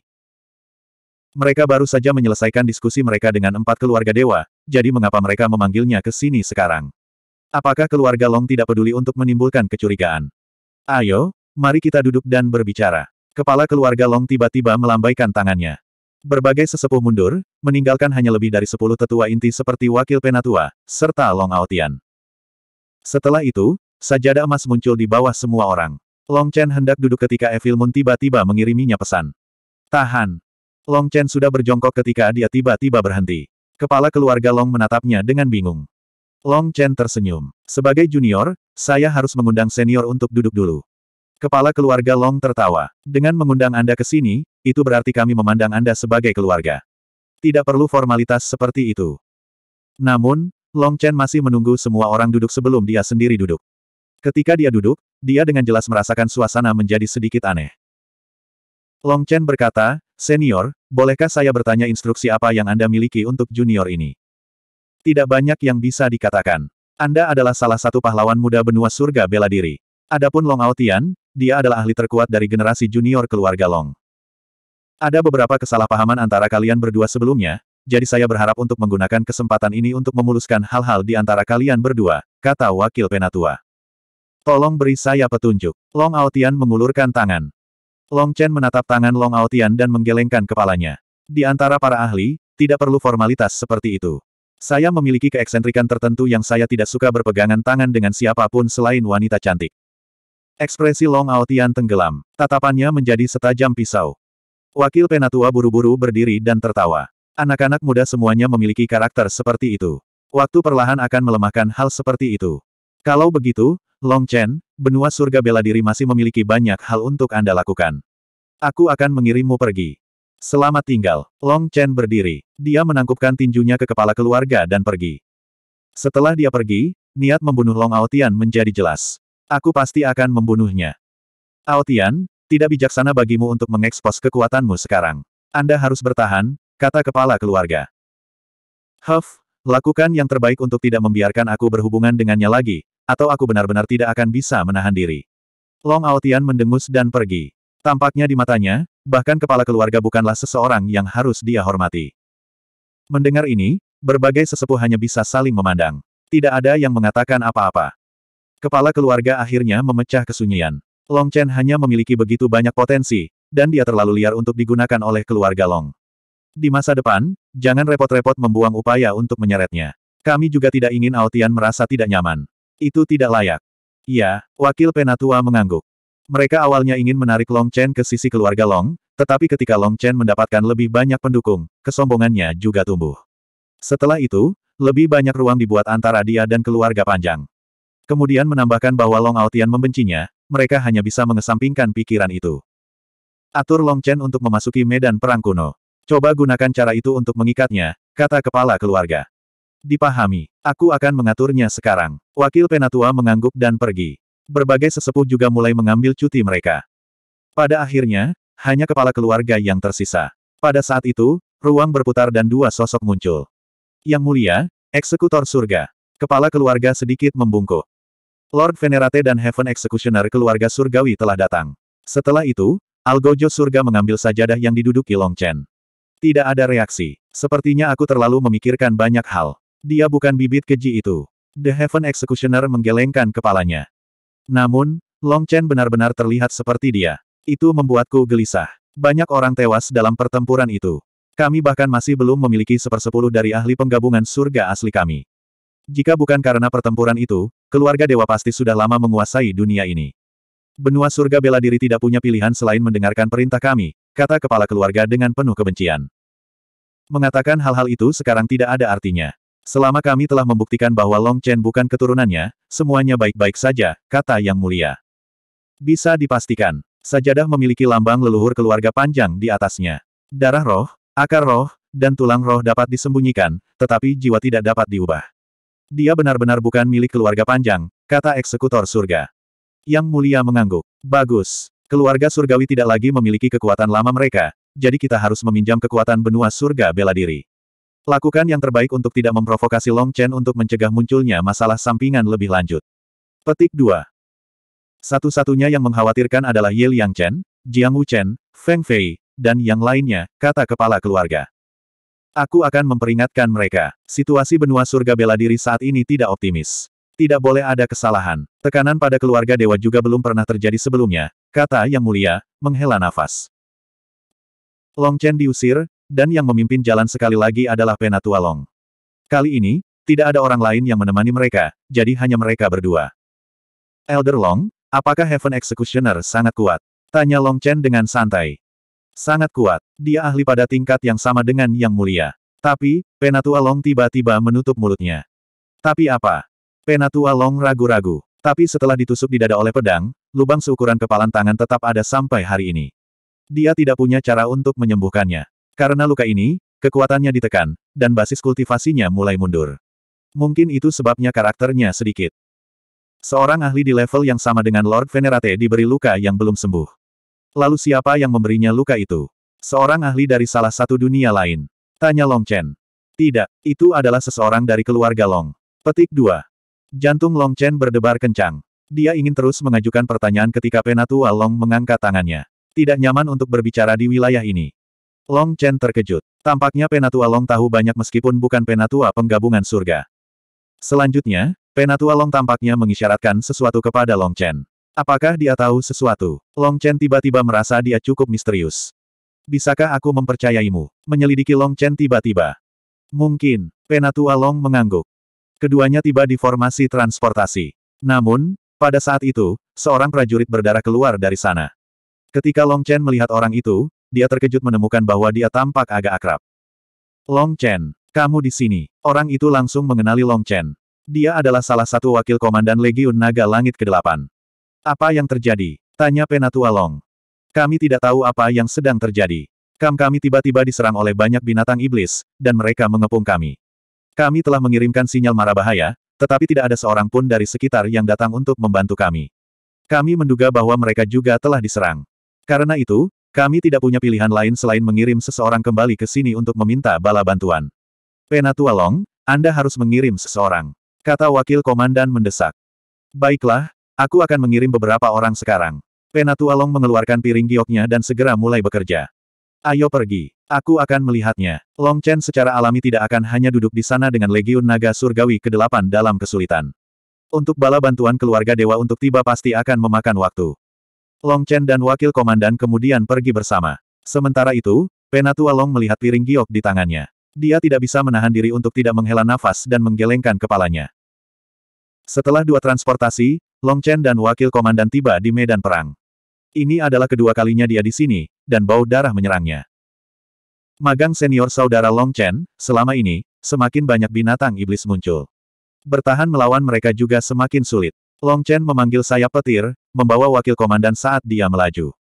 Mereka baru saja menyelesaikan diskusi mereka dengan empat keluarga dewa, jadi mengapa mereka memanggilnya ke sini sekarang? Apakah keluarga Long tidak peduli untuk menimbulkan kecurigaan? Ayo, mari kita duduk dan berbicara. Kepala keluarga Long tiba-tiba melambaikan tangannya. Berbagai sesepuh mundur, meninggalkan hanya lebih dari sepuluh tetua inti seperti wakil penatua, serta Long Aotian. Setelah itu, sajadah emas muncul di bawah semua orang. Long Chen hendak duduk ketika Evil Moon tiba-tiba mengiriminya pesan. Tahan, Long Chen sudah berjongkok ketika dia tiba-tiba berhenti. Kepala keluarga Long menatapnya dengan bingung. Long Chen tersenyum. Sebagai junior, saya harus mengundang senior untuk duduk dulu. Kepala keluarga Long tertawa. Dengan mengundang Anda ke sini, itu berarti kami memandang Anda sebagai keluarga. Tidak perlu formalitas seperti itu. Namun, Long Chen masih menunggu semua orang duduk sebelum dia sendiri duduk. Ketika dia duduk, dia dengan jelas merasakan suasana menjadi sedikit aneh. Long Chen berkata, Senior, bolehkah saya bertanya instruksi apa yang Anda miliki untuk junior ini? Tidak banyak yang bisa dikatakan. Anda adalah salah satu pahlawan muda benua surga bela diri. Adapun Long Aotian, dia adalah ahli terkuat dari generasi junior keluarga Long. Ada beberapa kesalahpahaman antara kalian berdua sebelumnya, jadi saya berharap untuk menggunakan kesempatan ini untuk memuluskan hal-hal di antara kalian berdua, kata wakil penatua. Tolong beri saya petunjuk. Long Aotian mengulurkan tangan. Long Chen menatap tangan Long Aotian dan menggelengkan kepalanya. Di antara para ahli, tidak perlu formalitas seperti itu. Saya memiliki keeksentrikan tertentu yang saya tidak suka berpegangan tangan dengan siapapun selain wanita cantik. Ekspresi Long Aotian tenggelam, tatapannya menjadi setajam pisau. Wakil Penatua buru-buru berdiri dan tertawa. Anak-anak muda semuanya memiliki karakter seperti itu. Waktu perlahan akan melemahkan hal seperti itu. Kalau begitu, Long Chen, benua surga bela diri masih memiliki banyak hal untuk Anda lakukan. Aku akan mengirimmu pergi. Selamat tinggal. Long Chen berdiri. Dia menangkupkan tinjunya ke kepala keluarga dan pergi. Setelah dia pergi, niat membunuh Long Aotian menjadi jelas. Aku pasti akan membunuhnya. Aotian, tidak bijaksana bagimu untuk mengekspos kekuatanmu sekarang. Anda harus bertahan, kata kepala keluarga. Huff, Lakukan yang terbaik untuk tidak membiarkan aku berhubungan dengannya lagi, atau aku benar-benar tidak akan bisa menahan diri. Long Aotian mendengus dan pergi. Tampaknya di matanya, bahkan kepala keluarga bukanlah seseorang yang harus dia hormati. Mendengar ini, berbagai sesepuh hanya bisa saling memandang. Tidak ada yang mengatakan apa-apa. Kepala keluarga akhirnya memecah kesunyian. Long Chen hanya memiliki begitu banyak potensi, dan dia terlalu liar untuk digunakan oleh keluarga Long. Di masa depan, jangan repot-repot membuang upaya untuk menyeretnya. Kami juga tidak ingin Aotian merasa tidak nyaman. Itu tidak layak. Iya, wakil penatua mengangguk. Mereka awalnya ingin menarik Long Chen ke sisi keluarga Long, tetapi ketika Long Chen mendapatkan lebih banyak pendukung, kesombongannya juga tumbuh. Setelah itu, lebih banyak ruang dibuat antara dia dan keluarga panjang. Kemudian menambahkan bahwa Long Aotian membencinya, mereka hanya bisa mengesampingkan pikiran itu. Atur Long Chen untuk memasuki medan perang kuno. Coba gunakan cara itu untuk mengikatnya, kata kepala keluarga. Dipahami. Aku akan mengaturnya sekarang. Wakil Penatua mengangguk dan pergi. Berbagai sesepuh juga mulai mengambil cuti mereka. Pada akhirnya, hanya kepala keluarga yang tersisa. Pada saat itu, ruang berputar dan dua sosok muncul. Yang mulia, eksekutor surga. Kepala keluarga sedikit membungkuk. Lord Venerate dan Heaven Executioner keluarga surgawi telah datang. Setelah itu, Algojo surga mengambil sajadah yang diduduki Long Chen. Tidak ada reaksi. Sepertinya aku terlalu memikirkan banyak hal. Dia bukan bibit keji itu. The Heaven Executioner menggelengkan kepalanya. Namun, Long Chen benar-benar terlihat seperti dia. Itu membuatku gelisah. Banyak orang tewas dalam pertempuran itu. Kami bahkan masih belum memiliki sepersepuluh dari ahli penggabungan surga asli kami. Jika bukan karena pertempuran itu, keluarga dewa pasti sudah lama menguasai dunia ini. Benua surga bela diri tidak punya pilihan selain mendengarkan perintah kami, kata kepala keluarga dengan penuh kebencian. Mengatakan hal-hal itu sekarang tidak ada artinya. Selama kami telah membuktikan bahwa Long Chen bukan keturunannya, semuanya baik-baik saja, kata Yang Mulia. Bisa dipastikan, sajadah memiliki lambang leluhur keluarga panjang di atasnya. Darah roh, akar roh, dan tulang roh dapat disembunyikan, tetapi jiwa tidak dapat diubah. Dia benar-benar bukan milik keluarga panjang, kata eksekutor surga. Yang mulia mengangguk. Bagus. Keluarga surgawi tidak lagi memiliki kekuatan lama mereka, jadi kita harus meminjam kekuatan benua surga bela diri. Lakukan yang terbaik untuk tidak memprovokasi Long Chen untuk mencegah munculnya masalah sampingan lebih lanjut. Petik 2. Satu-satunya yang mengkhawatirkan adalah Ye Liang Chen, Jiang Wu Chen, Feng Fei, dan yang lainnya, kata kepala keluarga. Aku akan memperingatkan mereka. Situasi benua surga bela diri saat ini tidak optimis. Tidak boleh ada kesalahan. Tekanan pada keluarga dewa juga belum pernah terjadi sebelumnya, Kata Yang Mulia, menghela nafas. Long Chen diusir, dan yang memimpin jalan sekali lagi adalah Penatua Long. Kali ini, tidak ada orang lain yang menemani mereka, jadi hanya mereka berdua. Elder Long, apakah Heaven Executioner sangat kuat? Tanya Long Chen dengan santai. Sangat kuat, dia ahli pada tingkat yang sama dengan Yang Mulia. Tapi, Penatua Long tiba-tiba menutup mulutnya. Tapi apa? Penatua Long ragu-ragu. Tapi setelah ditusuk di dada oleh pedang, lubang seukuran kepalan tangan tetap ada sampai hari ini. Dia tidak punya cara untuk menyembuhkannya. Karena luka ini, kekuatannya ditekan, dan basis kultivasinya mulai mundur. Mungkin itu sebabnya karakternya sedikit. Seorang ahli di level yang sama dengan Lord Venerate diberi luka yang belum sembuh. Lalu siapa yang memberinya luka itu? Seorang ahli dari salah satu dunia lain. Tanya Long Chen. Tidak, itu adalah seseorang dari keluarga Long. Petik 2. Jantung Long Chen berdebar kencang. Dia ingin terus mengajukan pertanyaan ketika Penatua Long mengangkat tangannya. Tidak nyaman untuk berbicara di wilayah ini. Long Chen terkejut. Tampaknya Penatua Long tahu banyak meskipun bukan Penatua penggabungan surga. Selanjutnya, Penatua Long tampaknya mengisyaratkan sesuatu kepada Long Chen. Apakah dia tahu sesuatu? Long Chen tiba-tiba merasa dia cukup misterius. Bisakah aku mempercayaimu? Menyelidiki Long Chen tiba-tiba. Mungkin, Penatua Long mengangguk. Keduanya tiba di formasi transportasi. Namun, pada saat itu, seorang prajurit berdarah keluar dari sana. Ketika Long Chen melihat orang itu, dia terkejut menemukan bahwa dia tampak agak akrab. Long Chen, kamu di sini. Orang itu langsung mengenali Long Chen. Dia adalah salah satu wakil komandan Legiun Naga Langit ke-8. Apa yang terjadi? Tanya Penatua Long. Kami tidak tahu apa yang sedang terjadi. Kam kami tiba-tiba diserang oleh banyak binatang iblis, dan mereka mengepung kami. Kami telah mengirimkan sinyal marah bahaya, tetapi tidak ada seorang pun dari sekitar yang datang untuk membantu kami. Kami menduga bahwa mereka juga telah diserang. Karena itu, kami tidak punya pilihan lain selain mengirim seseorang kembali ke sini untuk meminta bala bantuan. Penatua Long, Anda harus mengirim seseorang. Kata wakil komandan mendesak. Baiklah, aku akan mengirim beberapa orang sekarang. Penatua Long mengeluarkan piring gioknya dan segera mulai bekerja. Ayo pergi. Aku akan melihatnya. Long Chen secara alami tidak akan hanya duduk di sana dengan Legiun Naga Surgawi ke-8 dalam kesulitan. Untuk bala bantuan keluarga dewa untuk tiba pasti akan memakan waktu. Long Chen dan wakil komandan kemudian pergi bersama. Sementara itu, Penatua Long melihat piring giok di tangannya. Dia tidak bisa menahan diri untuk tidak menghela nafas dan menggelengkan kepalanya. Setelah dua transportasi, Long Chen dan wakil komandan tiba di medan perang. Ini adalah kedua kalinya dia di sini, dan bau darah menyerangnya. Magang senior saudara Long Chen, selama ini, semakin banyak binatang iblis muncul. Bertahan melawan mereka juga semakin sulit. Long Chen memanggil sayap petir, membawa wakil komandan saat dia melaju.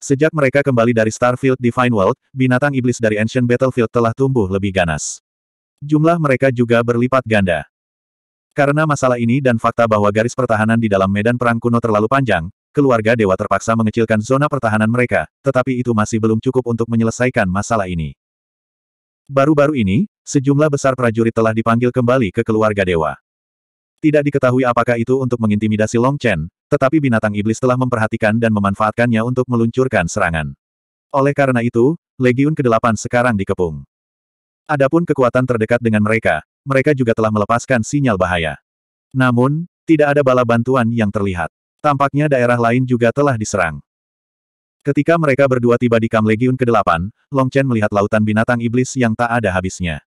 Sejak mereka kembali dari Starfield Divine World, binatang iblis dari Ancient Battlefield telah tumbuh lebih ganas. Jumlah mereka juga berlipat ganda. Karena masalah ini dan fakta bahwa garis pertahanan di dalam medan perang kuno terlalu panjang, keluarga dewa terpaksa mengecilkan zona pertahanan mereka, tetapi itu masih belum cukup untuk menyelesaikan masalah ini. Baru-baru ini, sejumlah besar prajurit telah dipanggil kembali ke keluarga dewa. Tidak diketahui apakah itu untuk mengintimidasi Long Chen, tetapi binatang iblis telah memperhatikan dan memanfaatkannya untuk meluncurkan serangan. Oleh karena itu, Legiun ke-8 sekarang dikepung. Adapun kekuatan terdekat dengan mereka, mereka juga telah melepaskan sinyal bahaya. Namun, tidak ada bala bantuan yang terlihat. Tampaknya daerah lain juga telah diserang. Ketika mereka berdua tiba di Kam Legiun ke-8, Long Chen melihat lautan binatang iblis yang tak ada habisnya.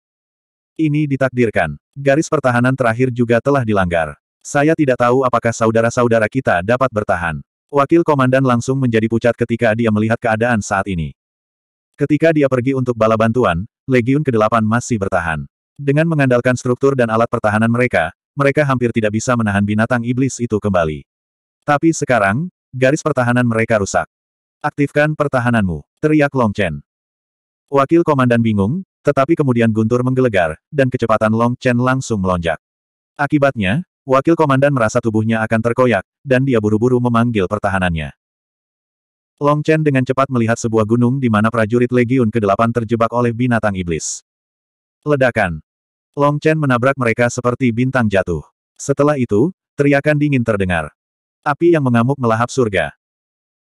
Ini ditakdirkan. Garis pertahanan terakhir juga telah dilanggar. Saya tidak tahu apakah saudara-saudara kita dapat bertahan. Wakil komandan langsung menjadi pucat ketika dia melihat keadaan saat ini. Ketika dia pergi untuk bala bantuan, Legiun ke-8 masih bertahan. Dengan mengandalkan struktur dan alat pertahanan mereka, mereka hampir tidak bisa menahan binatang iblis itu kembali. Tapi sekarang, garis pertahanan mereka rusak. Aktifkan pertahananmu, teriak Long Chen. Wakil komandan bingung, tetapi kemudian guntur menggelegar, dan kecepatan Long Chen langsung melonjak. Akibatnya, wakil komandan merasa tubuhnya akan terkoyak, dan dia buru-buru memanggil pertahanannya. Long Chen dengan cepat melihat sebuah gunung di mana prajurit Legiun ke-8 terjebak oleh binatang iblis. Ledakan. Long Chen menabrak mereka seperti bintang jatuh. Setelah itu, teriakan dingin terdengar. Api yang mengamuk melahap surga.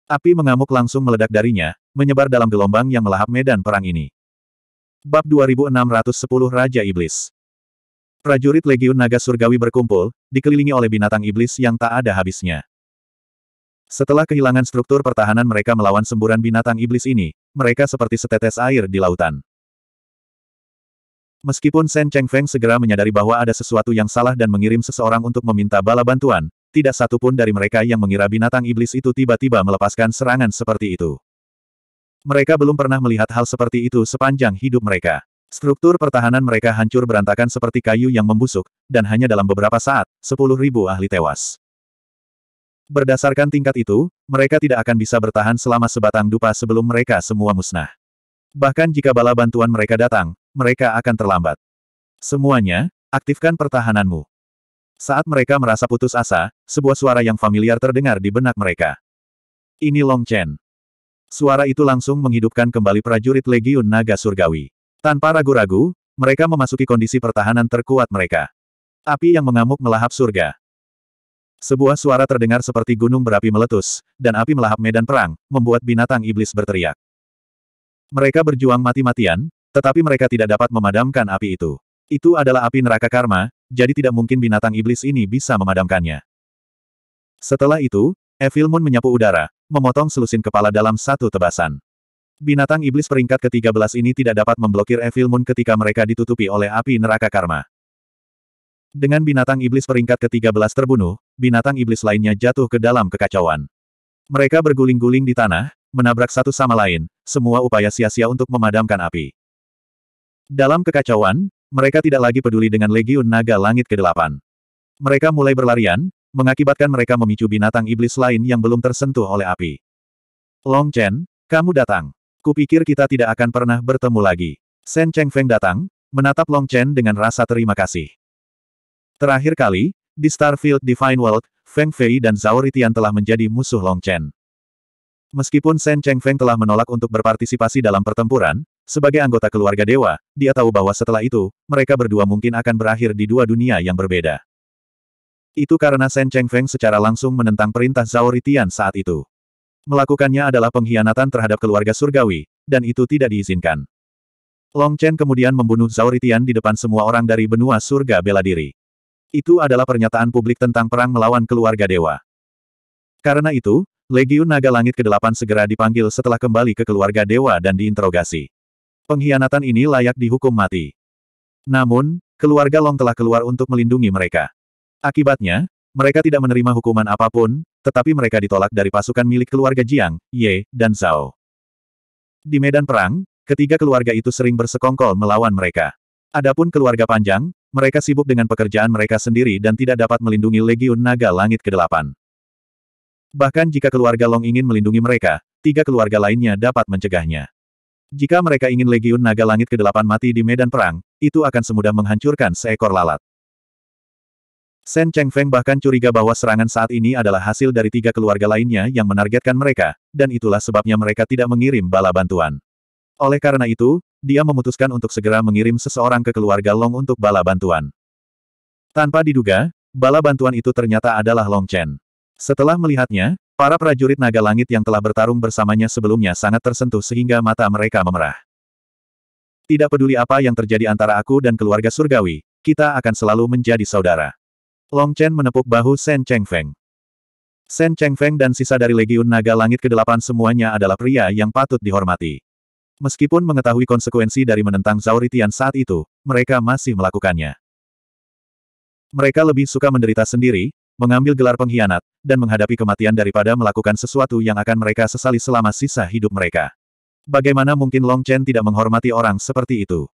Api mengamuk langsung meledak darinya, menyebar dalam gelombang yang melahap medan perang ini. Bab 2610 Raja Iblis Prajurit Legiun Naga Surgawi berkumpul, dikelilingi oleh binatang iblis yang tak ada habisnya. Setelah kehilangan struktur pertahanan mereka melawan semburan binatang iblis ini, mereka seperti setetes air di lautan. Meskipun Sen Cheng Feng segera menyadari bahwa ada sesuatu yang salah dan mengirim seseorang untuk meminta bala bantuan, tidak satu pun dari mereka yang mengira binatang iblis itu tiba-tiba melepaskan serangan seperti itu. Mereka belum pernah melihat hal seperti itu sepanjang hidup mereka. Struktur pertahanan mereka hancur berantakan seperti kayu yang membusuk, dan hanya dalam beberapa saat, sepuluh ribu ahli tewas. Berdasarkan tingkat itu, mereka tidak akan bisa bertahan selama sebatang dupa sebelum mereka semua musnah. Bahkan jika bala bantuan mereka datang, mereka akan terlambat. Semuanya, aktifkan pertahananmu. Saat mereka merasa putus asa, sebuah suara yang familiar terdengar di benak mereka. Ini Long Chen. Suara itu langsung menghidupkan kembali prajurit Legiun Naga Surgawi. Tanpa ragu-ragu, mereka memasuki kondisi pertahanan terkuat mereka. Api yang mengamuk melahap surga. Sebuah suara terdengar seperti gunung berapi meletus, dan api melahap medan perang, membuat binatang iblis berteriak. Mereka berjuang mati-matian, tetapi mereka tidak dapat memadamkan api itu. Itu adalah api neraka karma, jadi tidak mungkin binatang iblis ini bisa memadamkannya. Setelah itu, Evil Moon menyapu udara, memotong selusin kepala dalam satu tebasan. Binatang iblis peringkat ke-13 ini tidak dapat memblokir Evil Moon ketika mereka ditutupi oleh api neraka karma. Dengan binatang iblis peringkat ke-13 terbunuh, binatang iblis lainnya jatuh ke dalam kekacauan. Mereka berguling-guling di tanah, menabrak satu sama lain, semua upaya sia-sia untuk memadamkan api. Dalam kekacauan, mereka tidak lagi peduli dengan Legiun Naga Langit ke-8. Mereka mulai berlarian, mengakibatkan mereka memicu binatang iblis lain yang belum tersentuh oleh api. Long Chen, kamu datang. Kupikir kita tidak akan pernah bertemu lagi. Shen Cheng Feng datang, menatap Long Chen dengan rasa terima kasih. Terakhir kali, di Starfield Divine World, Feng Fei dan Zhao Ritian telah menjadi musuh Long Chen. Meskipun Shen Cheng Feng telah menolak untuk berpartisipasi dalam pertempuran, sebagai anggota keluarga dewa, dia tahu bahwa setelah itu, mereka berdua mungkin akan berakhir di dua dunia yang berbeda. Itu karena Shen Feng secara langsung menentang perintah Zhao Ritian saat itu. Melakukannya adalah pengkhianatan terhadap keluarga surgawi, dan itu tidak diizinkan. Long Chen kemudian membunuh Zhao Ritian di depan semua orang dari benua surga bela diri. Itu adalah pernyataan publik tentang perang melawan keluarga dewa. Karena itu, Legiun Naga Langit ke-8 segera dipanggil setelah kembali ke keluarga dewa dan diinterogasi. Pengkhianatan ini layak dihukum mati. Namun, keluarga Long telah keluar untuk melindungi mereka. Akibatnya, mereka tidak menerima hukuman apapun, tetapi mereka ditolak dari pasukan milik keluarga Jiang, Ye, dan Zhao. Di medan perang, ketiga keluarga itu sering bersekongkol melawan mereka. Adapun keluarga panjang, mereka sibuk dengan pekerjaan mereka sendiri dan tidak dapat melindungi Legiun Naga Langit ke-8. Bahkan jika keluarga Long ingin melindungi mereka, tiga keluarga lainnya dapat mencegahnya. Jika mereka ingin Legiun Naga Langit ke-8 mati di medan perang, itu akan semudah menghancurkan seekor lalat. Shen Cheng Feng bahkan curiga bahwa serangan saat ini adalah hasil dari tiga keluarga lainnya yang menargetkan mereka, dan itulah sebabnya mereka tidak mengirim bala bantuan. Oleh karena itu, dia memutuskan untuk segera mengirim seseorang ke keluarga Long untuk bala bantuan. Tanpa diduga, bala bantuan itu ternyata adalah Long Chen. Setelah melihatnya, Para prajurit naga langit yang telah bertarung bersamanya sebelumnya sangat tersentuh sehingga mata mereka memerah. Tidak peduli apa yang terjadi antara aku dan keluarga surgawi, kita akan selalu menjadi saudara. Long Chen menepuk bahu Shen Chengfeng. Shen Feng dan sisa dari Legiun Naga Langit ke-8 semuanya adalah pria yang patut dihormati. Meskipun mengetahui konsekuensi dari menentang Zauritian saat itu, mereka masih melakukannya. Mereka lebih suka menderita sendiri, mengambil gelar pengkhianat, dan menghadapi kematian daripada melakukan sesuatu yang akan mereka sesali selama sisa hidup mereka. Bagaimana mungkin Long Chen tidak menghormati orang seperti itu?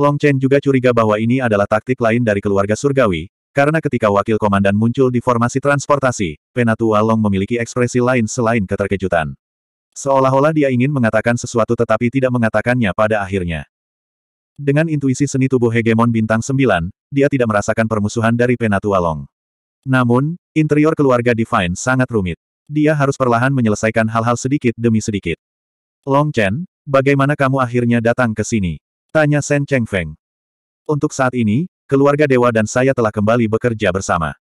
Long Chen juga curiga bahwa ini adalah taktik lain dari keluarga surgawi, karena ketika wakil komandan muncul di formasi transportasi, Penatua Long memiliki ekspresi lain selain keterkejutan. Seolah-olah dia ingin mengatakan sesuatu tetapi tidak mengatakannya pada akhirnya. Dengan intuisi seni tubuh hegemon bintang 9, dia tidak merasakan permusuhan dari Penatua Long. Namun, interior keluarga Divine sangat rumit. Dia harus perlahan menyelesaikan hal-hal sedikit demi sedikit. Long Chen, bagaimana kamu akhirnya datang ke sini? Tanya Shen Chengfeng. Untuk saat ini, keluarga dewa dan saya telah kembali bekerja bersama.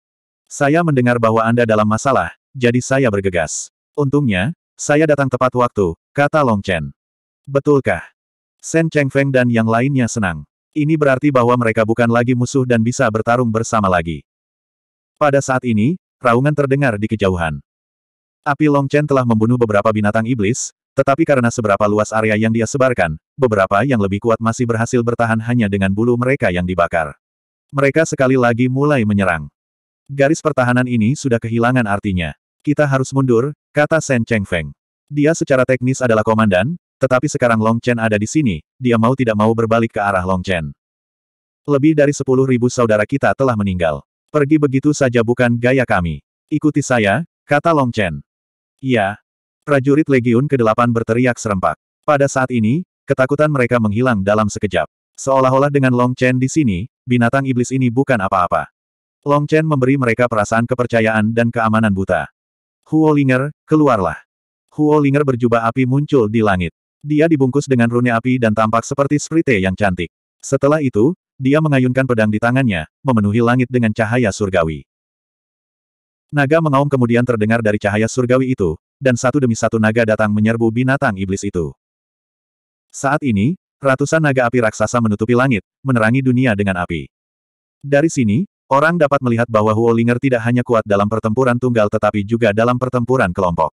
Saya mendengar bahwa Anda dalam masalah, jadi saya bergegas. Untungnya, saya datang tepat waktu, kata Long Chen. Betulkah? Shen Feng dan yang lainnya senang. Ini berarti bahwa mereka bukan lagi musuh dan bisa bertarung bersama lagi. Pada saat ini, raungan terdengar di kejauhan. Api Long Chen telah membunuh beberapa binatang iblis, tetapi karena seberapa luas area yang dia sebarkan, beberapa yang lebih kuat masih berhasil bertahan hanya dengan bulu mereka yang dibakar. Mereka sekali lagi mulai menyerang. Garis pertahanan ini sudah kehilangan artinya. Kita harus mundur, kata Shen Feng. Dia secara teknis adalah komandan, tetapi sekarang Long Chen ada di sini, dia mau tidak mau berbalik ke arah Long Chen. Lebih dari sepuluh ribu saudara kita telah meninggal. Pergi begitu saja bukan gaya kami. Ikuti saya, kata Long Chen. Iya. Prajurit Legiun ke-8 berteriak serempak. Pada saat ini, ketakutan mereka menghilang dalam sekejap. Seolah-olah dengan Long Chen di sini, binatang iblis ini bukan apa-apa. Long Chen memberi mereka perasaan kepercayaan dan keamanan buta. Huo Linger, keluarlah. Huo Linger berjubah api muncul di langit. Dia dibungkus dengan rune api dan tampak seperti sprite yang cantik. Setelah itu, dia mengayunkan pedang di tangannya, memenuhi langit dengan cahaya surgawi. Naga mengaum kemudian terdengar dari cahaya surgawi itu, dan satu demi satu naga datang menyerbu binatang iblis itu. Saat ini, ratusan naga api raksasa menutupi langit, menerangi dunia dengan api. Dari sini, orang dapat melihat bahwa Huolinger tidak hanya kuat dalam pertempuran tunggal tetapi juga dalam pertempuran kelompok.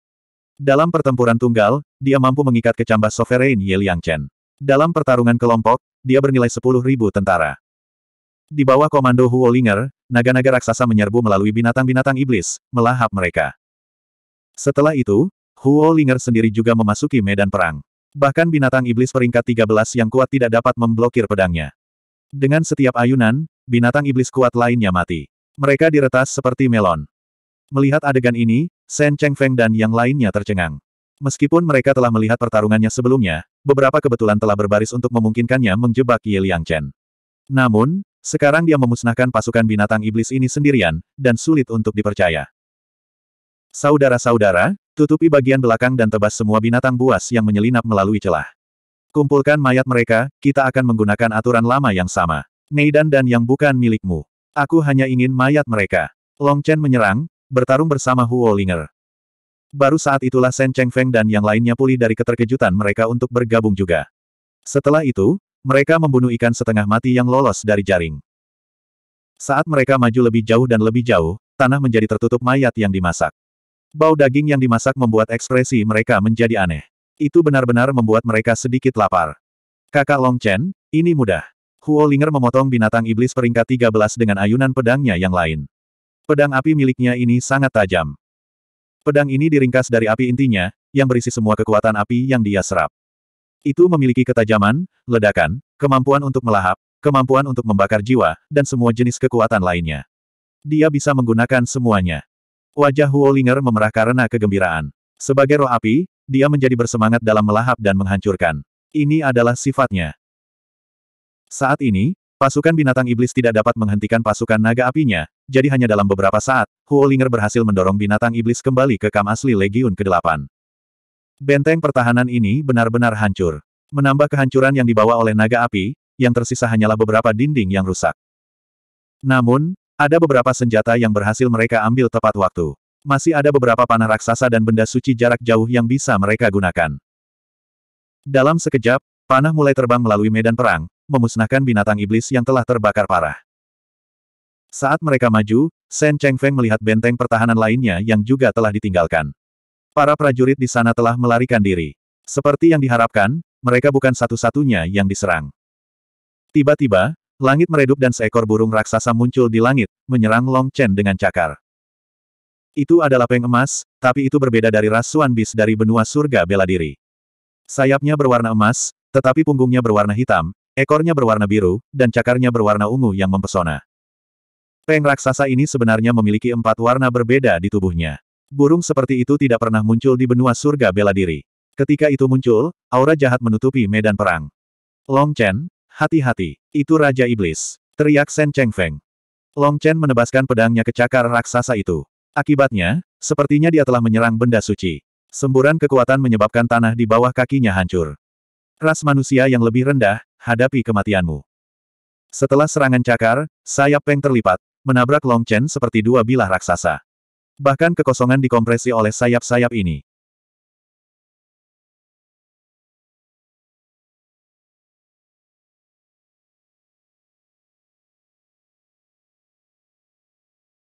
Dalam pertempuran tunggal, dia mampu mengikat kecambah Sovereign Ye Chen. Dalam pertarungan kelompok, dia bernilai 10.000 tentara. Di bawah komando Huo Ling'er, naga-naga raksasa menyerbu melalui binatang-binatang iblis, melahap mereka. Setelah itu, Huo Ling'er sendiri juga memasuki medan perang. Bahkan binatang iblis peringkat 13 yang kuat tidak dapat memblokir pedangnya. Dengan setiap ayunan, binatang iblis kuat lainnya mati. Mereka diretas seperti melon. Melihat adegan ini, Shen Feng dan yang lainnya tercengang. Meskipun mereka telah melihat pertarungannya sebelumnya, beberapa kebetulan telah berbaris untuk memungkinkannya menjebak Ye Liang Chen. Namun, sekarang dia memusnahkan pasukan binatang iblis ini sendirian, dan sulit untuk dipercaya. Saudara-saudara, tutupi bagian belakang dan tebas semua binatang buas yang menyelinap melalui celah. Kumpulkan mayat mereka, kita akan menggunakan aturan lama yang sama. Neidan dan yang bukan milikmu. Aku hanya ingin mayat mereka. Long Chen menyerang, bertarung bersama Huo Linger. Baru saat itulah Shen Cheng Feng dan yang lainnya pulih dari keterkejutan mereka untuk bergabung juga. Setelah itu, mereka membunuh ikan setengah mati yang lolos dari jaring. Saat mereka maju lebih jauh dan lebih jauh, tanah menjadi tertutup mayat yang dimasak. Bau daging yang dimasak membuat ekspresi mereka menjadi aneh. Itu benar-benar membuat mereka sedikit lapar. Kakak Long Chen, ini mudah. Huo Linger memotong binatang iblis peringkat 13 dengan ayunan pedangnya yang lain. Pedang api miliknya ini sangat tajam. Pedang ini diringkas dari api intinya, yang berisi semua kekuatan api yang dia serap. Itu memiliki ketajaman, ledakan, kemampuan untuk melahap, kemampuan untuk membakar jiwa, dan semua jenis kekuatan lainnya. Dia bisa menggunakan semuanya. Wajah Huolinger memerah karena kegembiraan. Sebagai roh api, dia menjadi bersemangat dalam melahap dan menghancurkan. Ini adalah sifatnya. Saat ini, Pasukan binatang iblis tidak dapat menghentikan pasukan naga apinya, jadi hanya dalam beberapa saat, Huolinger berhasil mendorong binatang iblis kembali ke kam asli Legiun ke-8. Benteng pertahanan ini benar-benar hancur. Menambah kehancuran yang dibawa oleh naga api, yang tersisa hanyalah beberapa dinding yang rusak. Namun, ada beberapa senjata yang berhasil mereka ambil tepat waktu. Masih ada beberapa panah raksasa dan benda suci jarak jauh yang bisa mereka gunakan. Dalam sekejap, Panah mulai terbang melalui medan perang, memusnahkan binatang iblis yang telah terbakar parah. Saat mereka maju, Shen Cheng Feng melihat benteng pertahanan lainnya yang juga telah ditinggalkan. Para prajurit di sana telah melarikan diri. Seperti yang diharapkan, mereka bukan satu-satunya yang diserang. Tiba-tiba, langit meredup dan seekor burung raksasa muncul di langit, menyerang Long Chen dengan cakar. Itu adalah peng emas, tapi itu berbeda dari rasuan Bis dari benua surga bela diri. Sayapnya berwarna emas, tetapi punggungnya berwarna hitam, ekornya berwarna biru, dan cakarnya berwarna ungu yang mempesona. Peng raksasa ini sebenarnya memiliki empat warna berbeda di tubuhnya. Burung seperti itu tidak pernah muncul di benua surga bela diri. Ketika itu muncul, aura jahat menutupi medan perang. Long Chen, hati-hati, itu Raja Iblis. Teriak Shen Cheng Feng. Long Chen menebaskan pedangnya ke cakar raksasa itu. Akibatnya, sepertinya dia telah menyerang benda suci. Semburan kekuatan menyebabkan tanah di bawah kakinya hancur. Ras manusia yang lebih rendah, hadapi kematianmu. Setelah serangan cakar, sayap Peng terlipat, menabrak Long Chen seperti dua bilah raksasa. Bahkan kekosongan dikompresi oleh sayap-sayap ini.